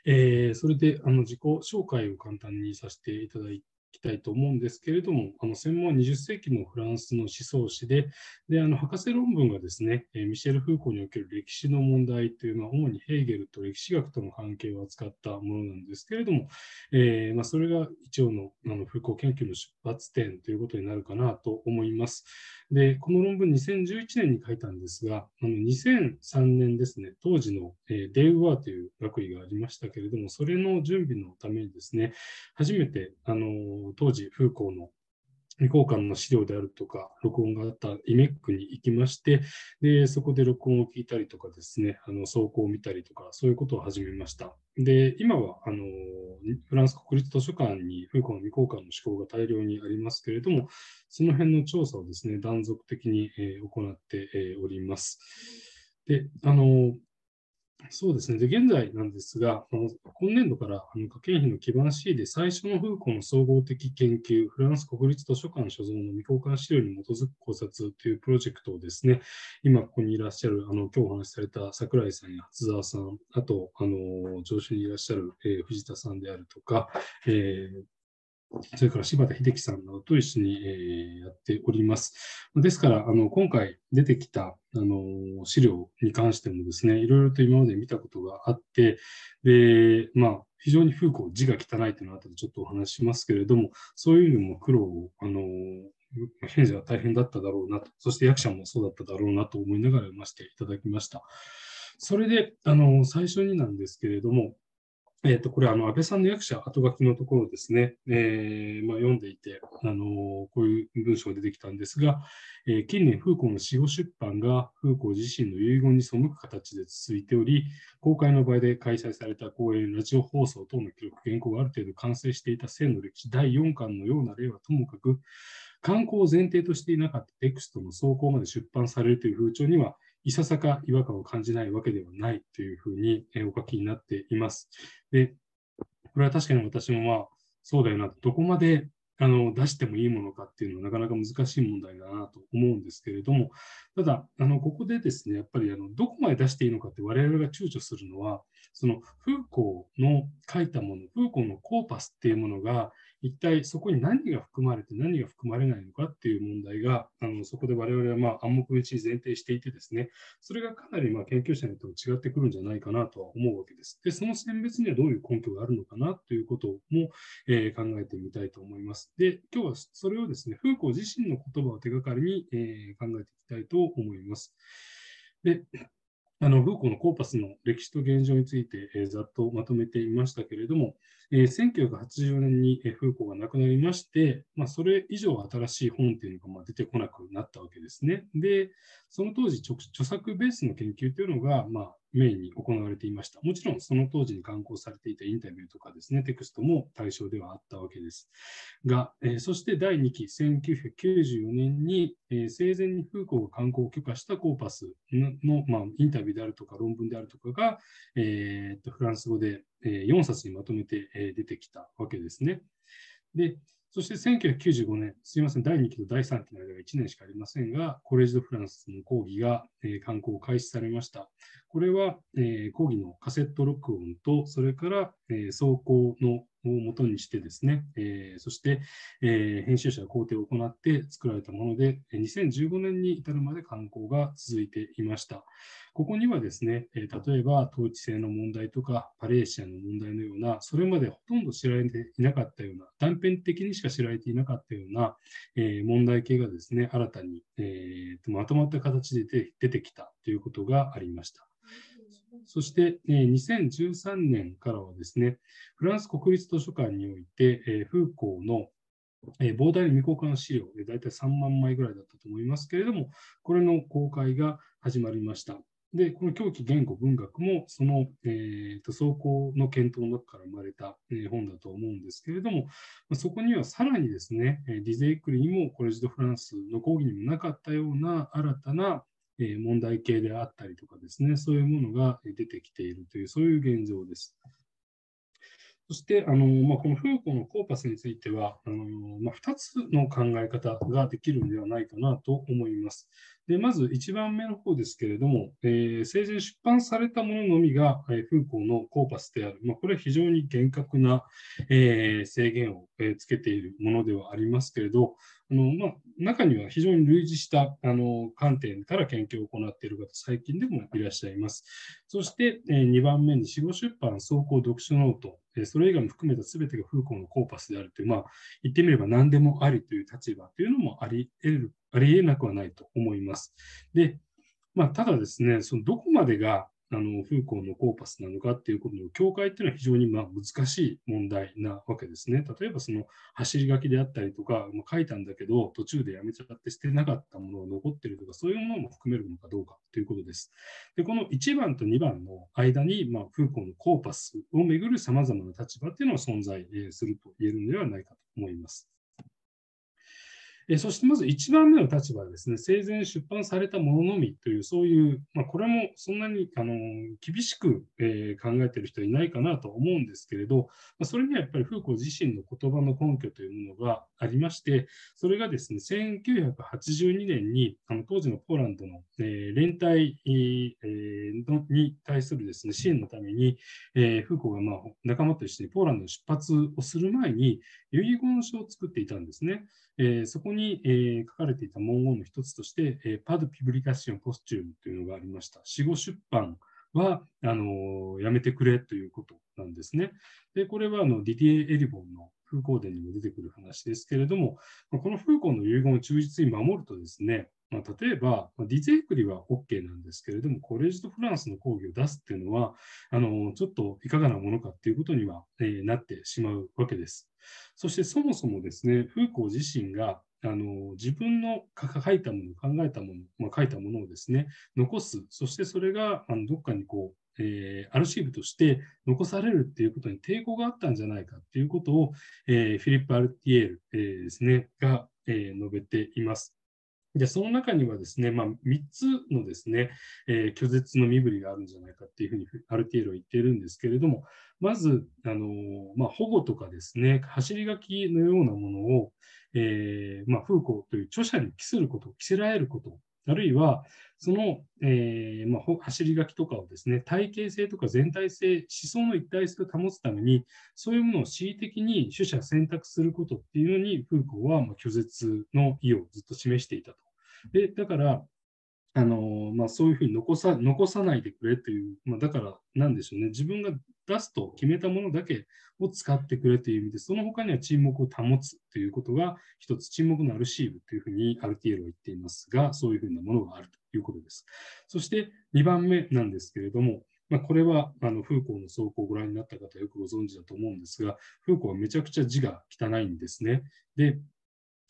えー、それであの自己紹介を簡単にさせていただいて。きたいと思うんですけれども、あの専門は20世紀のフランスの思想史で、であの博士論文がですね、えミシェル・フーコにおける歴史の問題という、まあ、主にヘーゲルと歴史学との関係を扱ったものなんですけれども、えー、まあ、それが一応のあのフーコ研究の出発点ということになるかなと思います。で、この論文2011年に書いたんですが、あの2003年ですね、当時の、えデウワーという学位がありましたけれども、それの準備のためにですね、初めてあの当時、フーコーの交換の資料であるとか、録音があったイメックに行きまして、で、そこで録音を聞いたりとかですね、あの、走行を見たりとか、そういうことを始めました。で、今は、あの、フランス国立図書館に、フーコの未交換の思考が大量にありますけれども、その辺の調査をですね、断続的に、えー、行って、えー、おります。で、あの、そうですね。で、現在なんですが、今年度からあの科研費の基盤 C で最初の風光の総合的研究、フランス国立図書館所蔵の未交換資料に基づく考察というプロジェクトをですね、今ここにいらっしゃる、あの今日お話しされた桜井さんや初澤さん、あと、あの、上司にいらっしゃる、えー、藤田さんであるとか、えーそれから柴田秀樹さんなどと一緒に、えやっております。ですから、あの今回出てきたあの資料に関してもですね、いろいろと今まで見たことがあって、でまあ、非常に風光、字が汚いというのは後でちょっとお話しますけれども、そういうのも苦労を、あの平時は大変だっただろうなと、そして役者もそうだっただろうなと思いながら読ませていただきました。それで、あの最初になんですけれども、えー、と、これ、あの、安倍さんの役者、後書きのところですね、えー、まあ、読んでいて、あのこういう文章が出てきたんですが、えー、近年、フーコーの死後出版が、フーコー自身の遺言に背く形で続いており、公開の場で開催された講演、ラジオ放送等の記録、原稿がある程度完成していた線の歴史第4巻のような例はともかく、観光を前提としていなかったテクストの走行まで出版されるという風潮には、いささか違和感を感じないわけではないというふうに、えお書きになっています。で、これは確かに私もまあ、そうだよな、どこまであの出してもいいものかっていうのはなかなか難しい問題だなと思うんですけれども、ただ、あのここでですね、やっぱりあのどこまで出していいのかって我々が躊躇するのは、そのフーコーの書いたもの、フーコーのコーパスっていうものが一体そこに何が含まれて何が含まれないのかっていう問題があのそこで我々はまあ暗黙のちに前提していてですねそれがかなりまあ研究者によっても違ってくるんじゃないかなとは思うわけです。でその選別にはどういう根拠があるのかなということも、えー、考えてみたいと思います。で今日はそれをですねフーコー自身の言葉を手がかりに、えー、考えていきたいと思います。であのフーコーのコーパスの歴史と現状について、えー、ざっとまとめていましたけれども、えー、1 9 8 0年に、えー、フーコーが亡くなりまして、まあ、それ以上新しい本っていうのが、まあ、出てこなくなったわけですね。で、その当時著、著作ベースの研究というのが、まあ、メインに行われていました。もちろんその当時に刊行されていたインタビューとかですね、テクストも対象ではあったわけです。が、えー、そして第2期、1994年に、えー、生前にフーコーが刊行を許可したコーパスの、まあ、インタビューであるとか論文であるとかが、えー、とフランス語で、え4冊にまとめて、え出てきたわけですね。で、そして1995年、すみません、第2期と第3期の間が1年しかありませんが、コレージ・ド・フランスの講義が、えー、刊を開始されました。これは、えー、講義のカセット録音と、それから、えー、走行のをもとにしてですね、えー、そして、えー、編集者が工程を行って作られたもので、2015年に至るまで刊行が続いていました。ここにはですね、えー、例えば統治性の問題とかパレーシアの問題のような、それまでほとんど知られていなかったような、断片的にしか知られていなかったような、え問題系がですね、新たに、えー、まとまった形で出てきたということがありました。そして2013年からはですね、フランス国立図書館において、フーコーの膨大な未公開の資料で大体3万枚ぐらいだったと思いますけれども、これの公開が始まりました。で、この狂気言語文学も、その、えーと、走行の検討の中から生まれた、え本だと思うんですけれども、まそこにはさらにですね、ディゼイクリにもコレジ・ド・フランスの講義にもなかったような新たなえ問題系であったりとかですね、そういうものが出てきているという、そういう現状です。そして、あのまあ、このフーコのコーパスについては、あのまあ、2つの考え方ができるんではないかなと思います。で、まず1番目の方ですけれども、えー、生前出版されたもののみが、えー、フーのコーパスである。まあ、これは非常に厳格な、えー、制限を、えー、つけているものではありますけれど、あのまあ、中には非常に類似したあの観点から研究を行っている方、最近でもいらっしゃいます。そして、えー、2番目に死後出版総合読書ノートそれ以外も含めた全てがフーコーのコーパスであるという、まあ、言ってみれば何でもありという立場というのもあり得るありえなくはないと思います。で、まあ、ただですね、そのどこまでがあの風光のコーパスなのかっていうことの境界っていうのは非常にまあ難しい問題なわけですね。例えばその走り書きであったりとか、まあ、書いたんだけど途中でやめちゃって捨てなかったものが残ってるとかそういうものも含めるのかどうかということです。でこの1番と2番の間に、まあ、フーのコーパスをめぐる様々な立場っていうのは存在すると言えるのではないかと思います。えそしてまず1番目の立場はですね、生前出版されたもののみという、そういう、まあ、これもそんなにあの厳しく、えー、考えてる人はいないかなと思うんですけれど、まあ、それにはやっぱりフーコー自身の言葉の根拠というものがありまして、それがですね、1982年にあの当時のポーランドの、えー、連帯、えー、に対するですね、支援のために、えフーコーが、まあ、仲間と一緒にポーランドに出発をする前に遺言書を作っていたんですね。えー、そこに、えー、書かれていた文言の一つとして、えー、パド・ピブリカシオン・コスチュームというのがありました。死後出版はあのやめてくれということなんですね。でこれはあのディディエ・エリボンの風光伝にも出てくる話ですけれども、この風光の遺言を忠実に守るとですね、まあ、例えば、まィ DJ クリは OK なんですけれども、コレージとフランスの講義を出すっていうのは、あのちょっといかがなものかっていうことには、えー、なってしまうわけです。そしてそもそもですね、フーコー自身があの自分の書いたもの、考えたもの、まあ、書いたものをですね、残す、そしてそれがあのどっかにこうえー、アルシーブとして残されるっていうことに抵抗があったんじゃないかっていうことを、えー、フィリップ・アルティエール、えー、ですね、が、えー、述べています。で、その中にはですね、まあ、3つのですね、えー、拒絶の身振りがあるんじゃないかっていうふうに、ある程度は言っているんですけれども、まず、あのまあ、保護とかですね、走り書きのようなものを、えー、まあ、フーコーという著者に帰すること、着せられること、あるいは、その、えー、まあ、走り書きとかをですね、体系性とか全体性、思想の一体性を保つために、そういうものを恣意的に取捨選択することっていうのに、フーコーはま拒絶の意をずっと示していたと。で、だから、あのまあ、そういうふうに残さ残さないでくれという、まあ、だからなんでしょうね、自分が出すと決めたものだけを使ってくれという意味で、その他には沈黙を保つということが、一つ沈黙のアルシーブというふうにアルティエルは言っていますが、そういうふうなものがあるということです。そして2番目なんですけれども、まあ、これはあのフーコーの走行をご覧になった方よくご存知だと思うんですが、フーコーはめちゃくちゃ字が汚いんですね。で、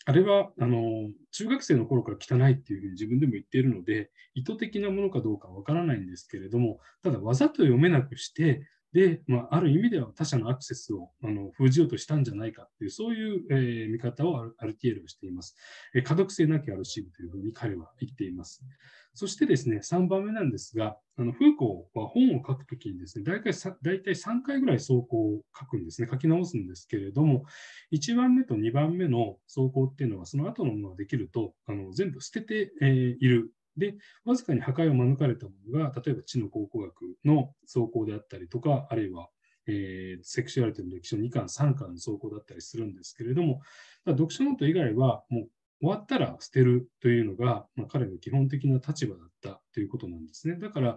あれはあの中学生の頃から汚いっていうふうに自分でも言っているので意図的なものかどうかわからないんですけれどもただわざと読めなくしてで、まあ、ある意味では他者のアクセスをあの封じようとしたんじゃないかっていう、そういう、えー、見方をアルティエルはしています。えー、可読性なき RC というふうに彼は言っています。そしてですね、3番目なんですが、あのフーコーは本を書くときにですね、大体大い3回ぐらい草稿を書くんですね、書き直すんですけれども、1番目と2番目の草稿っていうのは、その後のものができると、あの全部捨てて、えー、いるで、わずかに破壊を免れたものが、例えば知の考古学の草稿であったりとか、あるいは、えー、セクシュアリティの歴史の2巻、3巻の草稿だったりするんですけれども、読書ノート以外は、もう終わったら捨てるというのが、まあ、彼の基本的な立場だったということなんですね。だから、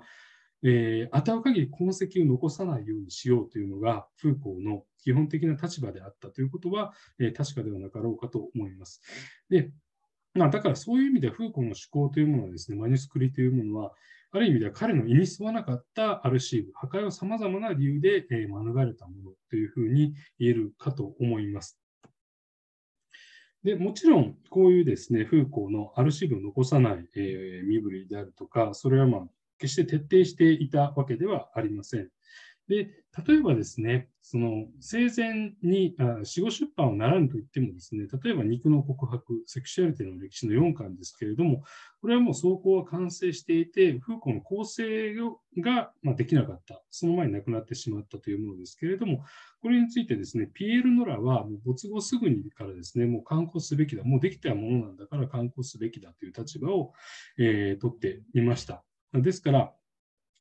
えた与う限り痕跡を残さないようにしようというのが、フーコーの基本的な立場であったということは、えー、確かではなかろうかと思います。で、まあ、だからそういう意味でフーコの思考というものはですね、マニュスクリというものは、ある意味では彼の意に沿わなかったアルシーブ、破壊をさまざまな理由で、えー、免れたものというふうに言えるかと思います。でもちろん、こういうですね、フーコのアルシーブを残さない、えー、身振りであるとか、それはまあ決して徹底していたわけではありません。で、例えばですね、その生前に死後出版を習うといってもですね、例えば肉の告白、セクシュアリティの歴史の4巻ですけれども、これはもう走行は完成していて、フーコーの構成が、まできなかった、その前に亡くなってしまったというものですけれども、これについてですね、ピエール・ノラはもう没後すぐにからですね、もう刊行すべきだ、もうできたものなんだから刊行すべきだという立場を、えー、取ってみました。ですから、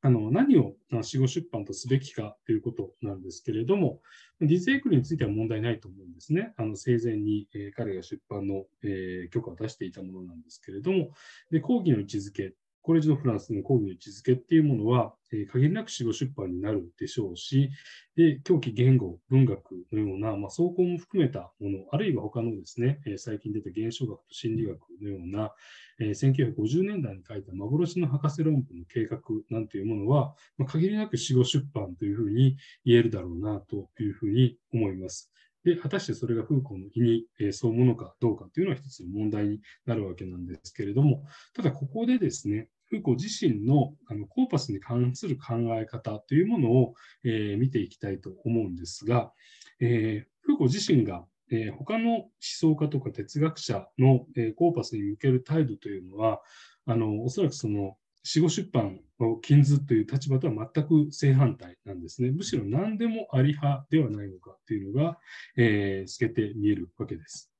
あの何を死後出版とすべきかということなんですけれども、ディズ・エイクルについては問題ないと思うんですね。あの生前に、えー、彼が出版の、えー、許可を出していたものなんですけれども、で講義の位置づけコレージのフランスの講義の位置づけっていうものは、えー、限りなく死後出版になるでしょうし、で狂気言語、文学のような、まあ、走行も含めたもの、あるいは他のですね、えー、最近出た現象学と心理学のような、えー、1950年代に書いた幻の博士論文の計画なんていうものは、まあ、限りなく死後出版というふうに言えるだろうなというふうに思います。で、果たしてそれがフーコの意に、えー、そうものかどうかというのは一つの問題になるわけなんですけれども、ただここでですね、フーコ自身のあのコーパスに関する考え方というものを、え見ていきたいと思うんですが、えフーコ自身がえー、他の思想家とか哲学者の、えー、コーパスに向ける態度というのは、あのおそらくその死後出版を禁ずという立場とは全く正反対なんですね。むしろ何でもあり派ではないのかというのが、えー、透けて見えるわけです。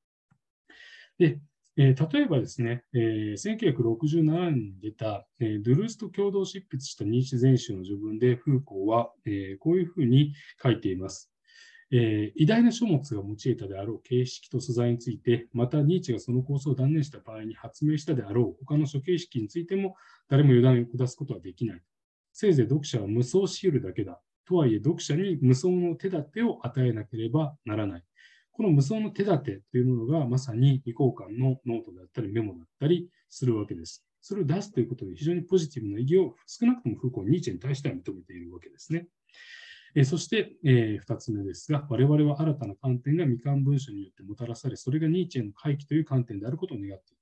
で、えー、例えばですね、えー、1967年に出た、えー、ドゥルースと共同執筆したニーチ全集の序文で、フーコーは、えー、こういうふうに書いています。えー、偉大な書物が用いたであろう形式と素材について、またニーチェがその構想を断念した場合に発明したであろう他の書形式についても誰も予断を下すことはできない。せいぜい読者は無双し得るだけだ。とはいえ読者に無双の手立てを与えなければならない。この無双の手立てというものがまさに非交感のノートだったりメモだったりするわけです。それを出すということで非常にポジティブな意義を少なくともフーコン・ニーチェに対しては認めているわけですね。えそして、えー、2つ目ですが、我々は新たな観点が未完文書によってもたらされ、それがニーチェの回帰という観点であることを願っている。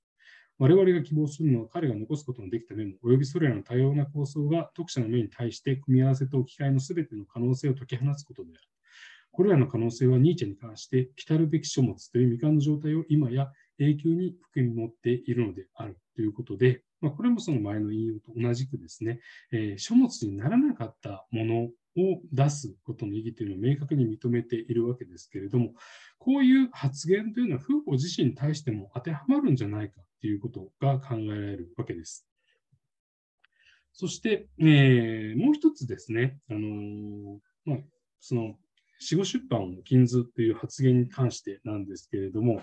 我々が希望するのは彼が残すことのできたメモ、およびそれらの多様な構想が読者の目に対して組み合わせと置き換えの全ての可能性を解き放つことである。これらの可能性はニーチェに関して来たるべき書物という未完の状態を今や永久に含み持っているのであるということで、まあ、これもその前の引用と同じくですね、えー、書物にならなかったものを出すことの意義というのを明確に認めているわけですけれども、こういう発言というのは、フーコ自身に対しても当てはまるんじゃないかということが考えられるわけです。そして、えー、もう一つですね、あのー、まあ、その死後出版を禁ずという発言に関してなんですけれども、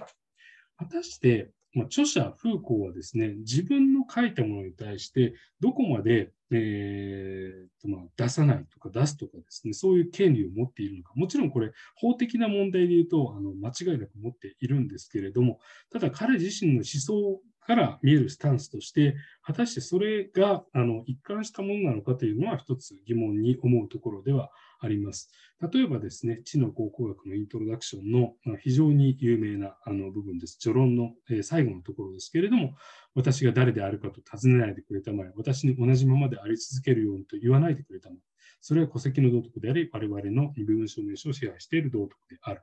果たして、まあ、著者フーコーはですね、自分の書いたものに対して、どこまで、えーとまあ、出さないとか出すとかですね、そういう権利を持っているのか、もちろんこれ、法的な問題で言うと、あの間違いなく持っているんですけれども、ただ彼自身の思想から見えるスタンスとして、果たしてそれがあの一貫したものなのかというのは、一つ疑問に思うところではあります。例えばですね、知の考古学のイントロダクションの非常に有名なあの部分です。序論の最後のところですけれども、私が誰であるかと尋ねないでくれたまえ、私に同じままであり続けるようにと言わないでくれたまえ、それは戸籍の道徳であり、我々の身分証明書を支配している道徳である。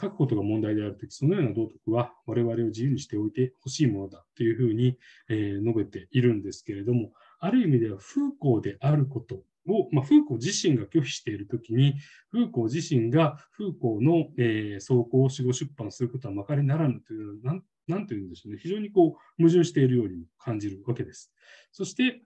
書くことが問題であるとき、そのような道徳は我々を自由にしておいてほしいものだというふうに、え述べているんですけれども、ある意味では風光であることを、まあ、フーコー自身が拒否しているときに、フーコー自身がフーコーの、えー、走行を死後出版することはまかりならぬというななんというんでしょうね、非常にこう矛盾しているように感じるわけです。そして、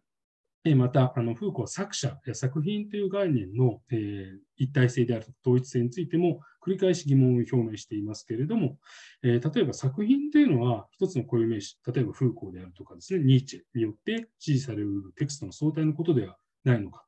えまた、あのフーコーは作者や作品という概念の、えー、一体性である統一性についても繰り返し疑問を表明していますけれども、えー、例えば作品というのは一つの固有名詞、例えばフーコーであるとかですね、ニーチェによって支持されるテクストの相対のことではないのか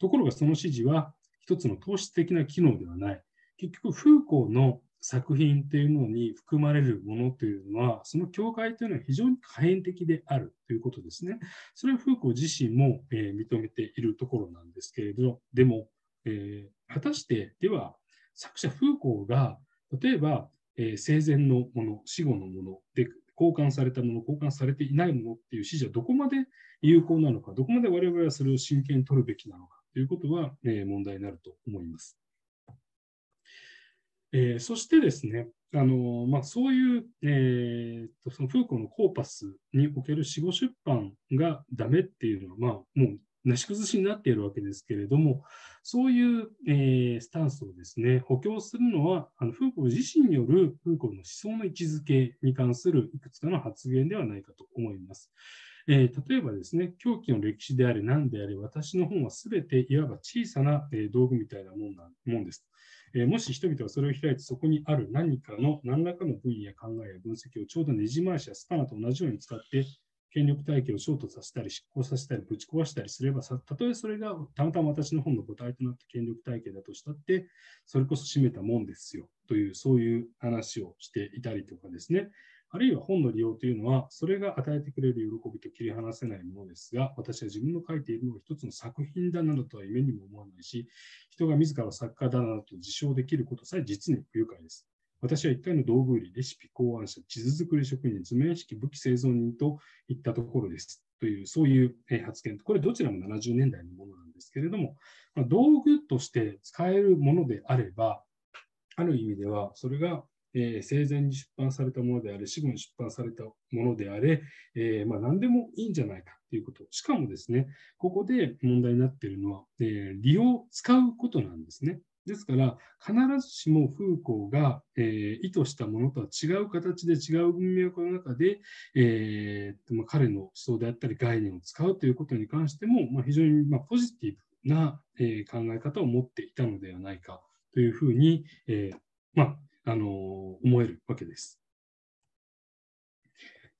ところがその指示は一つの糖質的な機能ではない。結局、フーコーの作品というのに含まれるものというのは、その境界というのは非常に可変的であるということですね。それはフーコー自身も、え認めているところなんですけれど、でも、えー、果たして、では、作者フーコーが、例えば、えー、生前のもの、死後のもので交換されたもの、交換されていないものっていう指示はどこまで有効なのか、どこまで我々はそれを真剣に取るべきなのかということは、え問題になると思います。えー、そしてですね、あのまあ、そういう、えーと、とそのフーコーのコーパスにおける死後出版がダメっていうのは、まあ、もうなし崩しになっているわけですけれども、そういう、えー、スタンスをですね、補強するのは、あのフーコー自身によるフーコーの思想の位置づけに関するいくつかの発言ではないかと思います。えー、例えばですね、狂気の歴史であれ何であれ、私の本はすべていわば小さな、え道具みたいなもんなもんです。えもし人々はそれを開いてそこにある何かの何らかの分野、考えや分析をちょうどねじ回しやスパナと同じように使って権力体系をショートさせたり執行させたりぶち壊したりすればたとえそれがたまたま私の本の母体となった権力体系だとしたってそれこそ占めたもんですよというそういう話をしていたりとかですね、あるいは本の利用というのは、それが与えてくれる喜びと切り離せないものですが、私は自分の書いているのが一つの作品だなどとは夢にも思わないし、人が自ら作家だなどと自称できることさえ実に不愉快です。私は一回の道具売り、レシピ考案者、地図作り職人、図面式武器製造人といったところです。という、そういう発言。これどちらも70年代のものなんですけれども、道具として使えるものであれば、ある意味では、それがえー、生前に出版されたものであれ、死後に出版されたものであれ、えー、まあ、何でもいいんじゃないかということ。しかもですね、ここで問題になっているのは、え利用、使うことなんですね。ですから、必ずしもフーコーが、えー、意図したものとは違う形で違う文脈の中で、えー、まあ、彼の思想であったり概念を使うということに関しても、まあ、非常に、まポジティブな、えー、考え方を持っていたのではないかというふうに、えまあ、あの思えるわけです。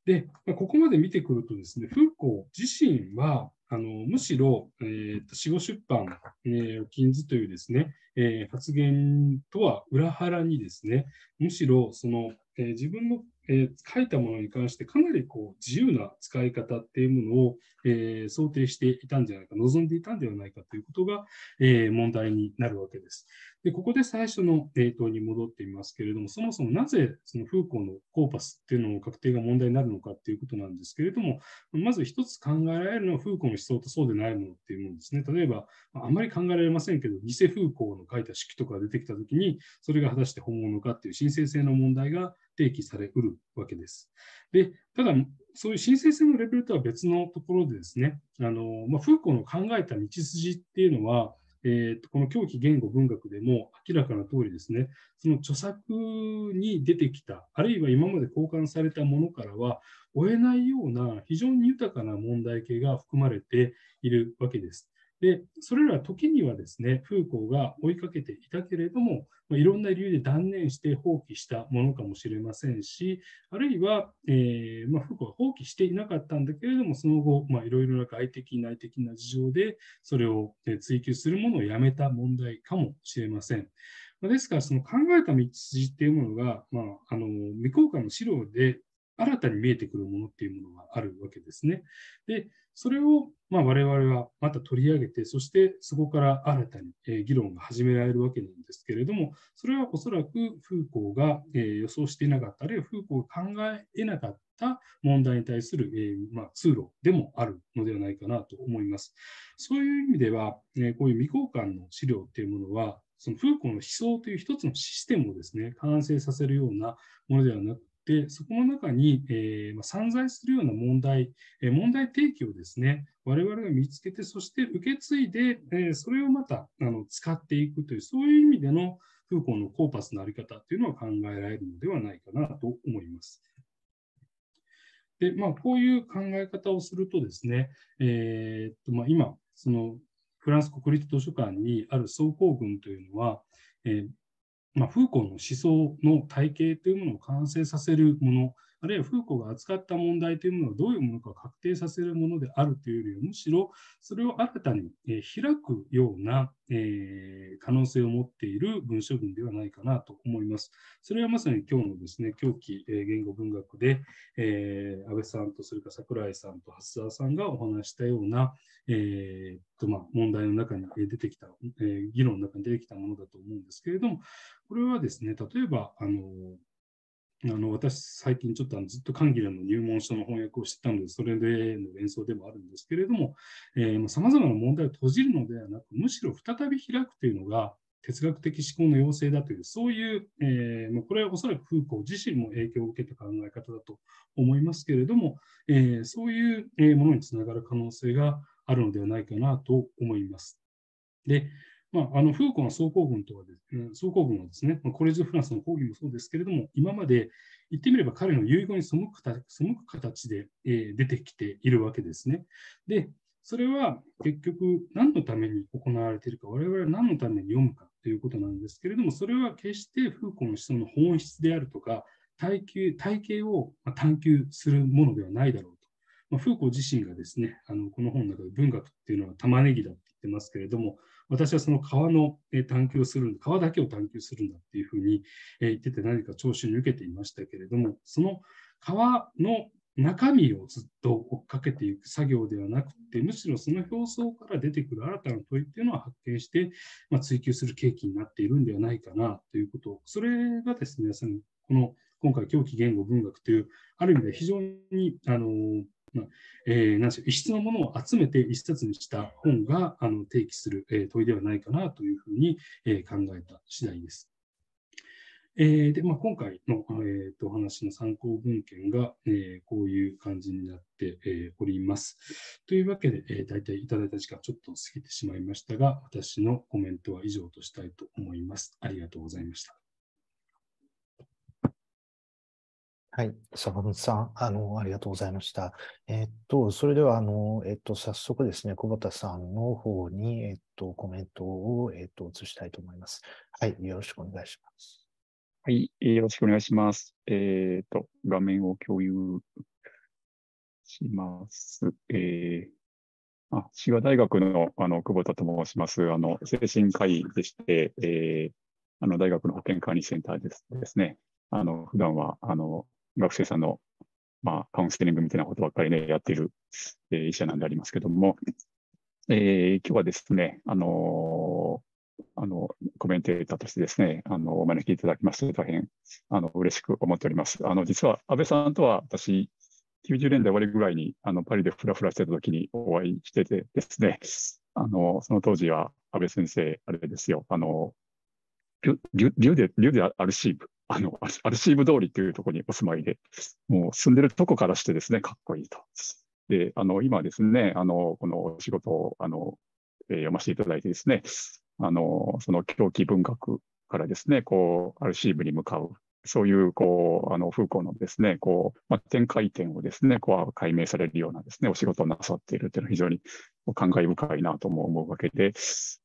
で、まあ、ここまで見てくるとですね、フーコー自身は、あのむしろ、えー、と死後出版、えー、禁ずというですね、えー、発言とは裏腹にですね、むしろその、えー、自分のえー、書いたものに関してかなりこう自由な使い方っていうものを、えー、想定していたんじゃないか、望んでいたんではないかということが、えー、問題になるわけです。でここで最初の、えー、に戻ってみますけれども、そもそもなぜその風光のコーパスっていうのの確定が問題になるのかっていうことなんですけれども、まず一つ考えられるのは風光の思想とそうでないものっていうものですね。例えば、あんまり考えられませんけど、偽風光の書いた式とか出てきたときに、それが果たして本物かっていう申請性の問題が提起されうるわけです。で、ただ、そういう申請性のレベルとは別のところでですね、あのまあ、フーコーの考えた道筋っていうのは、えー、とこの狂気言語文学でも明らかな通りですね、その著作に出てきた、あるいは今まで交換されたものからは追えないような非常に豊かな問題系が含まれているわけです。でそれら時にはですねフーコーが追いかけていたけれども、まあ、いろんな理由で断念して放棄したものかもしれませんしあるいは、えー、まあ、フーコーは放棄していなかったんだけれどもその後、まあ、いろいろな外的内的な事情でそれを追求するものをやめた問題かもしれません。ですから、その考えた道筋っていうものが、まあ、あの未公開の資料で新たに見えてくるものっていうものがあるわけですね。で、それをま我々はまた取り上げて、そしてそこから新たに議論が始められるわけなんですけれども、それはおそらくフーコーが予想していなかった、あるいはフーコーが考えなかった問題に対するま通路でもあるのではないかなと思います。そういう意味では、こういう未交換の資料っていうものは、そのフーコーの思想という一つのシステムをですね、完成させるようなものではなくで、そこの中に、えー、ま散在するような問題、え問題提起をですね、我々が見つけて、そして受け継いで、えそれをまたあの使っていくという、そういう意味での空港のコーパスのあり方というのは考えられるのではないかなと思います。で、まあ、こういう考え方をするとですね、えー、っとまあ、今、そのフランス国立図書館にある総工群というのは、えー、まあ、フーコーの思想の体系というものを完成させるものあるいはフーコーが扱った問題というものがどういうものかを確定させるものであるというよりは、むしろそれを新たに開くような可能性を持っている文書文ではないかなと思います。それはまさに今日のですね、狂気言語文学で、え安倍さんとそれから桜井さんと蓮沢さんがお話したような、えーとまあ、問題の中に出てきた、え議論の中に出てきたものだと思うんですけれども、これはですね、例えば、あのあの私、最近ちょっとあのずっとギラの入門書の翻訳をしてたので、それでの演奏でもあるんですけれども、さまざまな問題を閉じるのではなく、むしろ再び開くというのが、哲学的思考の要請だという、そういう、えー、これはおそらくフーコー自身も影響を受けた考え方だと思いますけれども、えー、そういうものにつながる可能性があるのではないかなと思います。で、まあ、あのフーコの総行軍とはです、ね、総行軍はですね、コレージ・フランスの講義もそうですけれども、今まで言ってみれば彼の遺言に背く背く形で、えー、出てきているわけですね。で、それは結局何のために行われているか、我々は何のために読むかということなんですけれども、それは決してフーコの思想の本質であるとか、体系体系を探求するものではないだろうと。まあ、フーコ自身がですね、あのこの本の中で文学っていうのは玉ねぎだって言ってますけれども、私はその川の探求をするんだ、川だけを探求するんだっていうふうに言ってて何か聴取に受けていましたけれども、その川の中身をずっと追っかけていく作業ではなくて、むしろその表層から出てくる新たな問いっていうのを発見して、まあ、追求する契機になっているんではないかなということ、それがですね、そのこの今回、狂気言語文学という、ある意味で非常にあのえー、なん異質のものを集めて一冊にした本があの提起する、え問いではないかなというふうに、え考えた次第です。えーでまあ、今回の、えー、とお話の参考文献が、えー、こういう感じになって、えー、おります。というわけで、えー、大体いただいた時間ちょっと過ぎてしまいましたが、私のコメントは以上としたいと思います。ありがとうございました。はい、坂本さん、あの、ありがとうございました。えっと、それでは、あの、えっと、早速ですね、久保田さんの方に、えっと、コメントを、えっと、移したいと思います。はい、よろしくお願いします。はい、よろしくお願いします。えっ、と、画面を共有します。えー、あ、滋賀大学の、あの、久保田と申します。あの、精神科医でして、えー、あの、大学の保健管理センターですですね。あの、普段は、あの、学生さんの、まあ、カウンセリングみたいなことばっかりね、やっている、えー、医者なんでありますけども、えー、今日はですね、あのあの、コメンテーターとしてですね、あの、お招きいただきまして、大変、あの、嬉しく思っております。あの、実は、安倍さんとは私、90年代終わりぐらいに、あの、パリでふらふらしてた時にお会いしててですね、あの、その当時は、安倍先生、あれですよ、あの、リュリュで、リュアルシーブあの、アルシーブ通りというところにお住まいで、もう住んでるとこからしてですね、かっこいいと。で、あの、今ですね、あの、この仕事を、あの、えー、読ませていただいてですね、あの、その狂気文学からですね、こう、アルシーブに向かうそういう、こう、あの、風光のですね、こう、まあ、展開点をですね、こう、解明されるようなですね、お仕事をなさっているというのは非常に感慨深いなとも思うわけで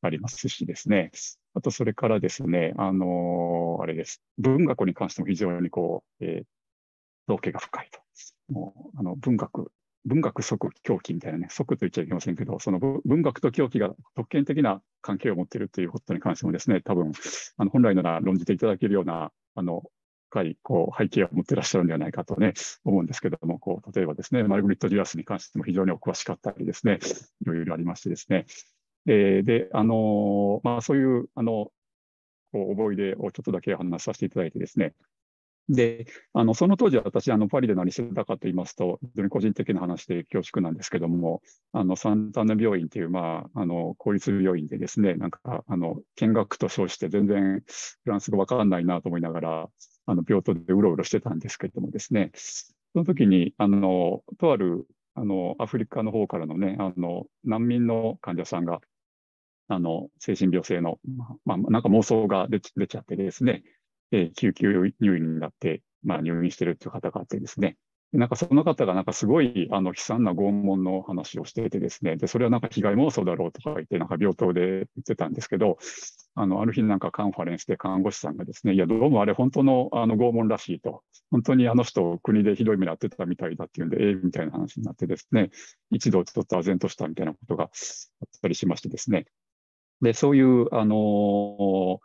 ありますしですね。あと、それからですね、あの、あれです。文学に関しても非常にこう、えー、造形が深いと。もう、あの、文学文学即狂気みたいなね、即と言っちゃいけませんけど、その文学と狂気が特権的な関係を持っているということに関してもですね、多分、あの本来なら論じていただけるような、あの、深いこう背景を持ってらっしゃるんではないかとね、思うんですけども、こう例えばですね、マルグリット・デュアスに関しても非常にお詳しかったりですね、いろいろありましてですね、えー、で、あのまあ、そういう、あのこう思い出をちょっとだけ話させていただいてですね、で、あのその当時は私、あのパリで何してたかと言いますと、非常に個人的な話で恐縮なんですけども、あのサンタンヌ病院という、まあ、あの公立病院でですね、なんかあの見学と称して、全然フランス語わかんないなと思いながら、あの病棟でうろうろしてたんですけれどもですね、その時に、あの、とある、あの、アフリカの方からのね、あの、難民の患者さんが、あの、精神病性の、まあ、なんか妄想が出ちゃってですね、救急入院になって、まあ、入院してるという方があってですね、なんかその方がなんかすごいあの悲惨な拷問の話をしててですね、で、それはなんか被害妄想だろうとか言って、なんか病棟で言ってたんですけど、あの、ある日なんかカンファレンスで看護師さんがですね、いや、どうもあれ本当のあの拷問らしいと、本当にあの人国でひどい目に遭ってたみたいだっていうんで、ええー、みたいな話になってですね、一度ちょっと唖然としたみたいなことがあったりしましてですね。で、そういう、あの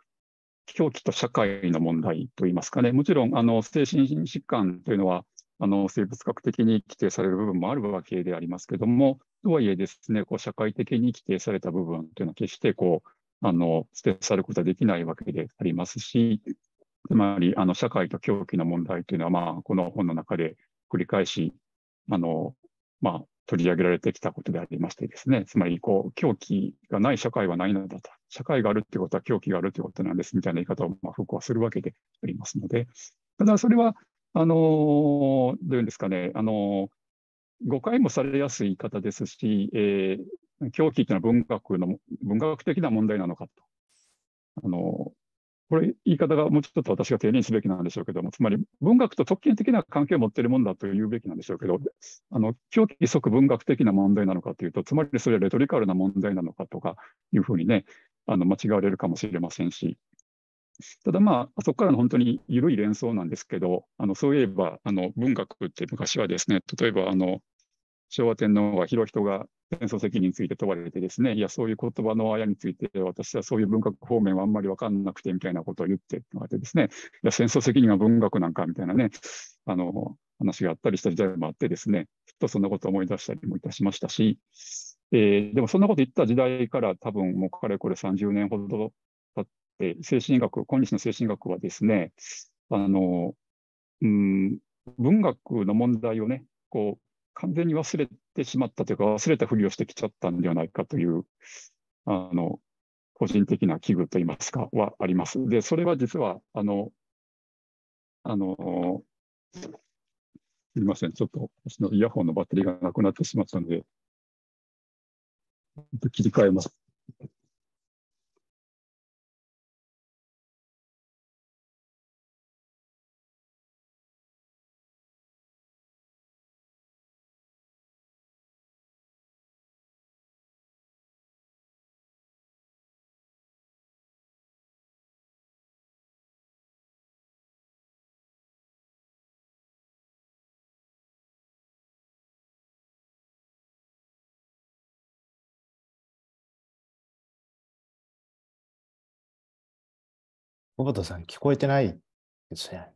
狂気と社会の問題といいますかね、もちろんあの精神疾患というのは、あの生物学的に規定される部分もあるわけでありますけども、とはいえですね、こう社会的に規定された部分というのは決してこうあの捨て去ることはできないわけでありますし、つまりあの社会と狂気の問題というのは、まあ、この本の中で繰り返しあの、まあ、取り上げられてきたことでありましてですね、つまりこう狂気がない社会はないのだと、社会があるということは狂気があるということなんですみたいな言い方を、まあ、フはするわけでありますので、ただそれはあのどういうんですかね、あの誤解もされやすい言い方ですし、えー、狂気というのは文学の文学的な問題なのかと。あのこれ、言い方がもうちょっと私が丁寧にすべきなんでしょうけども、つまり文学と特権的な関係を持っているものだと言うべきなんでしょうけど、あの狂気即文学的な問題なのかというと、つまりそれはレトリカルな問題なのかとかいうふうにね、あの間違われるかもしれませんし、ただまあ、そこからの本当に緩い連想なんですけど、あのそういえばあの文学って昔はですね、例えばあの昭和天皇は広人が戦争責任について問われてですね、いや、そういう言葉のあやについて、私はそういう文学方面はあんまり分かんなくてみたいなことを言ってとかですね、いや、戦争責任は文学なんかみたいなね、あの話があったりした時代もあってですね、ふっとそんなことを思い出したりもいたしましたし、えー、でもそんなこと言った時代から多分もうかれこれ30年ほどで、精神学、今日の精神学はですね、あの、うん、文学の問題をね、こう、完全に忘れてしまったというか、忘れたふりをしてきちゃったんではないかという、あの、個人的な危惧といいますか、はあります。で、それは実は、あの、あの、すみません、ちょっと私のイヤホンのバッテリーがなくなってしまったので、切り替えます。小畑さん、聞こえてないですね。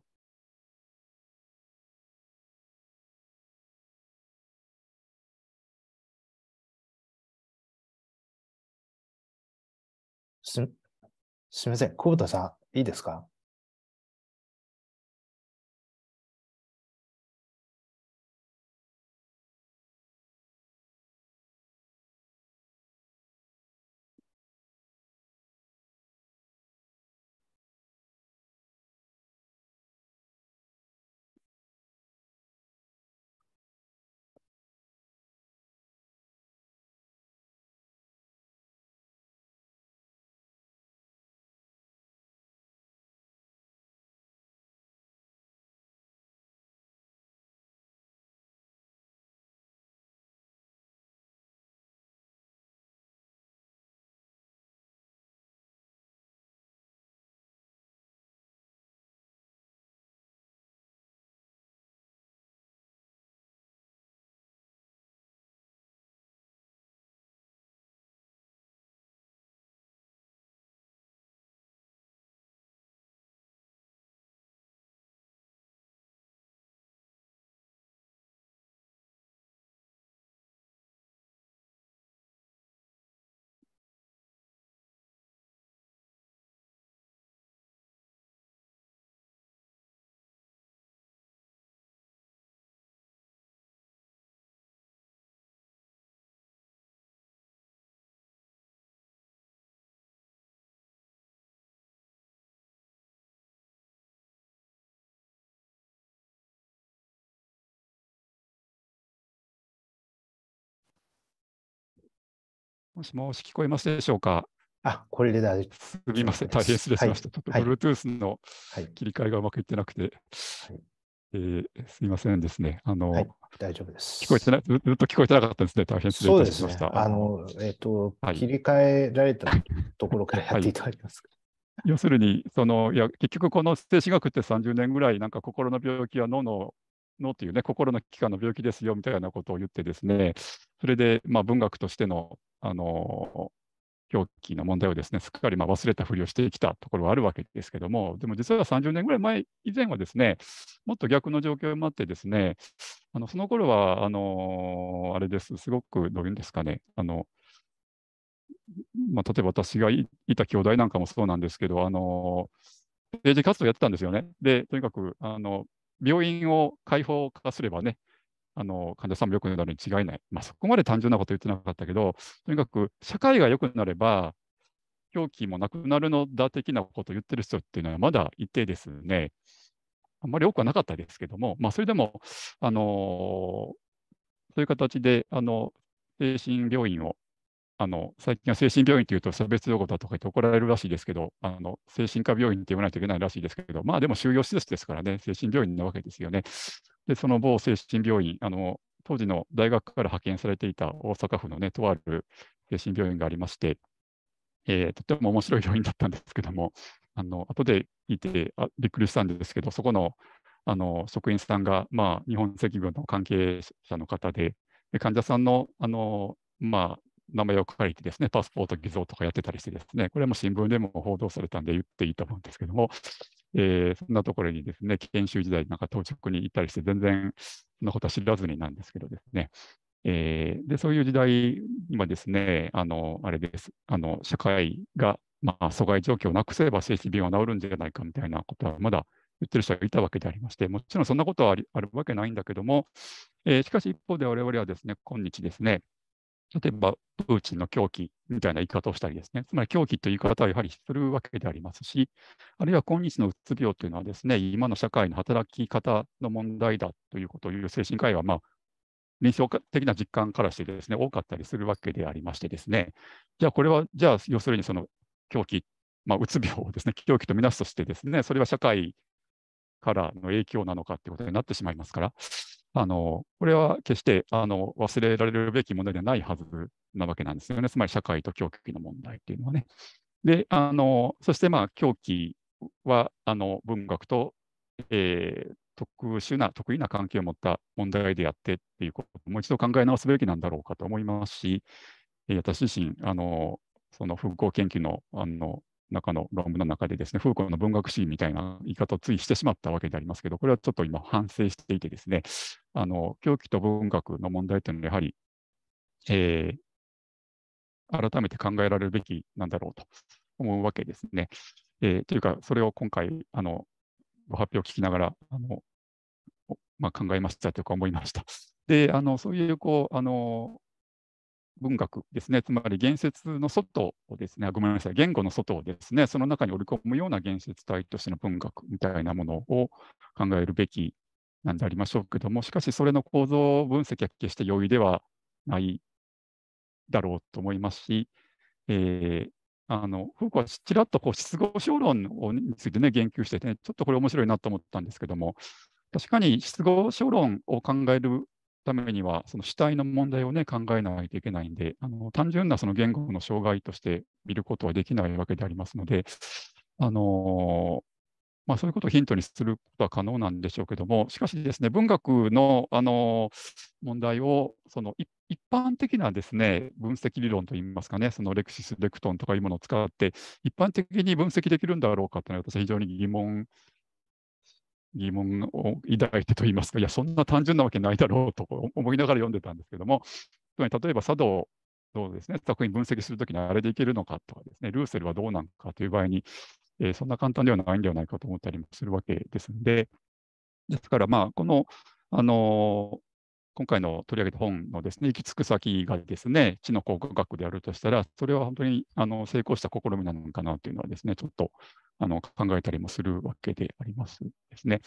す、すみません。久保田さん、いいですかもしもし聞こえますでしょうか。あ、これで大丈夫ですすみません、大変失礼しました。はい、ちょっと Bluetooth の切り替えがうまくいってなくて、はいえー、すみませんですね。あの、はい、大丈夫です。聞こえてないず、ずっと聞こえてなかったですね。大変失礼いたしました。あの、えっ、と、切り替えられたところからやっていただけますか。要するにそのいや結局この精神学って30年ぐらいなんか心の病気や脳の脳というね、心の器官の病気ですよみたいなことを言ってですね、それで、まあ、文学としての、あの表記の問題をですね、すっかりま忘れたふりをしてきたところはあるわけですけども、でも実は30年ぐらい前以前はですね、もっと逆の状況もあってですね、あのその頃は、あのあれです、すごく、どういうんですかね、あのまあ、例えば私がいた兄弟なんかもそうなんですけど、あの政治活動やってたんですよね。で、とにかく、あの病院を開放化すればね、あの患者さんも良くなるに違いない、まあ、そこまで単純なこと言ってなかったけど、とにかく社会が良くなれば、狂気もなくなるのだ的なことを言ってる人っていうのは、まだ一定ですね。あんまり多くはなかったですけども、まあ、それでも、あのそういう形であの精神病院をあの最近は精神病院というと差別用語だとか言って怒られるらしいですけど、あの精神科病院って言わないといけないらしいですけど、まあでも収容施設ですからね、精神病院なわけですよね。で、その某精神病院、あの当時の大学から派遣されていた大阪府のね、とある精神病院がありまして、えー、とても面白い病院だったんですけども、あの後で聞いてあびっくりしたんですけど、そこのあの職員さんが、まあ、日本赤軍の関係者の方で、で患者さんのあの、まあ、名前を借りてですね、パスポート偽造とかやってたりしてですね、これも新聞でも報道されたんで言っていいと思うんですけども、えー、そんなところにですね、研修時代なんか到着に行ったりして、全然そのことは知らずになんですけどですね、えー、でそういう時代今ですね、あのあれですあの社会が、まあ、阻害状況をなくせば精神病は治るんじゃないかみたいなことはまだ言ってる人がいたわけでありまして、もちろんそんなことはあるわけないんだけども、えー、しかし一方で我々はですね、今日ですね、例えばプーチンの狂気みたいな言い方をしたりですね、つまり狂気という言い方はやはりするわけでありますし、あるいは今日のうつ病というのはですね、今の社会の働き方の問題だということを言う精神科医は、まあ、臨床的な実感からしてですね、多かったりするわけでありましてですね、じゃあこれは、じゃあ要するにその狂気、まあ、うつ病をですね、狂気とみなすとしてですね、それは社会からの影響なのかということになってしまいますから、あのこれは決してあの忘れられるべき問題ではないはずなわけなんですよね。つまり社会と狂気の問題っていうのはね。で、あのそしてまあ狂気はあの文学と、えー、特殊な、得意な関係を持った問題であってっていうことをもう一度考え直すべきなんだろうかと思いますし、私自身、あのその復興研究のあの中の論文の中でですね、フーコーの文学史みたいな言い方をついしてしまったわけでありますけど、これはちょっと今反省していてですね、あの、狂気と文学の問題というのはやはり、えー、改めて考えられるべきなんだろうと思うわけですね。えー、というか、それを今回、あの、ご発表を聞きながら、あの、まあ、考えましたというか思いました。で、あの、そういう、こう、あの、文学ですね、つまり言説の外をですね、ごめんなさい、言語の外をですね、その中に織り込むような言説体としての文学みたいなものを考えるべきなんでありましょうけども、しかしそれの構造分析は決して容易ではないだろうと思いますし、えー、あのフーコはちらっとこう失語症論についてね、言及してて、ね、ちょっとこれ面白いなと思ったんですけども、確かに失語症論を考えるためには、その主体の問題をね、考えないといけないんで、あの単純なその言語の障害として見ることはできないわけでありますので、あのまあ、そういうことをヒントにすることは可能なんでしょうけども、しかしですね、文学のあの問題をその一般的なですね分析理論といいますかね、そのレクシス・レクトンとかいうものを使って、一般的に分析できるんだろうかというのは、私は非常に疑問疑問を抱いてと言いますか、いや、そんな単純なわけないだろうと思いながら読んでたんですけども、例えば佐藤をですね、作品分析するときにあれでいけるのかとかですね、ルーセルはどうなのかという場合に、えー、そんな簡単ではないんではないかと思ったりもするわけですので、ですから、まあ、この、あの今回の取り上げた本のですね、行き着く先がですね、知の考古学であるとしたら、それは本当にあの成功した試みなのかなというのはですね、ちょっとあの考えたりもするわけでありますですね。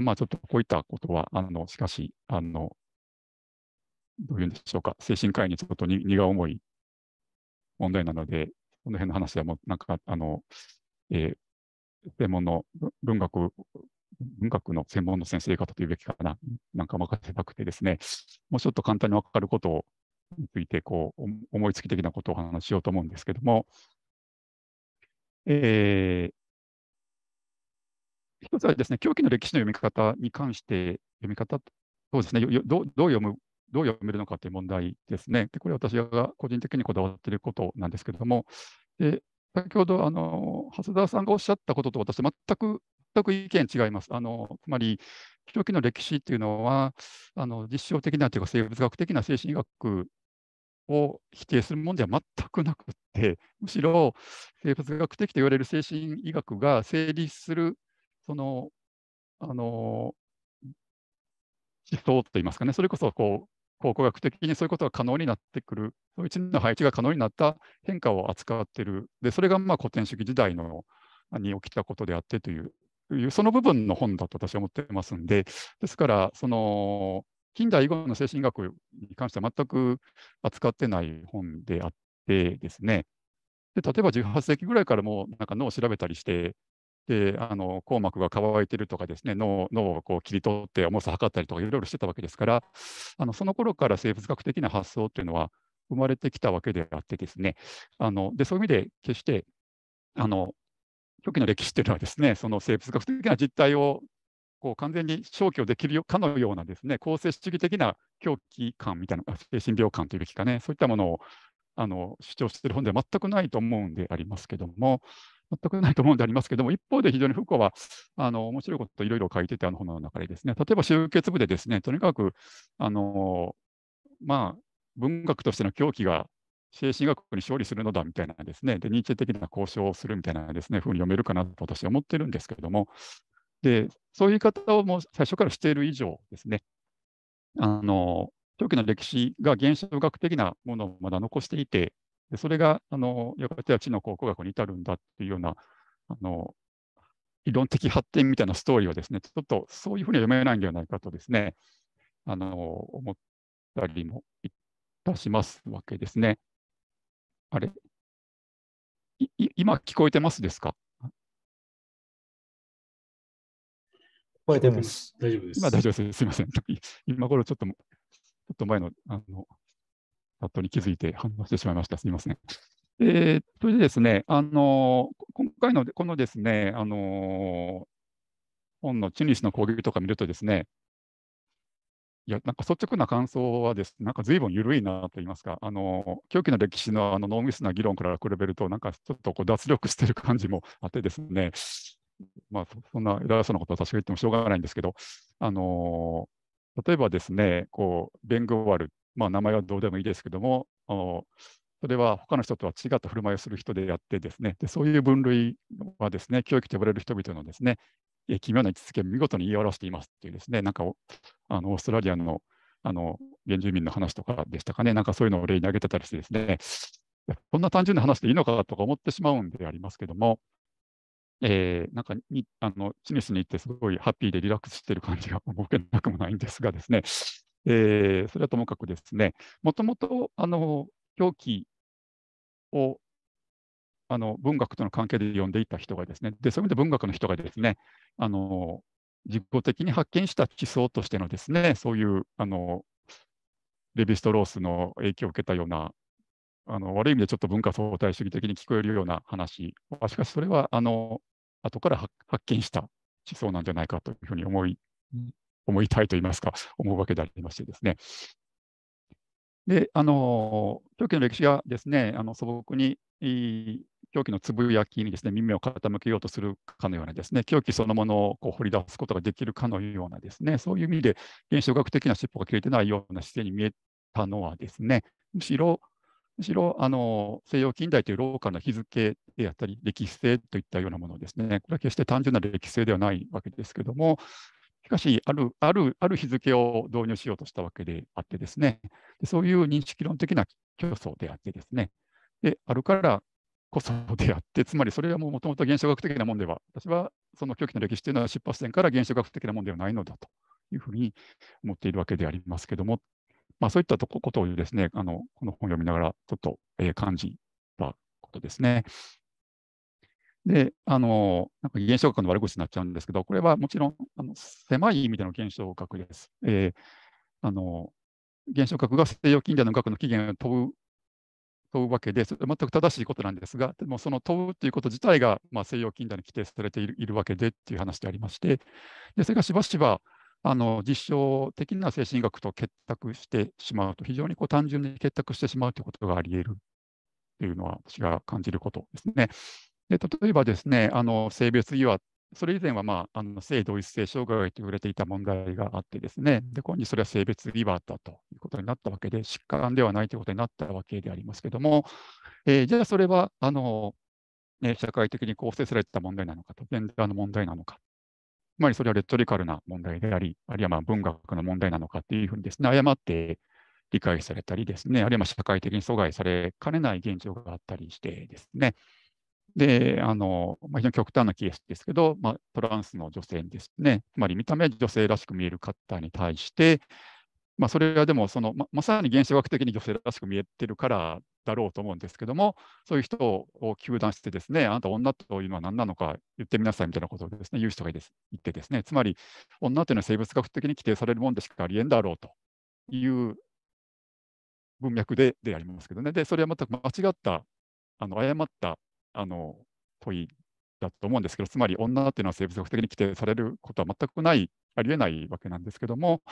まあ、ちょっとこういったことは、あのしかし、あのどういうんでしょうか、精神科医にちょっと荷が重い問題なので、この辺の話はもうなんか、あの、えー、専門の文学文学の専門の先生方というべきかな、なんか任せたくてですね、もうちょっと簡単に分かることをについてこう思いつき的なことを話しようと思うんですけども、えー、一つはですね、狂気の歴史の読み方に関して、読み方、そうですね、どう読む、どう読めるのかという問題ですね。でこれ私が個人的にこだわっていることなんですけれども、で先ほど、あの、長谷田さんがおっしゃったことと私、全く全く意見違います。あのつまり、ひときの歴史っていうのは、あの実証的なというか、生物学的な精神医学を否定するものでは全くなくて、むしろ生物学的と言われる精神医学が成立する、その、あの、思想といいますかね、それこそこう考古学的にそういうことが可能になってくる、そういう地の配置が可能になった変化を扱っている、でそれがまあ古典主義時代のに起きたことであってといういうその部分の本だと私は思ってますんで、ですから、その近代以後の精神学に関しては全く扱ってない本であってですね、で例えば18世紀ぐらいからもうなんか脳を調べたりして、であの硬膜が乾いてるとかですね脳脳をこう切り取って重さ測ったりとかいろいろしてたわけですからあのその頃から生物学的な発想というのは生まれてきたわけであってですねあのでそういう意味で決してあの狂気の歴史というのはですね、その生物学的な実態をこう完全に消去できるかのようなですね、構成主義的な狂気感みたいな、精神病感というべきかね、そういったものをあの主張している本では全くないと思うんでありますけども、全くないと思うんでありますけども、一方で非常にフコはあの面白いこといろいろ書いてて、あの本の中でですね、例えば集結部でですね、とにかく、あのまあ、文学としての狂気が精神学に勝利するのだみたいなですね、で、認知的な交渉をするみたいなですね、ふうに読めるかなと私は思ってるんですけれども、で、そういう言い方をもう最初からしている以上ですね、あの、長期の歴史が現象学的なものをまだ残していて、でそれが、あの、やがては知の考古学に至るんだっていうような、あの、理論的発展みたいなストーリーをですね、ちょっとそういうふうには読めないんではないかとですね、あの、思ったりもいたしますわけですね。あれ今聞こえてますですか聞こえてます。大丈夫です。今大丈夫です。すみません。(laughs) 今頃ちょっと、ちょっと前の、あの、パットに気づいて反応してしまいました。すみません。えー、それでですね、あの、今回の、このですね、あの、本のチュニスの攻撃とか見るとですね、いや、なんか率直な感想はです、なんかぶん緩いなと言いますか、あの、狂気の歴史のあのミスな議論から比べると、なんかちょっとこう脱力してる感じもあってですね、まあ、そんな偉そうなことは確言ってもしょうがないんですけど、あの、例えばですね、こう、ベングワル、まあ、名前はどうでもいいですけども、あのそれは他の人とは違った振る舞いをする人であってですね、でそういう分類はですね、教育と呼ばれる人々のですね、えー、奇妙な位置づけを見事に言い表していますっていうですね、なんかあのオーストラリアのあの原住民の話とかでしたかね、なんかそういうのを例に挙げてたりしてですね、こんな単純な話でいいのかとか思ってしまうんでありますけども、えー、なんかにあのチネスに行ってすごいハッピーでリラックスしてる感じが僕けなくもないんですがですね、えー、それはともかくですね、もともとあの表記をあの文学との関係で読んでいた人がですね、でそういう意味で文学の人がですね、あの自己的に発見した地層としてのですね、そういうあのレヴィストロースの影響を受けたような、あの悪い意味でちょっと文化相対主義的に聞こえるような話しかしそれはあの後から発見した地層なんじゃないかというふうに思い思いたいと言いますか、思うわけでありましてですね。で、あの、狂気の歴史がですね、あの素朴に狂気のつぶやきにですね耳を傾けようとするかのようなですね狂気そのものをこう掘り出すことができるかのようなですねそういう意味で現象学的な尻尾が切れてないような姿勢に見えたのはですねむしろむしろあの西洋近代というローカルな日付であったり歴史性といったようなものですねこれは決して単純な歴史性ではないわけですけどもしかしある、ある、ある日付を導入しようとしたわけであってですね、でそういう認識論的な競争であってですね、であるからこそであって、つまりそれはもともと現象学的なものでは、私はその狂気の歴史というのは出発点から現象学的なものではないのだというふうに思っているわけでありますけども、まあ、そういったとこことをですね、あのこの本を読みながらちょっと、えー、感じたことですね。で、あの、なんか現象学の悪口になっちゃうんですけど、これはもちろんあの狭い意味での現象学です。えー、あの現象学が西洋近代の学の起源を問う問うわけで、全く正しいことなんですが、でもその問うということ自体が、まあ、西洋近代に規定されているいるわけでっていう話でありまして、でそれがしばしばあの実証的な精神学と結託してしまうと、非常にこう単純に結託してしまうということがあり得るというのは私が感じることですね。で例えばですね、あの性別違和それ以前は、まあ、あの性同一性障害と言われていた問題があってですね、で今にそれは性別違和だということになったわけで、疾患ではないということになったわけでありますけども、えー、じゃあそれはあの、ね、社会的に構成されてた問題なのかと、ジェンダーの問題なのか、つまりそれはレトリカルな問題であり、あるいはまあ文学の問題なのかというふうにですね、誤って理解されたりですね、あるいは社会的に阻害されかねない現状があったりしてですね、で、あの、まあ、非常に極端なケースですけど、まあ、トランスの女性にですね、つまり見た目女性らしく見える方に対して、まあ、それはでもそのま、まさに原子学的に女性らしく見えてるからだろうと思うんですけども、そういう人を糾弾してですね、あなた女というのは何なのか言ってみなさいみたいなことをですね、言う人がいです言ってですね、つまり女というのは生物学的に規定されるもんでしかありえんだろうという文脈ででありますけどね、で、それはまた間違った、あの誤ったあの問いだと思うんですけど、つまり女っていうのは生物学的に規定されることは全くない、ありえないわけなんですけども、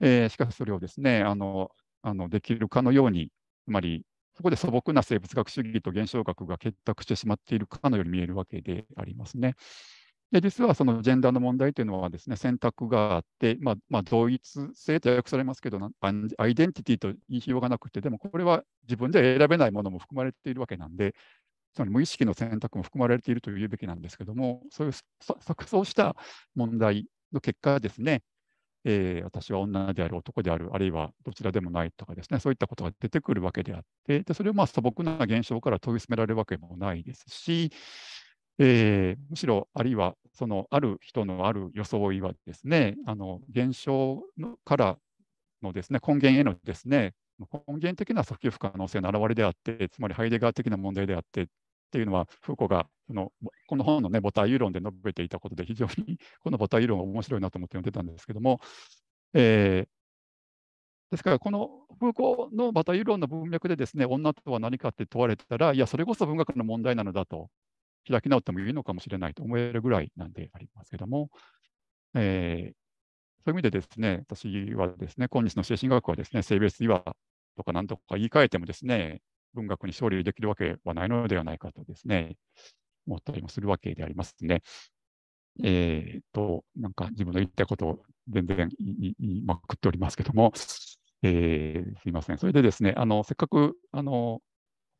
えー、しかしそれをですね、あのあのできるかのように、つまりそこで素朴な生物学主義と現象学が結託してしまっているかのように見えるわけでありますね。で実はそのジェンダーの問題というのはですね選択があって、まあまあ、同一性と訳されますけどアイデンティティと言いようがなくてでもこれは自分で選べないものも含まれているわけなんでつまり無意識の選択も含まれているというべきなんですけども、そういう錯綜した問題の結果ですね、えー、私は女である、男である、あるいはどちらでもないとかですね、そういったことが出てくるわけであって、でそれをまあ素朴な現象から問い詰められるわけもないですし、えー、むしろ、あるいはそのある人のある装いはですね、あの現象のからのですね根源へのですね根源的な訴求不可能性の表れであって、つまりハイデガー的な問題であってっていうのは、フーコがこのこの本の、ね、母体理論で述べていたことで、非常に (laughs) この母体理論が面白いなと思って読んでたんですけども、えー、ですから、このフーコの母体ユ論の文脈でですね、女とは何かって問われたら、いや、それこそ文学の問題なのだと、開き直ってもいいのかもしれないと思えるぐらいなんでありますけども、えー、そういう意味でですね、私はですね、今日の精神学はですね、性別にはとかなんとか言い換えてもですね、文学に勝利できるわけはないのではないかとですね、思ったりもするわけでありますね。えー、と、なんか自分の言ったことを全然言いまくっておりますけども、えー、すいません。それでですね、あの、せっかく、あの、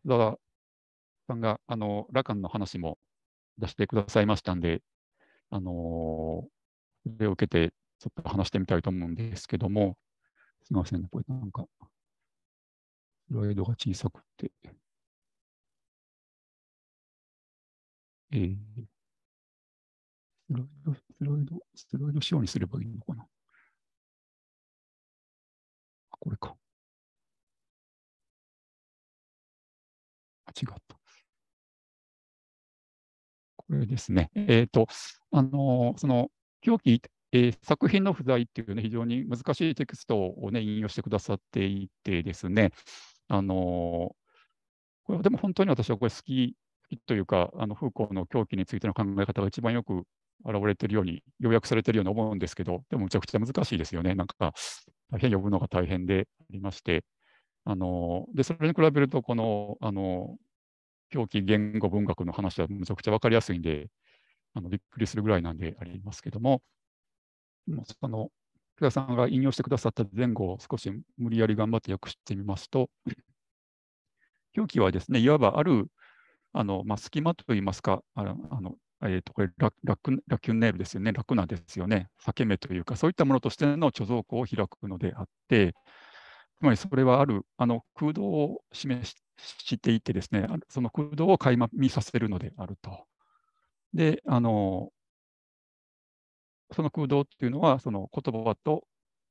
田さんが、あの、羅漢の話も出してくださいましたんで、あのー、それを受けて、ちょっと話してみたいと思うんですけども、すみません、ね、これなんか、ライドが小さくて。えー、スライド、スライド、スライド仕様にすればいいのかな。あ、これか。あ、違った。これですね。えっ、ー、と、あのー、その、表記、えー、作品の不在っていうね、非常に難しいテキストをね、引用してくださっていてですね、あのこれでも本当に私はこれ好きというか、あのフーコーの狂気についての考え方が一番よく表れているように、要約されているように思うんですけど、でもむちゃくちゃ難しいですよね。なんか、大変呼ぶのが大変でありまして、あのでそれに比べると、このあの狂気言語文学の話はむちゃくちゃ分かりやすいんで、あのびっくりするぐらいなんでありますけども、その福田さんが引用してくださった前後を少し無理やり頑張って訳してみますと、(laughs) 表記はですね、いわばあるあの、まあ、隙間といいますか、あのえー、とこれララク、ラキュンネールですよね、ラクナですよね、裂け目というか、そういったものとしての貯蔵庫を開くのであって、つまりそれはあるあの空洞を示していてですね、その空洞を垣間見させるのであると。で、あのその空洞っていうのは、その言葉と、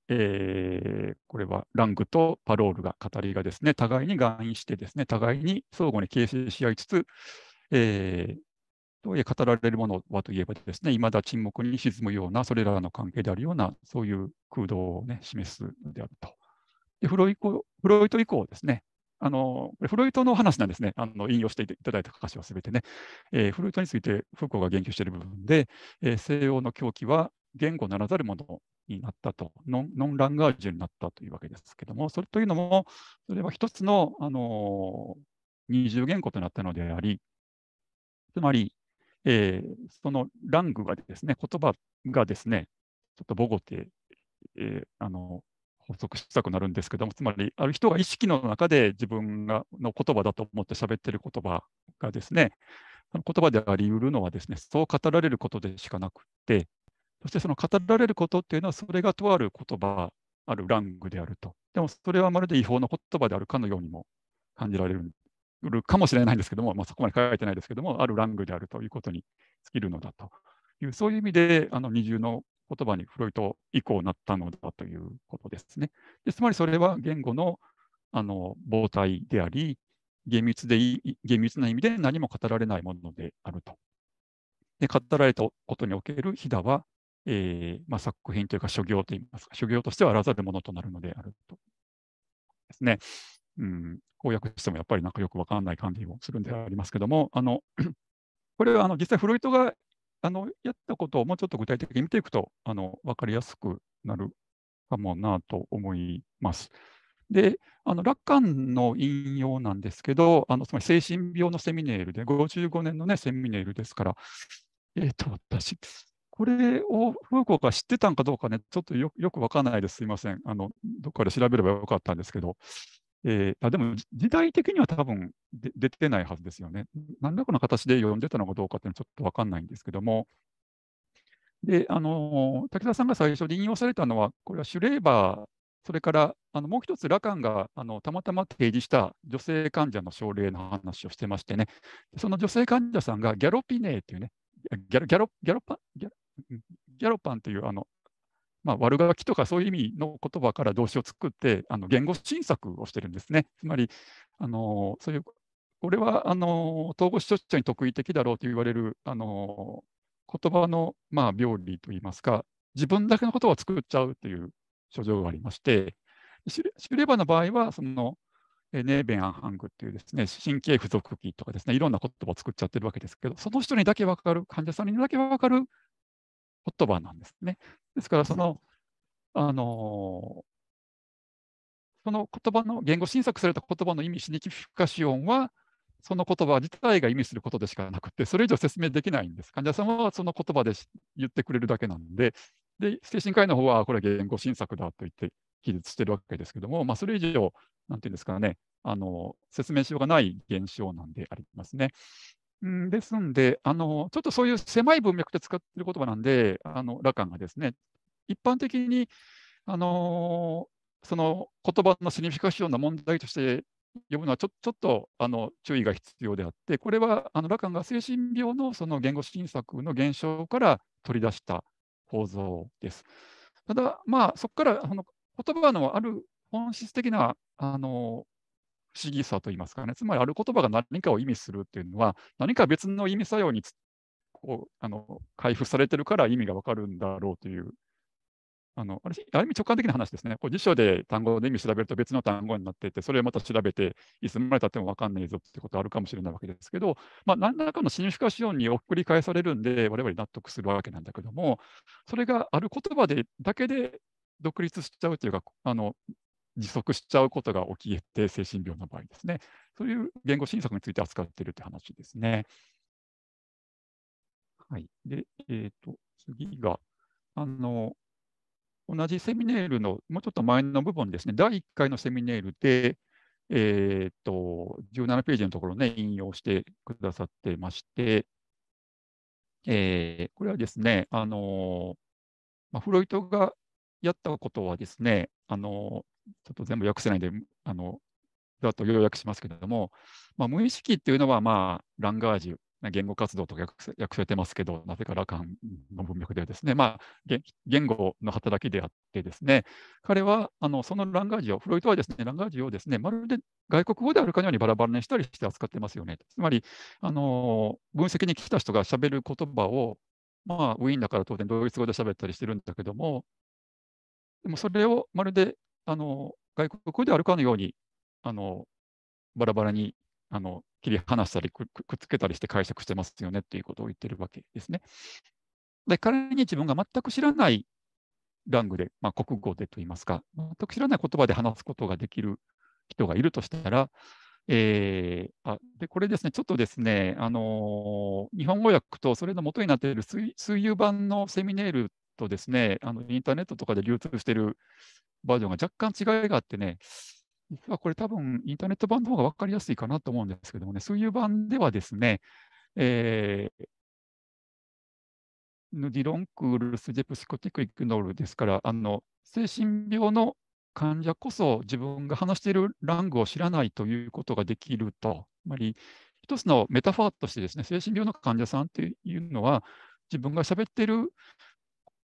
えー、これはラングとパロールが、語りがですね、互いに含意してですね、互いに相互に形成し合いつつ、えー、とはいえ語られるものはといえばですね、未だ沈黙に沈むような、それらの関係であるような、そういう空洞を、ね、示すのであると。でフロイコフロイト以降ですね、あのフロイトの話なんですね、あの引用していただいた歌詞はすべてね、えー、フロイトについてフーコーが言及している部分で、えー、西洋の狂気は言語ならざるものになったとノン、ノンランガージュになったというわけですけども、それというのも、それは一つの、あの二重言語となったのであり、つまり、えー、そのラングがですね、言葉がですね、ちょっと母語って、えー、あの補足したくなるんですけども、つまり、ある人が意識の中で自分がの言葉だと思って喋っている言葉がですね、言葉であり得るのはですね、そう語られることでしかなくて、そしてその語られることっていうのは、それがとある言葉、あるラングであると。でも、それはまるで違法の言葉であるかのようにも感じられるかもしれないんですけども、まあ、そこまで書いてないですけども、あるラングであるということに尽きるのだという、そういう意味で、あの二重の言葉にフロイト以降なったのだということですね。でつまりそれは言語のあの母体であり厳密で厳密な意味で何も語られないものであると。で語られたことにおける飛騨は、えー、まあ、作品というか諸行といいますか諸行としてはあらざるものとなるのであると。ですね。うん、公約してもやっぱりなんかよくわかんない感じもするんでありますけども、あの (clears throat) これはあの実際フロイトがあのやったことをもうちょっと具体的に見ていくとあの分かりやすくなるかもなと思います。で、あの楽観の引用なんですけど、あのつまり精神病のセミネールで、55年の、ね、セミネールですから、えっ、と、私、これをフーコーが知ってたんかどうかね、ちょっとよくわからないです、すいませんあの。どこかで調べればよかったんですけど、えー、あでも時代的には多分出てないはずですよね。何らかの形で読んでたのかどうかっていうのはちょっと分かんないんですけども、であの滝沢さんが最初に引用されたのは、これはシュレーバー、それからあのもう一つ、ラカンがあのたまたま提示した女性患者の症例の話をしてましてね、その女性患者さんがギャロピネーっていうね、ギャロギャロギャロパンギャロギャロパンていうあのまあ、悪ガキとかそういう意味の言葉から動詞を作ってあの言語新作をしてるんですね。つまりあのそういうこれはあの統合失調症に特異的だろうと言われるあの言葉の、まあ、病理といいますか自分だけの言葉を作っちゃうという症状がありましてシュレバの場合はそのネーベン・アンハングっていうですね神経付属器とかですねいろんな言葉を作っちゃってるわけですけどその人にだけ分かる患者さんにだけ分かる言葉なんですね。ですからその、あのその言葉の言語審索された言葉の意味シニキフィカシオンはその言葉自体が意味することでしかなくてそれ以上説明できないんです患者さんはその言葉で言ってくれるだけなんでで精神科医の方はこれは言語新作だと言って記述してるわけですけども、まあ、それ以上なんていうんですかねあの説明しようがない現象なんでありますね。んですんであの、ちょっとそういう狭い文脈で使っている言葉なんで、あの羅漢がですね、一般的にあのその言葉のシニフィカションの問題として呼ぶのはちょちょっとあの注意が必要であって、これはあの羅漢が精神病のその言語新作の現象から取り出した構造です。ただ、まあ、そこからあの言葉のある本質的なあの不思議さといいますかね、つまりある言葉が何かを意味するっていうのは、何か別の意味作用にこうあの開封されてるから意味がわかるんだろうという、あのある意味直感的な話ですね。こう辞書で単語で意味調べると別の単語になってて、それをまた調べて、いつまでたってもわかんないぞってことあるかもしれないわけですけど、まあ、何らかの新カシ資ンに送り返されるんで、我々納得するわけなんだけども、それがある言葉でだけで独立しちゃうというか、あの自足しちゃうことが起きて精神病の場合ですね。そういう言語診察について扱っているという話ですね。はい。で、えっ、ー、と、次が、あの、同じセミネールの、もうちょっと前の部分ですね、第1回のセミネールで、えっ、ー、と、17ページのところね、引用してくださってまして、えー、これはですね、あのまあ、フロイトがやったことはですね、あのちょっと全部訳せないんで、あの、だと要約しますけれども、まあ、無意識っていうのは、まあ、ランガージュ、言語活動と訳せてますけど、なぜかカンの文脈でですね、まあ、言語の働きであってですね、彼はあのそのランガージを、フロイトはですね、ランガージュをですね、まるで外国語であるかのようにバラバラにしたりして扱ってますよね。つまり、あの分析に来た人がしゃべる言葉を、まあ、ウィーンだから当然ドイツ語で喋ったりしてるんだけども、でもそれをまるであの外国であるかのようにあのバラバラにあの切り離したりくっつけたりして解釈してますよねっていうことを言ってるわけですね。で仮に自分が全く知らないラングで、まあ、国語でといいますか、全く知らない言葉で話すことができる人がいるとしたら、えー、あでこれですね、ちょっとですね、あのー、日本語訳とそれの元になっている水水版のセミネールとですね、あのインターネットとかで流通しているバージョンが若干違いがあってね、実はこれ多分インターネット版の方が分かりやすいかなと思うんですけどもね、そういう版ではですね、えー、ヌディロンクールスジェプシコティクイクノールですから、あの精神病の患者こそ自分が話しているラングを知らないということができると、つまり一つのメタファーとしてですね、精神病の患者さんというのは、自分が喋っている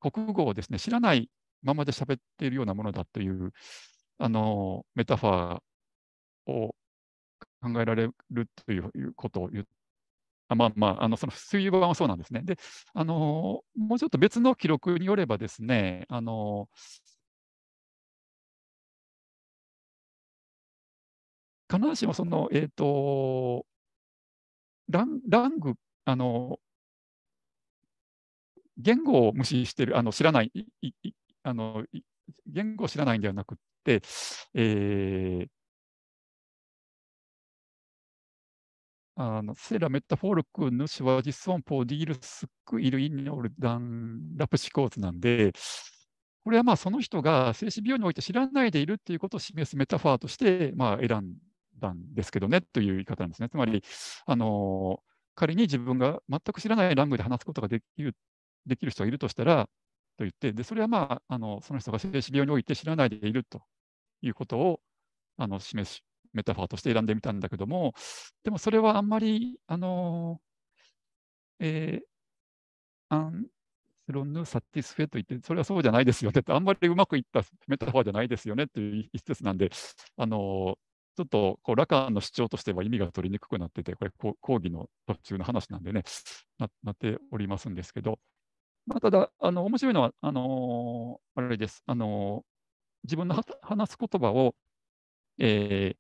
国語をですね、知らないままで喋っているようなものだという、あの、メタファーを考えられるということを言って、まあまあ、あのその水曜はそうなんですね。で、あのもうちょっと別の記録によればですね、あの必ずしもその、えっ、ー、と、ランラング、あの言語を無視してる、あの知らない、いいあの言語を知らないんではなくって、えー、あのセラメタフォルクヌシワジソンポディールスクイルイニョルダンラプシコーツなんで、これはまあその人が精神病において知らないでいるっていうことを示すメタファーとしてまあ選んだんですけどねという言い方なんですね。つまり、あの仮に自分が全く知らないラングで話すことができるできる人がいるとしたら、と言って、でそれはまああの、その人が精子病において知らないでいるということをあの示すメタファーとして選んでみたんだけども、でもそれはあんまり、あのえー、アンセロンヌ・サティスフェと言って、それはそうじゃないですよねって、あんまりうまくいったメタファーじゃないですよねっていう一節なんで、あのちょっとこうラカンの主張としては意味が取りにくくなってて、これ講義の途中の話なんでね、なっておりますんですけど、まあ、ただ、あの面白いのは、あのー、あれです、あのー、自分の話す言葉を、え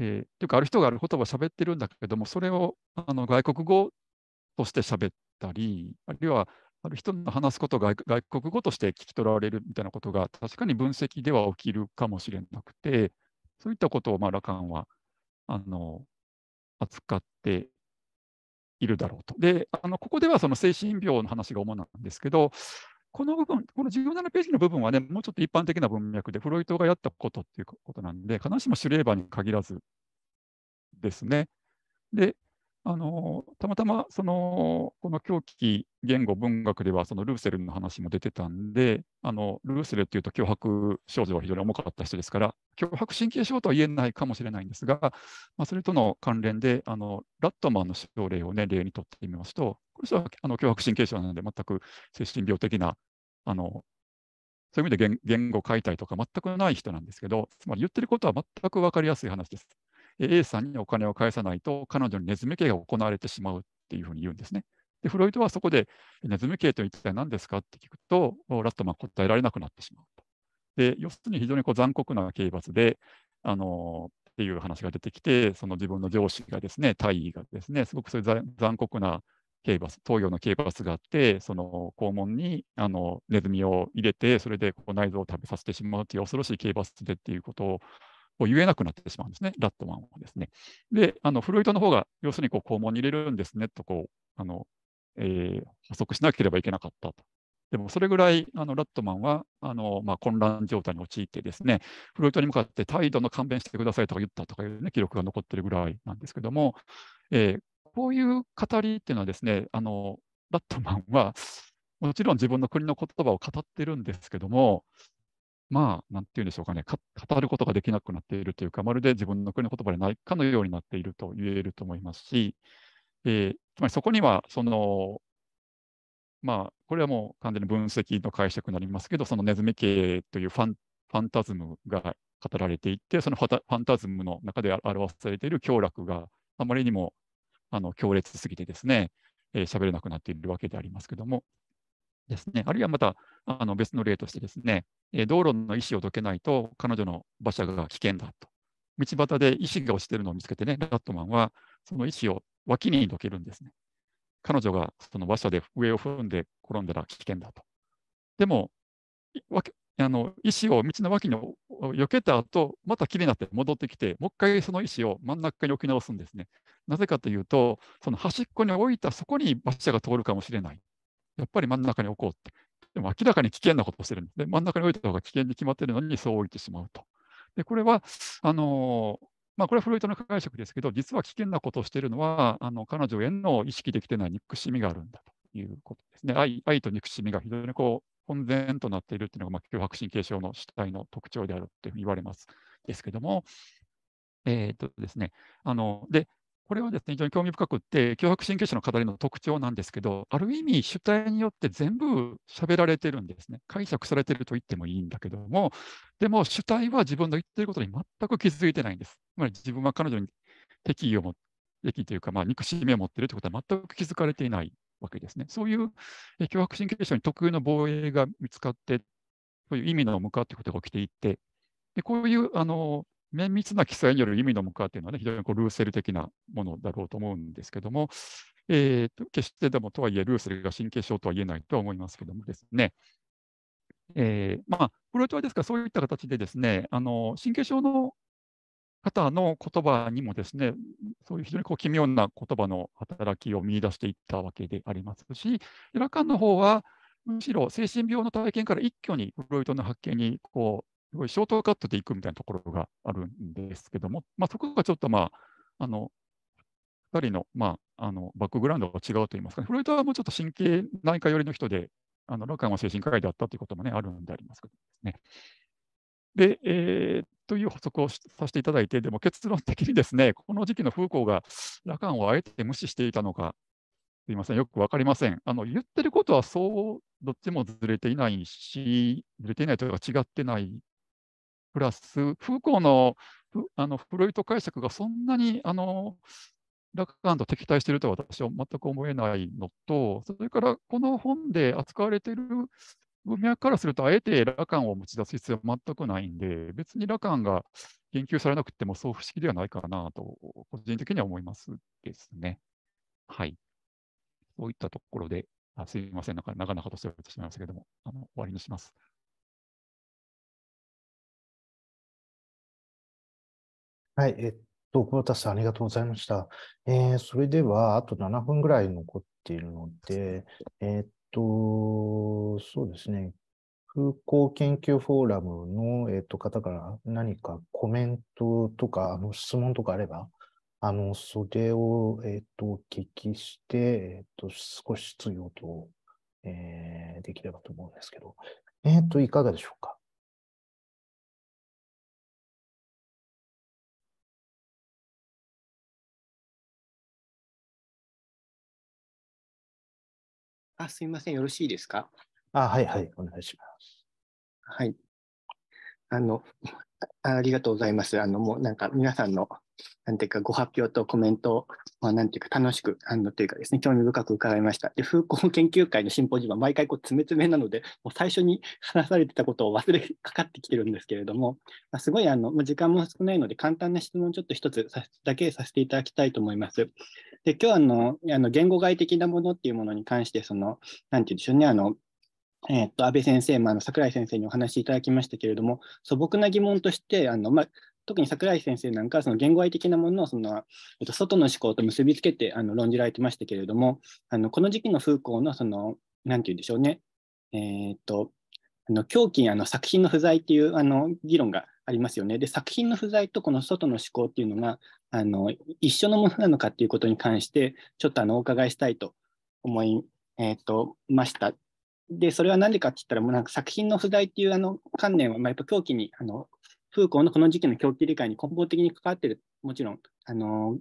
ーえー、というか、ある人がある言葉を喋ってるんだけども、それをあの外国語として喋ったり、あるいはある人の話すことが外国語として聞き取られるみたいなことが確かに分析では起きるかもしれなくて、そういったことをまあラカンはあの扱っているだろうと。で、あのここではその精神病の話が主なんですけど、この部分、この17ページの部分はね、もうちょっと一般的な文脈で、フロイトがやったことっていうことなんで、必ずしもシュレーバーに限らずですね。で、あのたまたまそのこの狂気言語文学ではそのルーセルの話も出てたんであのルーセルっていうと脅迫症状は非常に重かった人ですから脅迫神経症とは言えないかもしれないんですが、まあ、それとの関連であのラットマンの症例を、ね、例にとってみますとこれはあの脅迫神経症なので全く精神病的なあのそういう意味で言語解体とか全くない人なんですけどつまり言ってることは全く分かりやすい話です。A さんにお金を返さないと、彼女にネズミ刑が行われてしまうっていうふうに言うんですね。で、フロイトはそこで、ネズミ刑と一体何ですかって聞くと、ラットマン答えられなくなってしまうと。で、要するに非常にこう残酷な刑罰で、あのっていう話が出てきて、その自分の上司がですね、大尉がですね、すごくそういう残酷な刑罰、東洋の刑罰があって、その肛門にあのネズミを入れて、それでこう内臓を食べさせてしまうという恐ろしい刑罰でっていうことをこう言えなくなってしまうんですね、ラットマンはですね。で、あのフロイトの方が、要するにこう肛門に入れるんですねとこうあの、えー、補足しなければいけなかったと。でもそれぐらいあのラットマンはあの、まあ、混乱状態に陥ってですね、フロイトに向かって態度の勘弁してくださいとか言ったとかいう、ね、記録が残ってるぐらいなんですけども、えー、こういう語りっていうのはですね、あのラットマンはもちろん自分の国の言葉を語ってるんですけども、まあ、なんていうんでしょうかねか、語ることができなくなっているというか、まるで自分の国の言葉でないかのようになっていると言えると思いますし、えー、つまりそこには、その、まあ、これはもう完全に分析の解釈になりますけど、そのネズミ系というファンファンタズムが語られていて、そのファンタズムの中で表されている凶楽があまりにもあの強烈すぎてですね、喋、えー、れなくなっているわけでありますけども、ですね、あるいはまたあの別の例としてですね、道路の石をどけないと彼女の馬車が危険だと。道端で石が落ちているのを見つけてね、ラットマンはその石を脇にどけるんですね。彼女がその馬車で上を踏んで転んだら危険だと。でも、あの石を道の脇に避けた後、またきれいになって戻ってきて、もう一回その石を真ん中に置き直すんですね。なぜかというと、その端っこに置いたそこに馬車が通るかもしれない。やっぱり真ん中に置こうって。でも明らかに危険なことをしてるんですね。真ん中に置いた方が危険に決まってるのに、そう置いてしまうと。で、これは、あのまあ、これはフロイトの解釈ですけど、実は危険なことをしているのは、あの彼女への意識できてない憎しみがあるんだということですね。愛愛と憎しみが非常にこう混然となっているというのが、まあ、脅迫神経症の主体の特徴であるというふうに言われます。ですけども、えー、っとですね、あのでこれはですね、非常に興味深くって、脅迫神経症の語りの特徴なんですけど、ある意味、主体によって全部喋られてるんですね。解釈されてると言ってもいいんだけども、でも主体は自分の言ってることに全く気づいてないんです。つまり自分は彼女に敵意を持って、敵というか、まあ、憎しみを持っているということは全く気づかれていないわけですね。そういう脅迫神経症に特有の防衛が見つかって、そういう意味の向かうということが起きていて、でこういうあの綿密な記載による意味の無化というのは、ね、非常にこうルーセル的なものだろうと思うんですけども、えーと、決してでもとはいえ、ルーセルが神経症とは言えないと思いますけどもですね、えー、まあ、プロイトはですから、そういった形でですね、あの神経症の方の言葉にもですね、そういう非常にこう奇妙な言葉の働きを見出していったわけでありますし、ラカンの方は、むしろ精神病の体験から一挙にフロイトの発見にこすごいショートカットでいくみたいなところがあるんですけども、まあ、そこがちょっと、まあ、あの2人の,、まあ、あのバックグラウンドが違うといいますか、ね、フロイトはもうちょっと神経内科寄りの人で、あのラカンは精神科医だったということも、ね、あるんでありますけどね。で、えー、という補足をさせていただいて、でも結論的にですね、この時期のフーコーがラカンをあえて無視していたのか、すみません、よく分かりません。あの言ってることはそう、どっちもずれていないし、ずれていないというか違ってないプラス、フーコーのあのフロイト解釈がそんなにあのラカンと敵対していると私は全く思えないのと、それからこの本で扱われている文脈からすると、あえてラカンを持ち出す必要は全くないんで、別にラカンが言及されなくてもそう不思議ではないかなと、個人的には思いますですね。はい。そういったところで、あすみません、なんか長々としておりましたけれどもあの、終わりにします。はい、えっと、久保田さん、ありがとうございました。えー、それでは、あと7分ぐらい残っているので、えー、っと、そうですね、空港研究フォーラムの、えっと、方から何かコメントとか、あの質問とかあれば、あの、それを、えっと、お聞きして、えっと、少し質疑応答、えー、できればと思うんですけど、えっと、いかがでしょうか。あ、すみません、よろしいですかあ、はいはい、お願いします。はい。あの、ありがとうございます。あの、もうなんか皆さんの、なんていうか、ご発表とコメントを、まあ、なんていうか、楽しく、あの、というかですね、興味深く伺いました。で、風光研究会のシンポジウムは毎回こう、詰め詰めなので、もう最初に話されてたことを忘れかかってきてるんですけれども、まあ、すごい、あの、時間も少ないので、簡単な質問ちょっと一つだけさせていただきたいと思います。で、今日あの、あの言語外的なものっていうものに関して、その、なんていうんでしょうね、あの、えー、っと安倍先生もあの桜井先生にお話しいただきましたけれども素朴な疑問としてあの、まあ、特に櫻井先生なんかはその言語愛的なものをその、えっと、外の思考と結びつけてあの論じられてましたけれどもあのこの時期のフーコーのその何て言うんでしょうねえー、っとあの狂気あの作品の不在っていうあの議論がありますよねで作品の不在とこの外の思考っていうのがあの一緒のものなのかっていうことに関してちょっとあのお伺いしたいと思い、えー、っとました。で、それは何でかって言ったら、もうなんか作品の不在っていうあの観念は、まあ、やっぱ狂気に、あの、フーコーのこの時期の狂気理解に根本的に関わってる、もちろん、あの、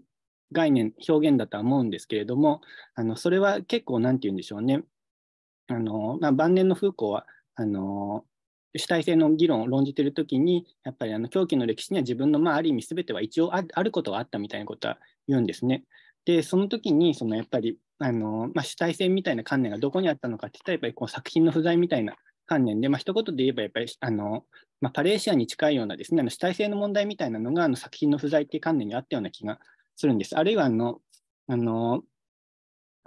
概念、表現だとは思うんですけれども、あの、それは結構、なんて言うんでしょうね。あの、まあ、晩年のフーコーは、あの、主体性の議論を論じてるときに、やっぱりあの狂気の歴史には自分の、まあ、ある意味全ては一応あることはあったみたいなことは言うんですね。でその時にそのやっぱりあの、まあ、主体性みたいな観念がどこにあったのかって言ったらやっぱりこう作品の不在みたいな観念で、まあ一言で言えばやっぱりあの、まあ、パレーシアに近いようなですねあの主体性の問題みたいなのがあの作品の不在っていう観念にあったような気がするんです。あるいはあのあの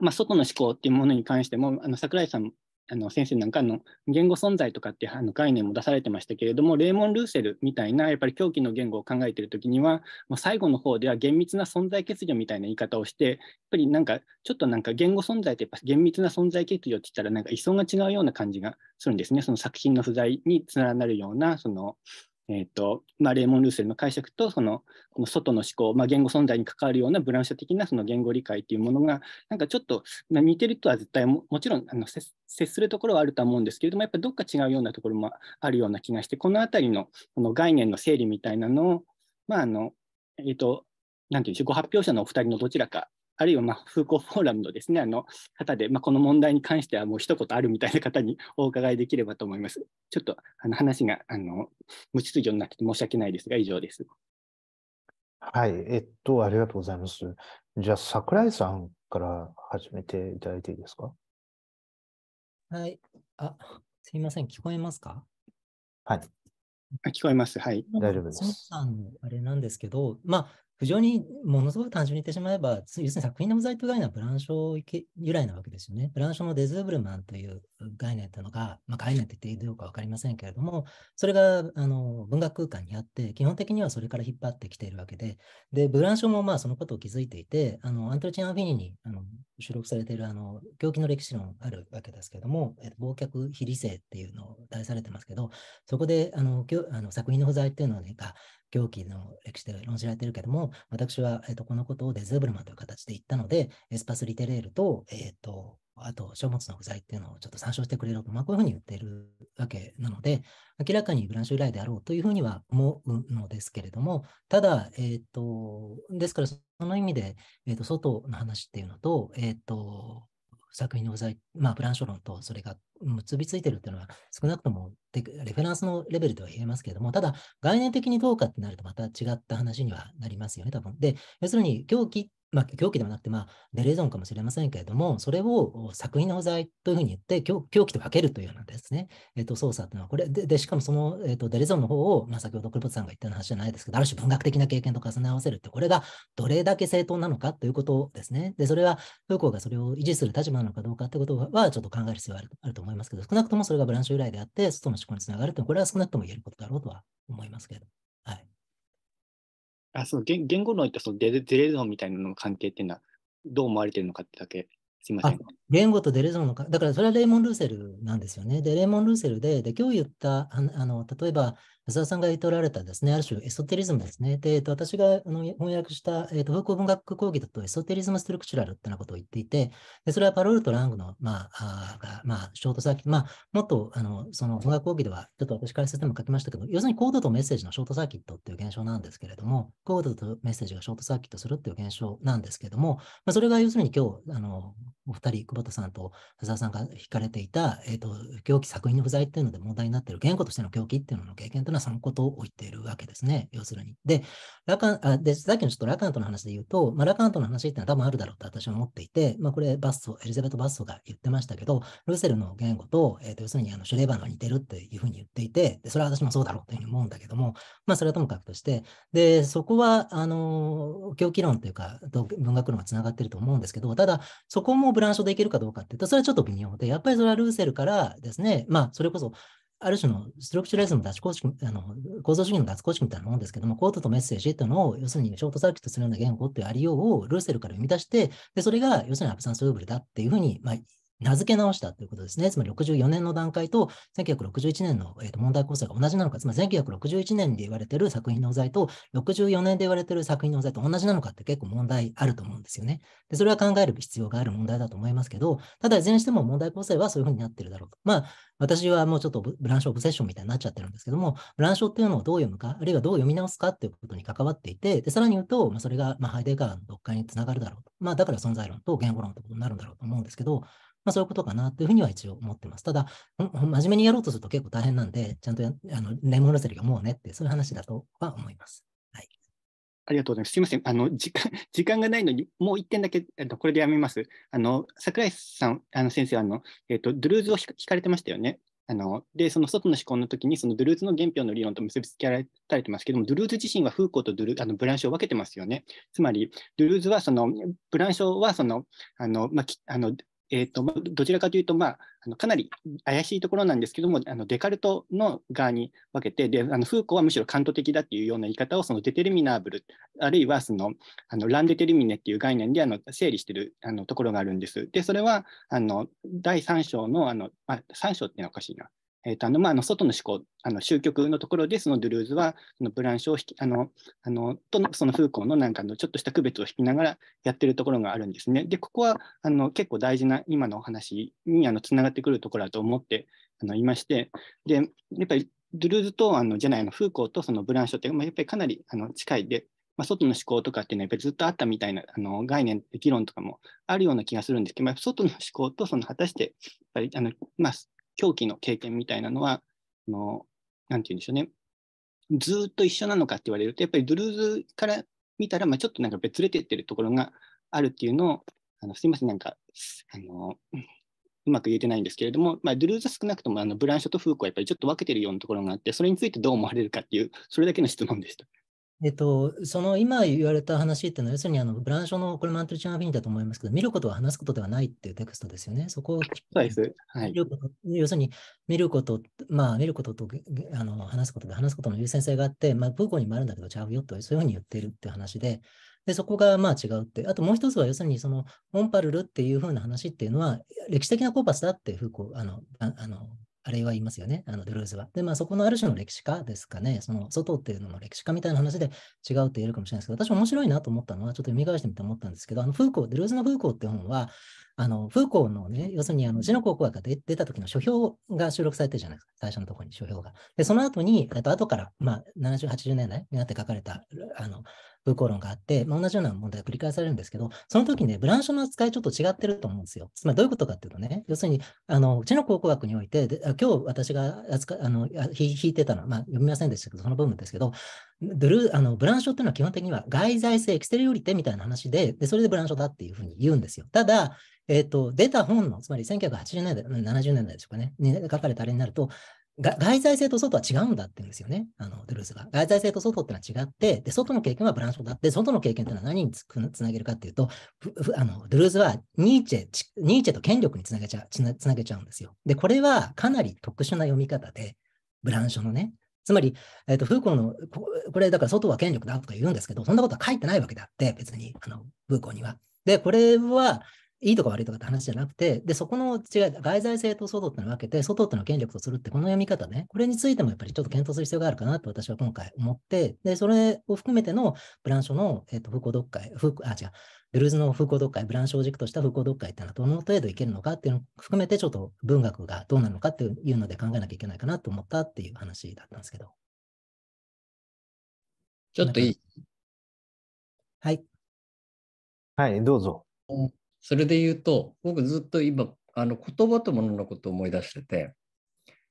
まあ、外の思考っていうものに関しても、あの桜井さんあの先生なんかの言語存在とかってあの概念も出されてましたけれどもレーモン・ルーセルみたいなやっぱり狂気の言語を考えてる時にはもう最後の方では厳密な存在欠如みたいな言い方をしてやっぱりなんかちょっとなんか言語存在ってやっぱ厳密な存在欠如って言ったらなんか位相が違うような感じがするんですねその作品の不在に連なるようなそのえーとまあ、レーモン・ルーセルの解釈とそのこの外の思考、まあ、言語存在に関わるようなブランシャ的なその言語理解というものがなんかちょっと、まあ、似てるとは絶対もちろんあの接するところはあるとは思うんですけれどもやっぱりどっか違うようなところもあるような気がしてこの辺りのこの概念の整理みたいなのを、まああのえーと、となんていうんでしょう、ご発表者のお二人のどちらかあるいはまあ風光フォーラムのですねあの方で、まあ、この問題に関してはもう一言あるみたいな方にお伺いできればと思います。ちょっとあの話があの無秩序になって申し訳ないですが、以上です。はい、えっと、ありがとうございます。じゃあ、桜井さんから始めていただいていいですか。はい。あ、すみません、聞こえますかはい。聞こえます。はい。大丈夫です。さんあれなんですけど、まあ、非常にものすごく単純に言ってしまえば、要するに作品の無罪という概念はブランショ由来なわけですよね。ブランショのデズーブルマンという概念というのが、まあ、概念と言っていいのか分かりませんけれども、それがあの文学空間にあって、基本的にはそれから引っ張ってきているわけで、でブランショもまあそのことを気づいていて、あのアントルチン・アフィニにあの収録されているあの狂気の歴史論あるわけですけれども、えっと、忘却非理性っていうのを題されてますけど、そこであのあの作品の不在っていうのが、狂気の歴史で論じられているけども、私は、えーと、このことをデズーブルマンという形で言ったので、エスパスリテレールと、えっ、ー、と、あと書物の不在っていうのをちょっと参照してくれよと、まあ、こういうふうに言っているわけなので、明らかにブランシュ由来であろうというふうには思うのですけれども、ただ、えっ、ー、と、ですからその意味で、えっ、ー、と、外の話っていうのと、えっ、ー、と、作品のまあ、プラン書論とそれが結びついてるっていうのは、少なくともレフェランスのレベルでは言えますけれども、ただ、概念的にどうかってなると、また違った話にはなりますよね、多分。で、要するに、狂気っまあ、狂気ではなくて、まあ、デレゾンかもしれませんけれども、それを作品の不在というふうに言って狂、狂気と分けるというようなですね、えっ、ー、と、操作というのは、これで、でしかもその、えっ、ー、と、デレゾンの方を、まあ、先ほど黒本さんが言ったような話じゃないですけど、ある種文学的な経験と重ね合わせるって、これがどれだけ正当なのかということですね。で、それは、フーコーがそれを維持する立場なのかどうかということは、ちょっと考える必要があるあると思いますけど、少なくともそれがブランシュ由来であって、外の思考につながるというのは、これは少なくとも言えることだろうとは思いますけど。はい。あその言言語論とそのデデレゾンみたいなのの関係っていうのは、どう思われてるのかってだけ、すいません。言語とデレゾンのか、だからそれはレイモン・ルーセルなんですよね。で、レイモン・ルーセルで、で今日言ったあの、例えば、安田さんが言っておられたですね、ある種エソテリズムですね。で、えっと、私があの翻訳した、えっと、復興文学講義だとエソテリズムストルクチュラルってなことを言っていて、でそれはパロールとラングの、まあ、あまあ、ショートサーキット、まあ、もっとあのその文学講義では、ちょっと私解説でも書きましたけど、要するにコードとメッセージのショートサーキットっていう現象なんですけれども、コードとメッセージがショートサーキットするっていう現象なんですけれども、まあ、それが要するに今日、あのお二人、久保田さんと安田さんが引かれていた、えっと、狂気作品の不在っていうので問題になっている、言語としての狂気っていうのの経験というのはそのこと置いているわけですね、要するに。で、ラカンあでさっきのちょっとラカントの話で言うと、まあ、ラカントの話ってのは多分あるだろうと私は思っていて、まあ、これバッソ、エリザベート・バッソが言ってましたけど、ルーセルの言語と、えー、と要するにあのシュレーバーが似てるっていうふうに言っていてで、それは私もそうだろうというふうに思うんだけども、まあ、それはともかくとして、で、そこは、あの、狂気論というか、と文学論はつながってると思うんですけど、ただ、そこもブランショでいけるかどうかっていうと、それはちょっと微妙で、やっぱりそれはルーセルからですね、まあ、それこそ、ある種のストラクチュラリズムの脱構築、あの構造主義の脱構築みたいなものですけども、コードとメッセージっていうのを、要するにショートサーキットするような言語っていうありようをルーセルから生み出して、でそれが要するにアブサンスウーブルだっていうふうに、まあ、名付け直したということですね。つまり64年の段階と1961年の、えー、と問題構成が同じなのか、つまり1961年で言われている作品のお題と64年で言われている作品のお題と同じなのかって結構問題あると思うんですよね。で、それは考える必要がある問題だと思いますけど、ただいずれにしても問題構成はそういうふうになってるだろうと。まあ、私はもうちょっとブランショーオブセッションみたいになっちゃってるんですけども、ブランショーっていうのをどう読むか、あるいはどう読み直すかっていうことに関わっていて、で、さらに言うと、まあ、それが、まあ、ハイデガーの読解につながるだろうと。まあ、だから存在論と言語論ってことになるんだろうと思うんですけど、まあ、そういうことかなというふうには一応思ってます。ただ、真面目にやろうとすると結構大変なんで、ちゃんとあの眠らせるがもうねって、そういう話だとは思います。はい。ありがとうございます。すみません。あの、時間、(laughs) 時間がないのに、もう一点だけ、えっと、これでやめます。あの、桜井さん、あの、先生、あの、えっと、ドゥルーズを弾かれてましたよね。あのでその外の思考の時にそのドゥルーズの原票の理論と結びつけられたてますけどもドゥルーズ自身はフーコーとドゥルあのブランショを分けてますよねつまりドゥルーズはそのブランショはそのあの、まあ、あのえーと、どちらかというと、まあ、あのかなり怪しいところなんですけどもあのデカルトの側に分けてであのフーコはむしろカント的だっていうような言い方をそのデテルミナーブルあるいはそのあのランデテルミネっていう概念であの整理してるあのところがあるんです。でそれはあの第3章のあのあ3章っていうのはおかしいなえーとあのまあ、の外の思考、あの終局のところで、そのドゥルーズはそのブランシュをあのあのとそのフーコーのなんかのちょっとした区別を引きながらやってるところがあるんですね。で、ここはあの結構大事な今のお話にあのつながってくるところだと思ってあのいまして、でやっぱりドゥルーズとあのじゃないのフーコーとそのブランシュって、まあ、やっぱりかなりあの近いで。まあ、外の思考とかっていうのはやっぱりずっとあったみたいなあの概念、議論とかもあるような気がするんですけど、まあ、外の思考とその果たしてやっぱりあの、まあ、狂気の経験みたいなのは、あのなんて言うんでしょうね、ずっと一緒なのかって言われると、やっぱりドゥルーズから見たら、まあ、ちょっとなんか別れてってるところがあるっていうのを、あのすいません、なんか、あのうまく言えてないんですけれども、まあ、ドゥルーズは少なくともあのブランショとフーコはやっぱりちょっと分けてるようなところがあって、それについてどう思われるかっていう、それだけの質問でした。えっと、その今言われた話っていうのは、要するにあのブランショのこれマントルチュンフィニだと思いますけど、見ることは話すことではないっていうテクストですよね。そこを、聞はい、要するに見ること、まあ見ることとあの話すことで話すことの優先性があって、まあ、ーコにもあるんだけど、ちゃうよと、そういうふうに言ってるって話で、で、そこがまあ違うって。あともう一つは、要するにそのモンパルルっていうふうな話っていうのは、歴史的なコーパスだってフーコあの、あのあれはいますよね、あのドゥルーズは。で、まあそこのある種の歴史家ですかね、その外っていうのの歴史家みたいな話で違うって言えるかもしれないですけど、私面白いなと思ったのは、ちょっと読み返してみて思ったんですけど、あのフーコー、ドゥルーズのフーコーって本は、あのフーコーのね、要するにあの字の考古学が出た時の書評が収録されてるじゃないですか、最初のところに書評が。で、その後に、えっと後から、まあ70、80年代になって書かれた、あの風向論があって、まあ、同じような問題が繰り返されるんですけど、その時ね、ブランシンの扱いちょっと違ってると思うんですよ。つまりどういうことかっていうとね、要するに、あのうちの考古学において、で今日私が扱あの引いてたのは、まあ、読みませんでしたけど、その部分ですけど、ドルあのブランショっていうのは基本的には外在性、エクステリオリテみたいな話でで、それでブランショだっていうふうに言うんですよ。ただ、えーと出た本の、つまり1980年代、70年代でしょうかね、に書かれたあれになると、外在性と外は違うんだって言うんですよね。あの、ドゥルースが。外在性と外ってのは違って、で、外の経験はブランションだって、外の経験ってのは何につつなげるかっていうと、あの、ドゥルースはニーチェ、ニーチェと権力につなげちゃう、つなつなげちゃうんですよ。で、これはかなり特殊な読み方で、ブランションのね。つまり、えっ、ー、と、フーコーの、これだから外は権力だとか言うんですけど、そんなことは書いてないわけであって、別に、あの、フーコーには。で、これは、いいとか悪いとかって話じゃなくて、で、そこの違い、外在性と外ってのを分けて、外っての権力とするって、この読み方ね、これについてもやっぱりちょっと検討する必要があるかなと私は今回思って、で、それを含めてのブランショの、えっ、ー、と、風光読解、風あ、違う、ブルーズの風光読解、ブランショを軸とした風光読解っていうのはどの程度いけるのかっていうのを含めて、ちょっと文学がどうなのかっていうので考えなきゃいけないかなと思ったっていう話だったんですけど。ちょっといいはい。はい、どうぞ。うんそれで言うと、僕ずっと今、あの言葉ともののことを思い出してて、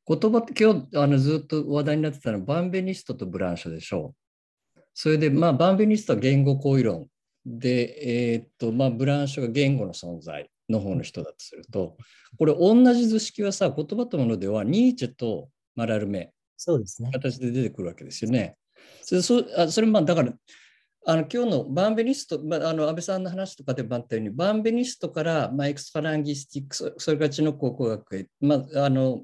言葉って今日あのずっと話題になってたのはバンベニストとブランショでしょう。それで、まあ、バンベニストは言語行為論で、えー、っとまあ、ブランショが言語の存在の方の人だとすると、これ同じ図式はさ、言葉とものではニーチェとマラルメ、そうですね。形で出てくるわけですよね。それそあそれまあだからあの今日のバンベニスト、まあ、あの安倍さんの話とかでもあったように、バンベニストから、まあ、エクスファランギスティック、それから知の考古学へ、まあ、あの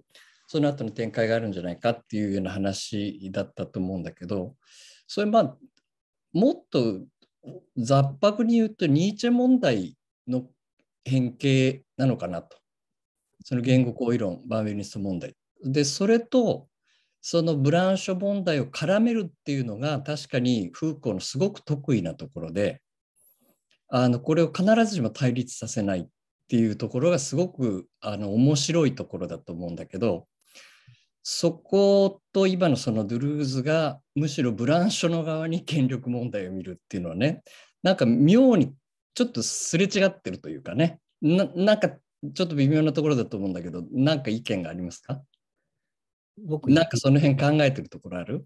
その後の展開があるんじゃないかっていうような話だったと思うんだけど、それまあ、もっと雑白に言うと、ニーチェ問題の変形なのかなと。その言語行為論、バンベニスト問題。で、それと、そのブランショ問題を絡めるっていうのが確かにフーコーのすごく得意なところであのこれを必ずしも対立させないっていうところがすごくあの面白いところだと思うんだけどそこと今のそのドゥルーズがむしろブランショの側に権力問題を見るっていうのはねなんか妙にちょっとすれ違ってるというかねなんかちょっと微妙なところだと思うんだけど何か意見がありますか僕、なんかその辺考えてるところある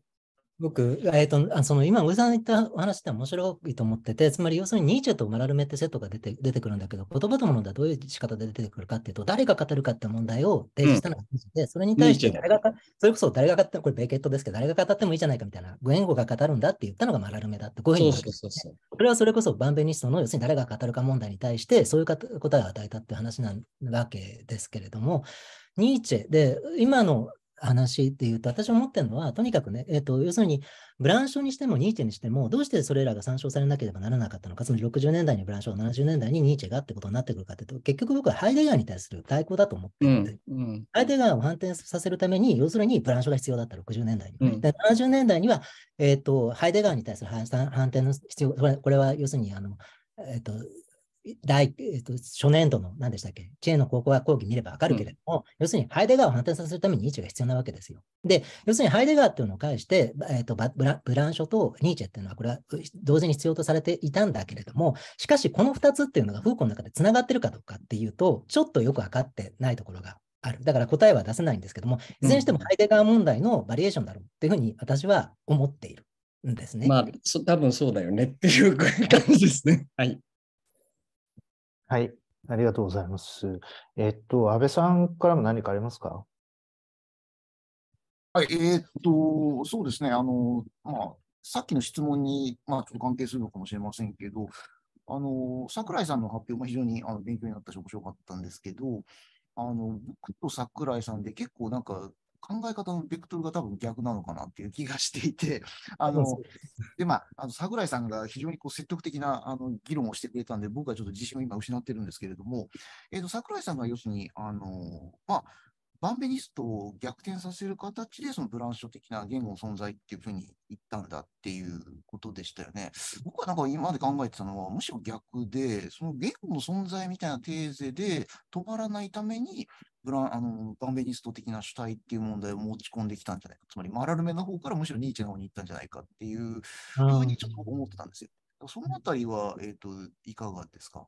僕、えっ、ー、と、あその今、上さん言った話って面白いと思ってて、つまり要するにニーチェとマラルメってセットが出て出てくるんだけど、言葉とものはどういう仕方で出てくるかっていうと、誰が語るかって問題を提示したのがで、それに対して誰が、それこそ誰が語っても、これベケットですけど、誰が語ってもいいじゃないかみたいな、言語が語るんだって言ったのがマラルメだって、こういうふうに、そうそうそうそれはそれこそバンベニストの要するに誰が語るか問題に対して、そういう答えを与えたって話なわけですけれども、ニーチェで、今の話でいうと、私思ってるのは、とにかくね、えっ、ー、と、要するに、ブランショにしてもニーチェにしても、どうしてそれらが参照されなければならなかったのか、つまり60年代にブランション、70年代にニーチェがってことになってくるかというと、結局僕はハイデガーに対する対抗だと思っていて、うんうん、ハイデガーを反転させるために、要するにブランショが必要だった60年代に。うん、で70年代には、えっ、ー、と、ハイデガーに対する反転の必要、これは要するに、あの、えっ、ー、と、大、えっと、初年度の、何でしたっけ、知恵の高校や講義見ればわかるけれども、うん、要するにハイデガーを反転させるためにニーチェが必要なわけですよ。で、要するにハイデガーっていうのを介して、えと、ブラブランショとニーチェっていうのは、これは同時に必要とされていたんだけれども、しかしこの2つっていうのがフーコンの中でつながってるかどうかっていうと、ちょっとよく分かってないところがある。だから答えは出せないんですけども、いずれにしてもハイデガー問題のバリエーションだろうっていうふうに私は思っているんですね。まあ、多分そうだよねっていう感じですね。はい。はい、ありがとうございます。えっと、安倍さんからも何かありますかはい、えー、っと、そうですね、あの、まあ、さっきの質問に、まあ、ちょっと関係するのかもしれませんけど、あの、桜井さんの発表も非常にあの勉強になったし、面白かったんですけど、あの、僕と桜井さんで結構なんか考え方のベクトルが多分逆なのかなっていう気がしていて、(laughs) あの、で、まあ、あの、桜井さんが非常にこう説得的な、あの、議論をしてくれたんで、僕はちょっと自信を今失ってるんですけれども、えっ、ー、と、桜井さんが要するに、あの、まあ、バンベニストを逆転させる形で、そのブランシュ的な言語の存在っていうふうに言ったんだっていうことでしたよね。僕はなんか今まで考えてたのは、むしろ逆で、その言語の存在みたいなテーゼで止まらないために、ブランあのバンベニスト的な主体っていう問題を持ち込んできたんじゃないか、つまりマラルメの方からむしろニーチェの方に行ったんじゃないかっていうふうにちょっと思ってたんですよ。そのあたりは、えーといかがですか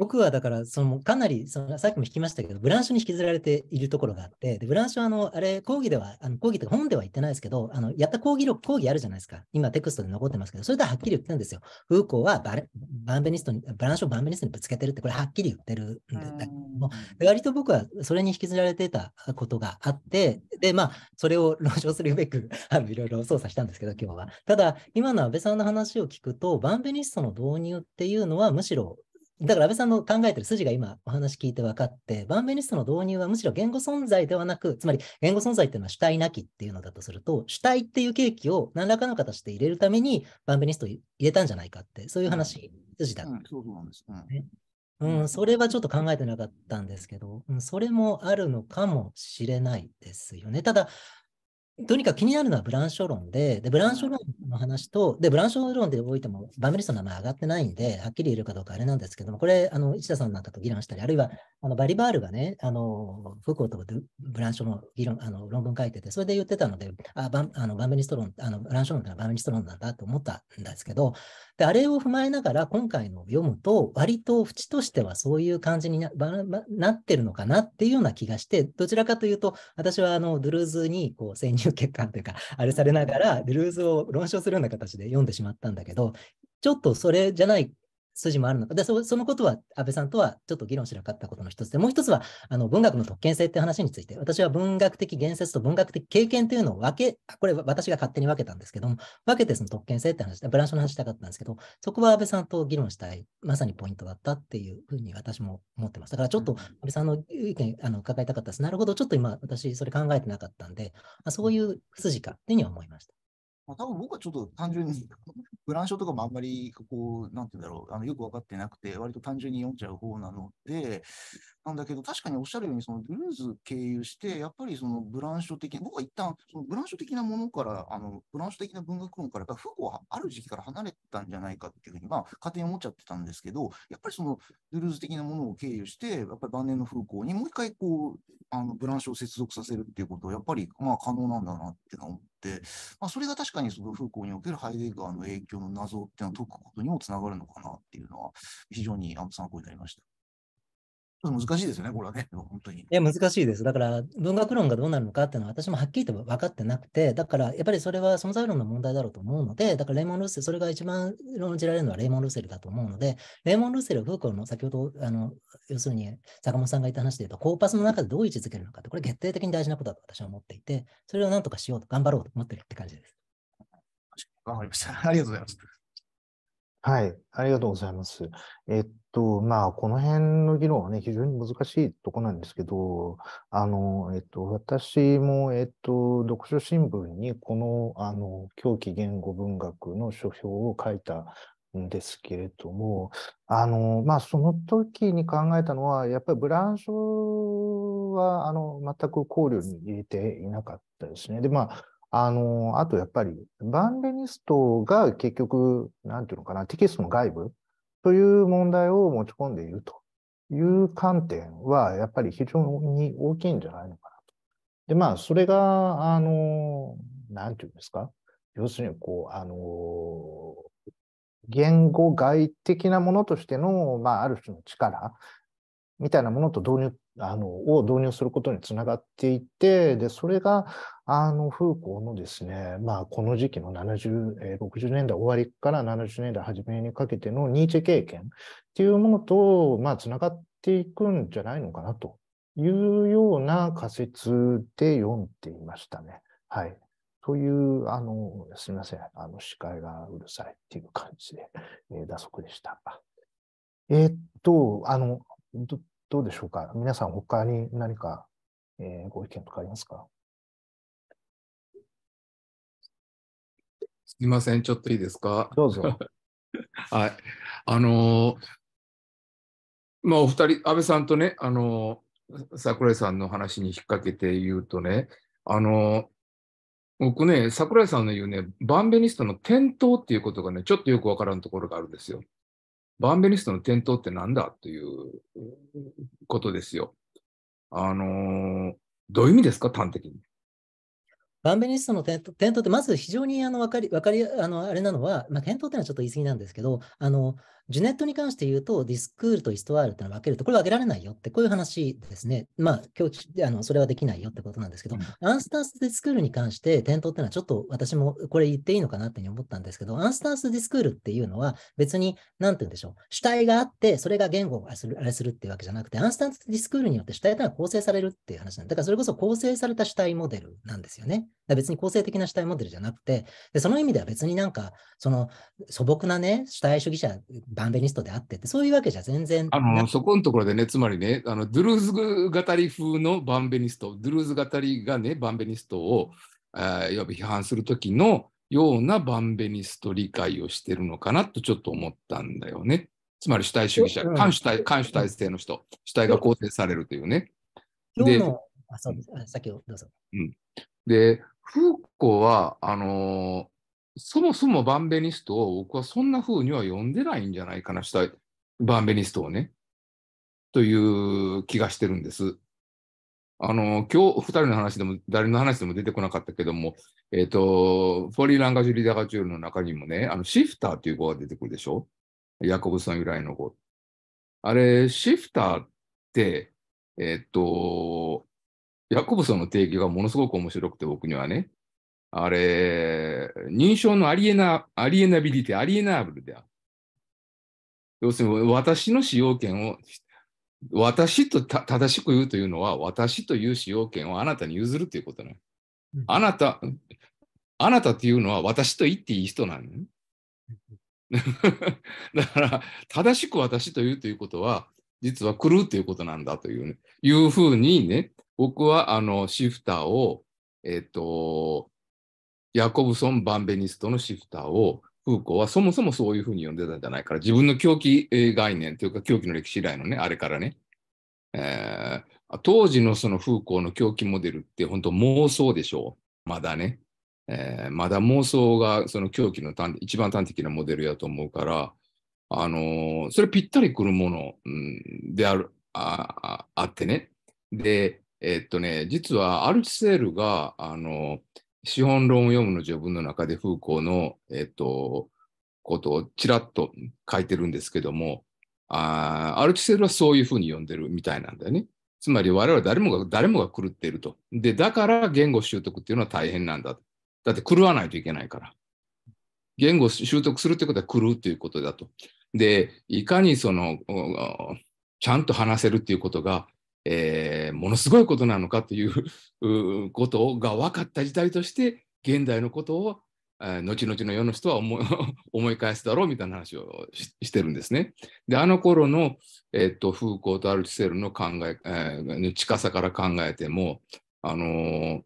僕はだから、そのかなりその、さっきも引きましたけど、ブランシュに引きずられているところがあって、でブランシュはあの、あれ、講義では、あの講義とか本では言ってないですけど、あのやった講義録、講義あるじゃないですか。今、テクストで残ってますけど、それでははっきり言ってるんですよ。フーコーはバレバンベニストに、ブランシュをバンベニストにぶつけてるって、これはっきり言ってるんだけども、割と僕はそれに引きずられてたことがあって、で、まあ、それを論証するべく、(laughs) あのいろいろ操作したんですけど、今日は。ただ、今の安倍さんの話を聞くと、バンベニストの導入っていうのは、むしろだから安倍さんの考えてる筋が今お話聞いて分かって、バンベニストの導入はむしろ言語存在ではなく、つまり言語存在っていうのは主体なきっていうのだとすると、主体っていう契機を何らかの形で入れるためにバンベニスト入れたんじゃないかって、そういう話、筋だった、うそうなんです、ね、うん、それはちょっと考えてなかったんですけど、うん、それもあるのかもしれないですよね。ただ、とにかく気になるのはブランショ論で、でブランショ論の話と、でブランショ論でおいても、バムリストの名前上がってないんで、はっきり言えるかどうかあれなんですけども、これ、あの市田さんなんかと議論したり、あるいはあのバリバールがね、あのフコーとブランショの議論あの論文書いてて、それで言ってたので、あバあのバメリスト論、あのブランショ論ってのはバムリスト論なんだと思ったんですけど、であれを踏まえながら、今回のを読むと、割と縁としてはそういう感じにななってるのかなっていうような気がして、どちらかというと、私はあのドゥルーズにこう潜入流血というか、あれされながら、デルーズを論証するような形で読んでしまったんだけど、ちょっとそれじゃない筋もあるのか、でそのことは安倍さんとはちょっと議論しなかったことの一つで、もう一つはあの文学の特権性っていう話について、私は文学的言説と文学的経験というのを分け、これ私が勝手に分けたんですけども、分けてその特権性って話、ブランシュの話したかったんですけど、そこは安倍さんと議論したい、まさにポイントだったっていうふうに私も思ってます。だからちょっと安倍さんの意見あの伺いたかったです。なるほど、ちょっと今私それ考えてなかったんで、あそういう筋かっていうには思いました。まあ、多分僕はちょっと単純にブランショとかもあんまり、こう、なんて言うんだろう、あのよく分かってなくて、割と単純に読んじゃう方なので、なんだけど、確かにおっしゃるように、そのドゥルーズ経由して、やっぱりそのブランショ的、僕は一旦、そのブランショ的なものから、あの、ブランショ的な文学論から、やっぱフーはある時期から離れたんじゃないかっていうふうに、まあ、仮手に思っちゃってたんですけど、やっぱりそのドゥルーズ的なものを経由して、やっぱり晩年のフーコにもう一回、こう、あの、ブランショを接続させるっていうことは、やっぱり、まあ、可能なんだなっていうのは思、まあ、それが確かにそのフーコーにおけるハイデガーの影響の謎っていうのを解くことにもつながるのかなっていうのは、非常に参考になりました。難しいですよね、これはね、本当に。いや、難しいです。だから、文学論がどうなるのかっていうのは、私もはっきりと分かってなくて、だから、やっぱりそれは存在論の問題だろうと思うので、だから、レイモン・ルーセル、それが一番論じられるのはレイモン・ルーセルだと思うので、レイモン・ルーセルはフーコーの先ほど、あの、要するに、坂本さんが言った話で言うと、コーパスの中でどう位置づけるのかって、これ決定的に大事なことだと私は思っていて、それをなんとかしようと、頑張ろうと思ってるって感じです。頑張りました。ありがとうございます。はい、ありがとうございます。えっと、まあ、この辺の議論はね、非常に難しいとこなんですけど、あの、えっと、私も、えっと、読書新聞にこの、あの、狂気言語文学の書評を書いたんですけれども、あの、まあ、その時に考えたのは、やっぱりブランショは、あの、全く考慮に入れていなかったですね。で、まあ、あの、あとやっぱり、バンレニストが結局、なんていうのかな、テキストの外部という問題を持ち込んでいるという観点は、やっぱり非常に大きいんじゃないのかなと。で、まあ、それが、あの、なんていうんですか、要するに、こう、あの、言語外的なものとしての、まあ、ある種の力みたいなものと導入あのを導入することにつながっていてでそれがあのフーコーのですね、まあ、この時期の70、60年代終わりから70年代初めにかけてのニーチェ経験っていうものと、まあ、つながっていくんじゃないのかなというような仮説で読んでいましたね。はい。という、あの、すみません。あの、視界がうるさいっていう感じで、えー、打足でした。えー、っと、あの、どうでしょうか皆さん他に何か、えー、ご意見とかありますかすみません、ちょっといいですかどうぞ。(laughs) はい。あのー、まあ、お二人、安倍さんとね、あのー、桜井さんの話に引っ掛けて言うとね、あのー、僕ね、桜井さんの言うね、バンベニストの転倒っていうことがね、ちょっとよくわからんところがあるんですよ。バンベリストの転倒って何だということですよ。あのー、どういう意味ですか、端的に。バンベリストの転転倒って、まず非常にあの分かり、分かり、あの、あれなのは、まあ、転倒ってのはちょっと言い過ぎなんですけど、あの、ジュネットに関して言うと、ディスクールとイストワールってのは分けると、これ分けられないよって、こういう話ですね。まあ、今日あの、それはできないよってことなんですけど、うん、アンスタンスディスクールに関して、点灯っていうのはちょっと私もこれ言っていいのかなって思ったんですけど、アンスタンスディスクールっていうのは別に、なんて言うんでしょう。主体があって、それが言語をあれするっていうわけじゃなくて、アンスタンスディスクールによって主体というのは構成されるっていう話なんだからそれこそ構成された主体モデルなんですよね。別に構成的な主体モデルじゃなくて、でその意味では別になんか、その素朴なね、主体主義者、バンベニストであってって、そういうわけじゃ全然。あのそこのところでね、つまりね、あのドゥルーズ語り風のバンベニスト、ドゥルーズ語りがね、バンベニストを、あいわば批判するときのようなバンベニスト理解をしてるのかなとちょっと思ったんだよね。つまり主体主義者、反主体、反主体性の人、主体が構成されるというね。今日のあそうですさどうぞ、うん、で、フーコは、あのー、そもそもバンベニストを僕はそんな風には読んでないんじゃないかな、したい。バンベニストをね、という気がしてるんです。あのー、今日、二人の話でも、誰の話でも出てこなかったけども、えっ、ー、と、フォリー・ランガジュ・リダガチュールの中にもね、あの、シフターという子が出てくるでしょヤコブさん由来の子。あれ、シフターって、えっと、ヤコブソンの定義がものすごく面白くて、僕にはね、あれ、認証のアリエナ、アリエナビリティ、アリエナーブルである。要するに、私の使用権を、私と正しく言うというのは、私という使用権をあなたに譲るということね。うん、あなた、あなたというのは私と言っていい人なのね。だから、正しく私と言うということは、実は狂うということなんだという、ね、いうふうにね、僕はあのシフターを、えっ、ー、と、ヤコブソン・バンベニストのシフターを、フーコーはそもそもそういうふうに呼んでたんじゃないから、自分の狂気概念というか、狂気の歴史以来のね、あれからね、えー、当時のそのフーコーの狂気モデルって本当妄想でしょう、まだね。えー、まだ妄想がその狂気の一番端的なモデルやと思うから、あのー、それぴったりくるもの、うん、であるあってね。で、えっとね、実はアルチセールが、あの、資本論を読むの序文の中でフーコーの、えっと、ことをちらっと書いてるんですけども、あアルチセールはそういうふうに読んでるみたいなんだよね。つまり我々誰もが、誰もが狂っていると。で、だから言語習得っていうのは大変なんだ。だって狂わないといけないから。言語習得するってことは狂うということだと。で、いかにその、ちゃんと話せるっていうことがえー、ものすごいことなのかということが分かった時代として現代のことを、えー、後々の世の人は思い (laughs) 思い返すだろうみたいな話をしてるんですね。であの頃の、えー、っとフーコーとアルチセルの考ええー、近さから考えても、あのー、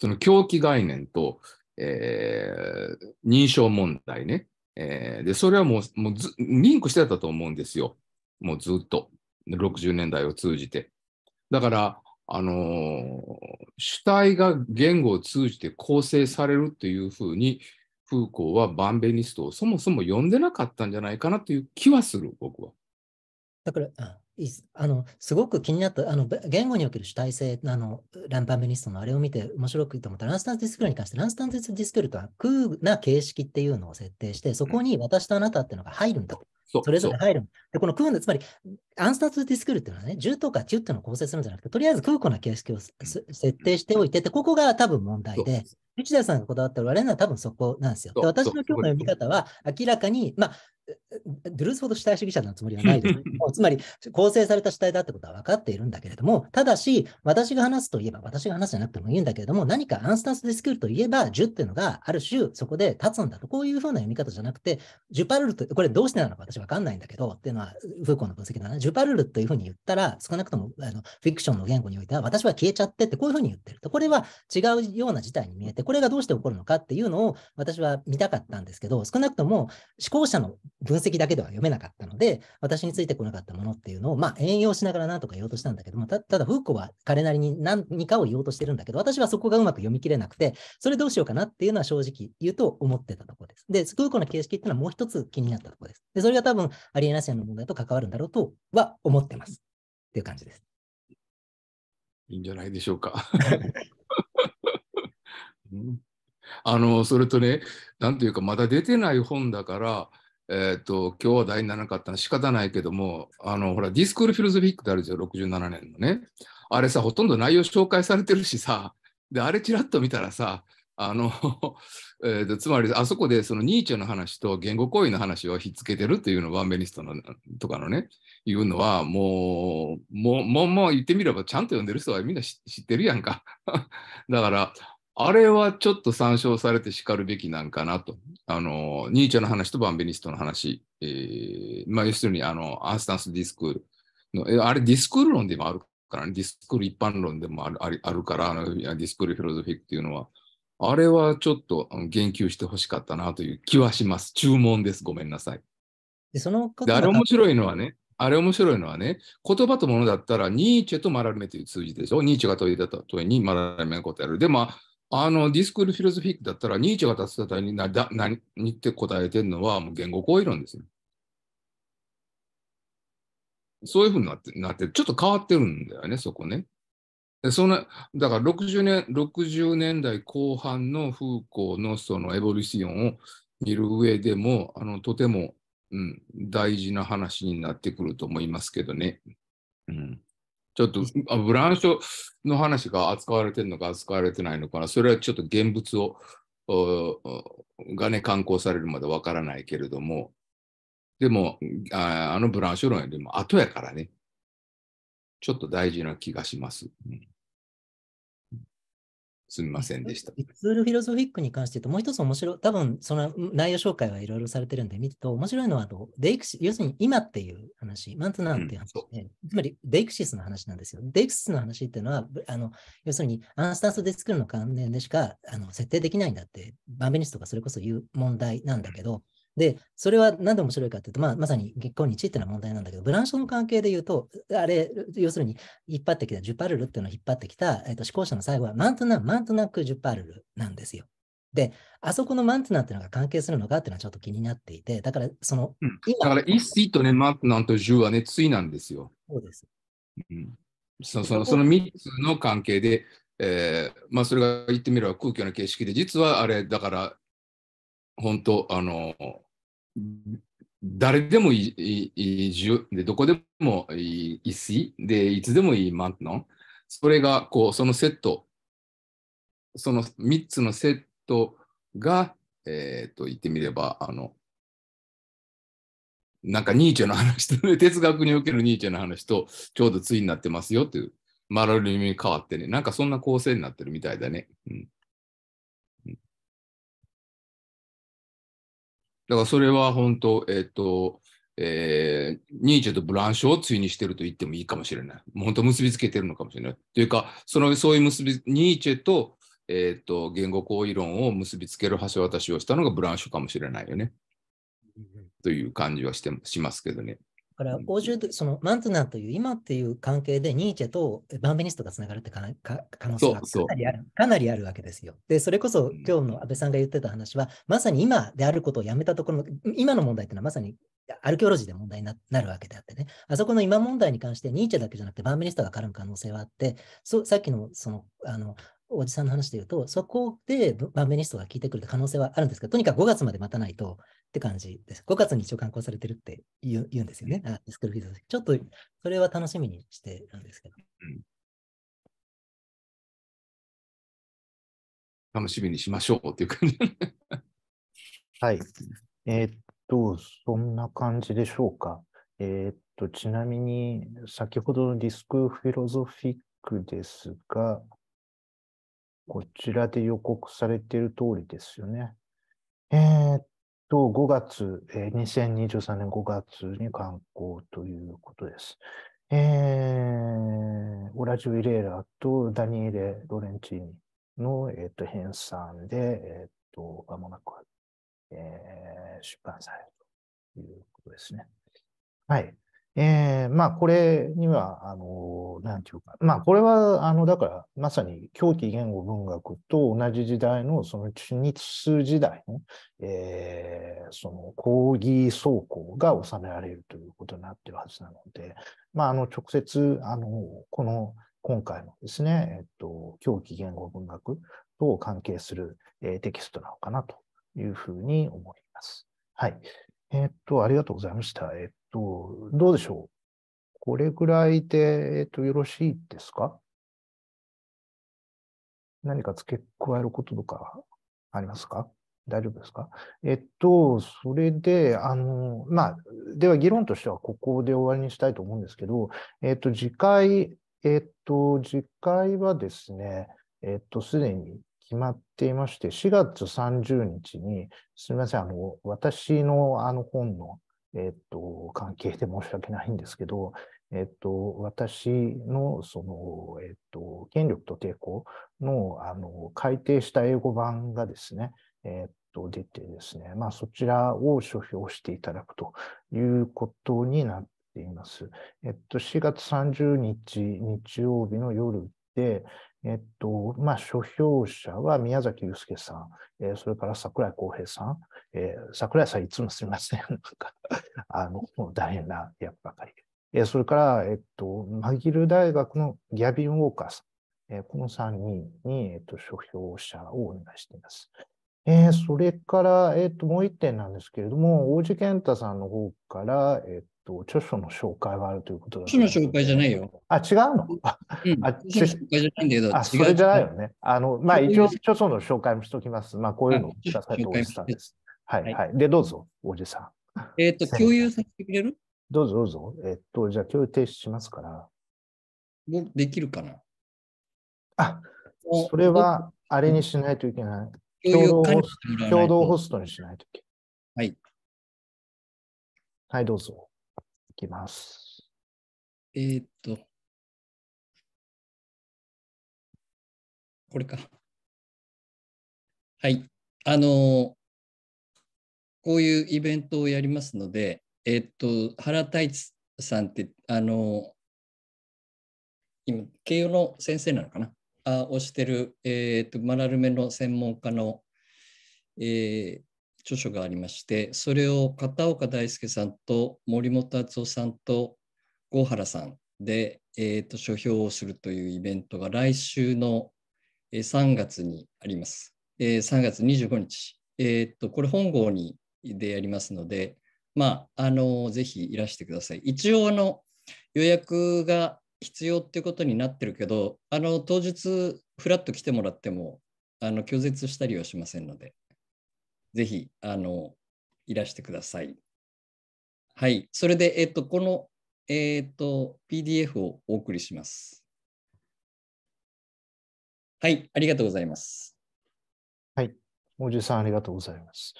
その狂気概念と、えー、認証問題ね、えー、でそれはもうもうリンクしてたと思うんですよもうずっと。60年代を通じて。だから、あのー、主体が言語を通じて構成されるというふうに、フーコーはバンベニストをそもそも呼んでなかったんじゃないかなという気はする、僕は。だから、あのすごく気になったあの言語における主体性あのランバンベニストのあれを見て面白くと思ったランスタンスディスクールに関してランスタンスディスクールとは空な形式っていうのを設定してそこに私とあなたっていうのが入るんだと。それぞれ入る。で、この空の、つまり、アンスターツディスクールっていうのはね、10とか9っていうのを構成するんじゃなくて、とりあえず空港な形式を設定しておいてって、ここが多分問題で、内田さんがこだわっておられるのは多分そこなんですよ。で私の今日の読み方は、明らかに、まあ、ドゥルースほど主体主義者のつもりはないです、ね。つまり、構成された主体だってことは分かっているんだけれども、ただし、私が話すといえば、私が話すじゃなくてもいいんだけれども、何かアンスタンスディスクールといえば、10っていうのがある種、そこで立つんだと、こういうふうな読み方じゃなくて、ジュパルルと、これどうしてなのか私分かんないんだけど、っていうのは、フーコーの分析だな。ジュパルルというふうに言ったら、少なくともあのフィクションの言語においては、私は消えちゃってって、こういうふうに言ってると。これは違うような事態に見えて、これがどうして起こるのかっていうのを、私は見たかったんですけど、少なくとも思考者の分析だけでは読めなかったので、私についてこなかったものっていうのを、まあ、援用しながら何とか言おうとしたんだけども、ただ、フーコは彼なりに何かを言おうとしてるんだけど、私はそこがうまく読み切れなくて、それどうしようかなっていうのは正直言うと思ってたところです。で、フーコの形式っていうのはもう一つ気になったところです。で、それが多分、アリエナシアの問題と関わるんだろうとは思ってます。っていう感じです。いいんじゃないでしょうか。(laughs) あの、それとね、なんていうか、まだ出てない本だから、えっ、ー、と、今日は題にならなかったのは仕方ないけども、あの、ほら、ディスクールフィロソフィックってあるじゃん、67年のね。あれさ、ほとんど内容紹介されてるしさ、で、あれちらっと見たらさ、あの、(laughs) えと、つまりあそこでそのニーチェの話と言語行為の話をひっつけてるというのワンベニストのとかのね、いうのはもう、もう、もう、もう言ってみればちゃんと読んでる人はみんな知ってるやんか。(laughs) だから、あれはちょっと参照されてしかるべきなんかなと。あの、ニーチェの話とバンベニストの話。えー、まあ、要するに、あの、アンスタンス・ディスクールの、えあれディスクール論でもあるからね、ディスクール一般論でもあるあるからあの、ディスクールフィロゾフィックっていうのは、あれはちょっと言及してほしかったなという気はします。注文です。ごめんなさい。で、そのであれ面白いのはね、あれ面白いのはね、言葉とものだったら、ニーチェとマラルメという数字でしょ。ニーチェが問いだった問いにマラルメが答える。で、まあ、あのディスクールフィロソフィックだったら、ニーチェが立つ戦いになだ何って答えてるのは、もう言語行為論ですよ。そういうふうになって、なって、ちょっと変わってるんだよね、そこね。でそのだから60年 ,60 年代後半のフーコーのそのエボリュシオンを見る上でも、あのとても、うん、大事な話になってくると思いますけどね。うんちょっとあブランショの話が扱われてるのか扱われてないのかな、それはちょっと現物をがね、刊行されるまでわからないけれども、でもあ、あのブランショ論よりも後やからね、ちょっと大事な気がします。うんすみませんでした。ツールフィロソフィックに関して言うと、もう一つ面白い、多分その内容紹介はいろいろされてるんで見ると、面白いのはうデイクシ、要するに今っていう話、マンツナンっていう話うん、つまりデイクシスの話なんですよ。デイクシスの話っていうのは、あの要するにアンスタンスで作るの関連でしかあの設定できないんだって、バンベニスとかそれこそ言う問題なんだけど、で、それは何で面白いかっていうと、まあ、まさに結婚日っていうのは問題なんだけど、ブランシンの関係で言うと、あれ、要するに引っ張ってきた、ジュパルルっていうのを引っ張ってきた、えっと、思考者の最後は、マントナ、マントナクジュパルルなんですよ。で、あそこのマントナっていうのが関係するのかっていうのはちょっと気になっていて、だから、その、うん、だから、イスとね、マントナとジュはね、対なんですよ。そうです。うん、そそのその3つの関係で、えーまあ、それが言ってみれば空虚な形式で、実はあれ、だから、本当あの誰でもいいいいでどこでもいいしでいつでもいいマントンそれがこうそのセットその3つのセットがえっ、ー、と言ってみればあのなんかニーチェの話と、ね、哲学におけるニーチェの話とちょうど対になってますよという、丸る意に変わってね、なんかそんな構成になってるみたいだね。うんだからそれは本当、えっ、ー、と、えー、ニーチェとブランショを対にしてると言ってもいいかもしれない。もう本当結びつけてるのかもしれない。というか、そのそういう結び、ニーチェと,、えーと、言語行為論を結びつける橋渡しをしたのがブランショかもしれないよね。という感じはしてしますけどね。だから50で、そのマンツナーという今っていう関係でニーチェとバンベニストがつながるって可能性がかなりあるかなりあるわけですよ。で、それこそ今日の安倍さんが言ってた話は、まさに今であることをやめたところの、今の問題っていうのはまさにアルケオロジーで問題になるわけであってね、あそこの今問題に関してニーチェだけじゃなくてバンベニストが絡む可能性はあって、そさっきのそのあのおじさんの話で言うと、そこでバンベニストが聞いてくる可能性はあるんですけど、とにかく5月まで待たないとって感じです。5月に一応刊行されてるって言う言うんですよね、あスクールフィーズ。ちょっとそれは楽しみにしてるんですけど。楽しみにしましょうっていう感じ。(laughs) はい。えー、っと、そんな感じでしょうか。えー、っと、ちなみに、先ほどのディスクフィロゾフィックですが、こちらで予告されている通りですよね。えー、っと、5月、えー、2023年5月に観光ということです。えー、オラジウイレーラとダニーレ・ロレンチーニの、えー、っと編纂で、えー、っと、間もなく、えー、出版されるということですね。はい。えー、まあ、これには、あの、なんていうか、まあ、これは、あの、だから、まさに、狂気言語文学と同じ時代の、その中日数時代の、えー、その、講義走行が収められるということになってるはずなので、まあ、あの、直接、あの、この、今回のですね、えっと、狂気言語文学と関係する、えー、テキストなのかなというふうに思います。はい。えー、っと、ありがとうございました。えー、と、どうでしょう。これぐらいで、えっと、よろしいですか何か付け加えることとかありますか大丈夫ですかえっと、それで、あの、まあ、では議論としてはここで終わりにしたいと思うんですけど、えっと、次回、えっと、次回はですね、えっと、すでに決まっていまして、4月30日に、すみません、あの、私のあの本のえっと、関係で申し訳ないんですけど、えっと、私の、その、えっと、権力と抵抗の、あの、改訂した英語版がですね、えっと、出てですね、まあ、そちらを書評していただくということになっています。えっと、4月30日、日曜日の夜で、えっと、まあ、書評者は宮崎祐介さん、えー、それから桜井康平さん、えー、桜井さんいつもすみません。なんか、(laughs) あの、大変な役ばかりえー、それから、えっと、マギル大学のギャビン・ウォーカーさん。えー、この3人に、えっと、書評者をお願いしています。えー、それから、えっと、もう1点なんですけれども、大地健太さんの方から、えっと、著書の紹介があるということです。著書の紹介じゃないよ。あ、違うの、うん、あ、著書の紹介じゃないんだけど、あ、それじゃないよね。あの、まあ、一応、著書の紹介もしておきます。まあ、こういうのをくださいおっしたんです。はい、はい、で、どうぞ、おじさん。えっ、と、共有させてくれるどうぞどうぞ。えっ、と、じゃあ共有停止しますから。もできるかなあ、それは、あれにしないといけない。共同ホスト共同ホストにしないといけない。はい。はい、どうぞ。いきます。えー、っと。これか。はい。あのーこういうイベントをやりますので、えっと、原太一さんって、あの、今、慶応の先生なのかなあをしてる、えっと、マラルメの専門家の、えー、著書がありまして、それを片岡大輔さんと森本敦夫さんと郷原さんで、えっと、書評をするというイベントが来週の3月にあります。えー、3月25日。えっと、これ本郷にでやりますので、まあ、あのぜひいらしてください。一応あの予約が必要ってことになってるけど、あの当日フラッと来てもらってもあの拒絶したりはしませんので、ぜひあのいらしてください。はい、それで、えっと、この、えっと、PDF をお送りします。はい、ありがとうございます。はい、おじさんありがとうございます。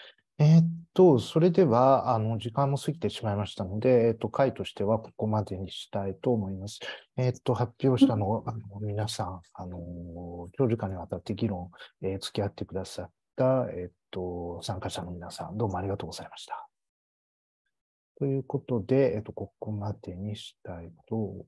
えー、っと、それでは、あの、時間も過ぎてしまいましたので、えー、っと、回としてはここまでにしたいと思います。えー、っと、発表したのあの皆さん、あの、長時間にわたって議論、え付き合ってくださった、えっと、参加者の皆さん、どうもありがとうございました。ということで、えっと、ここまでにしたいと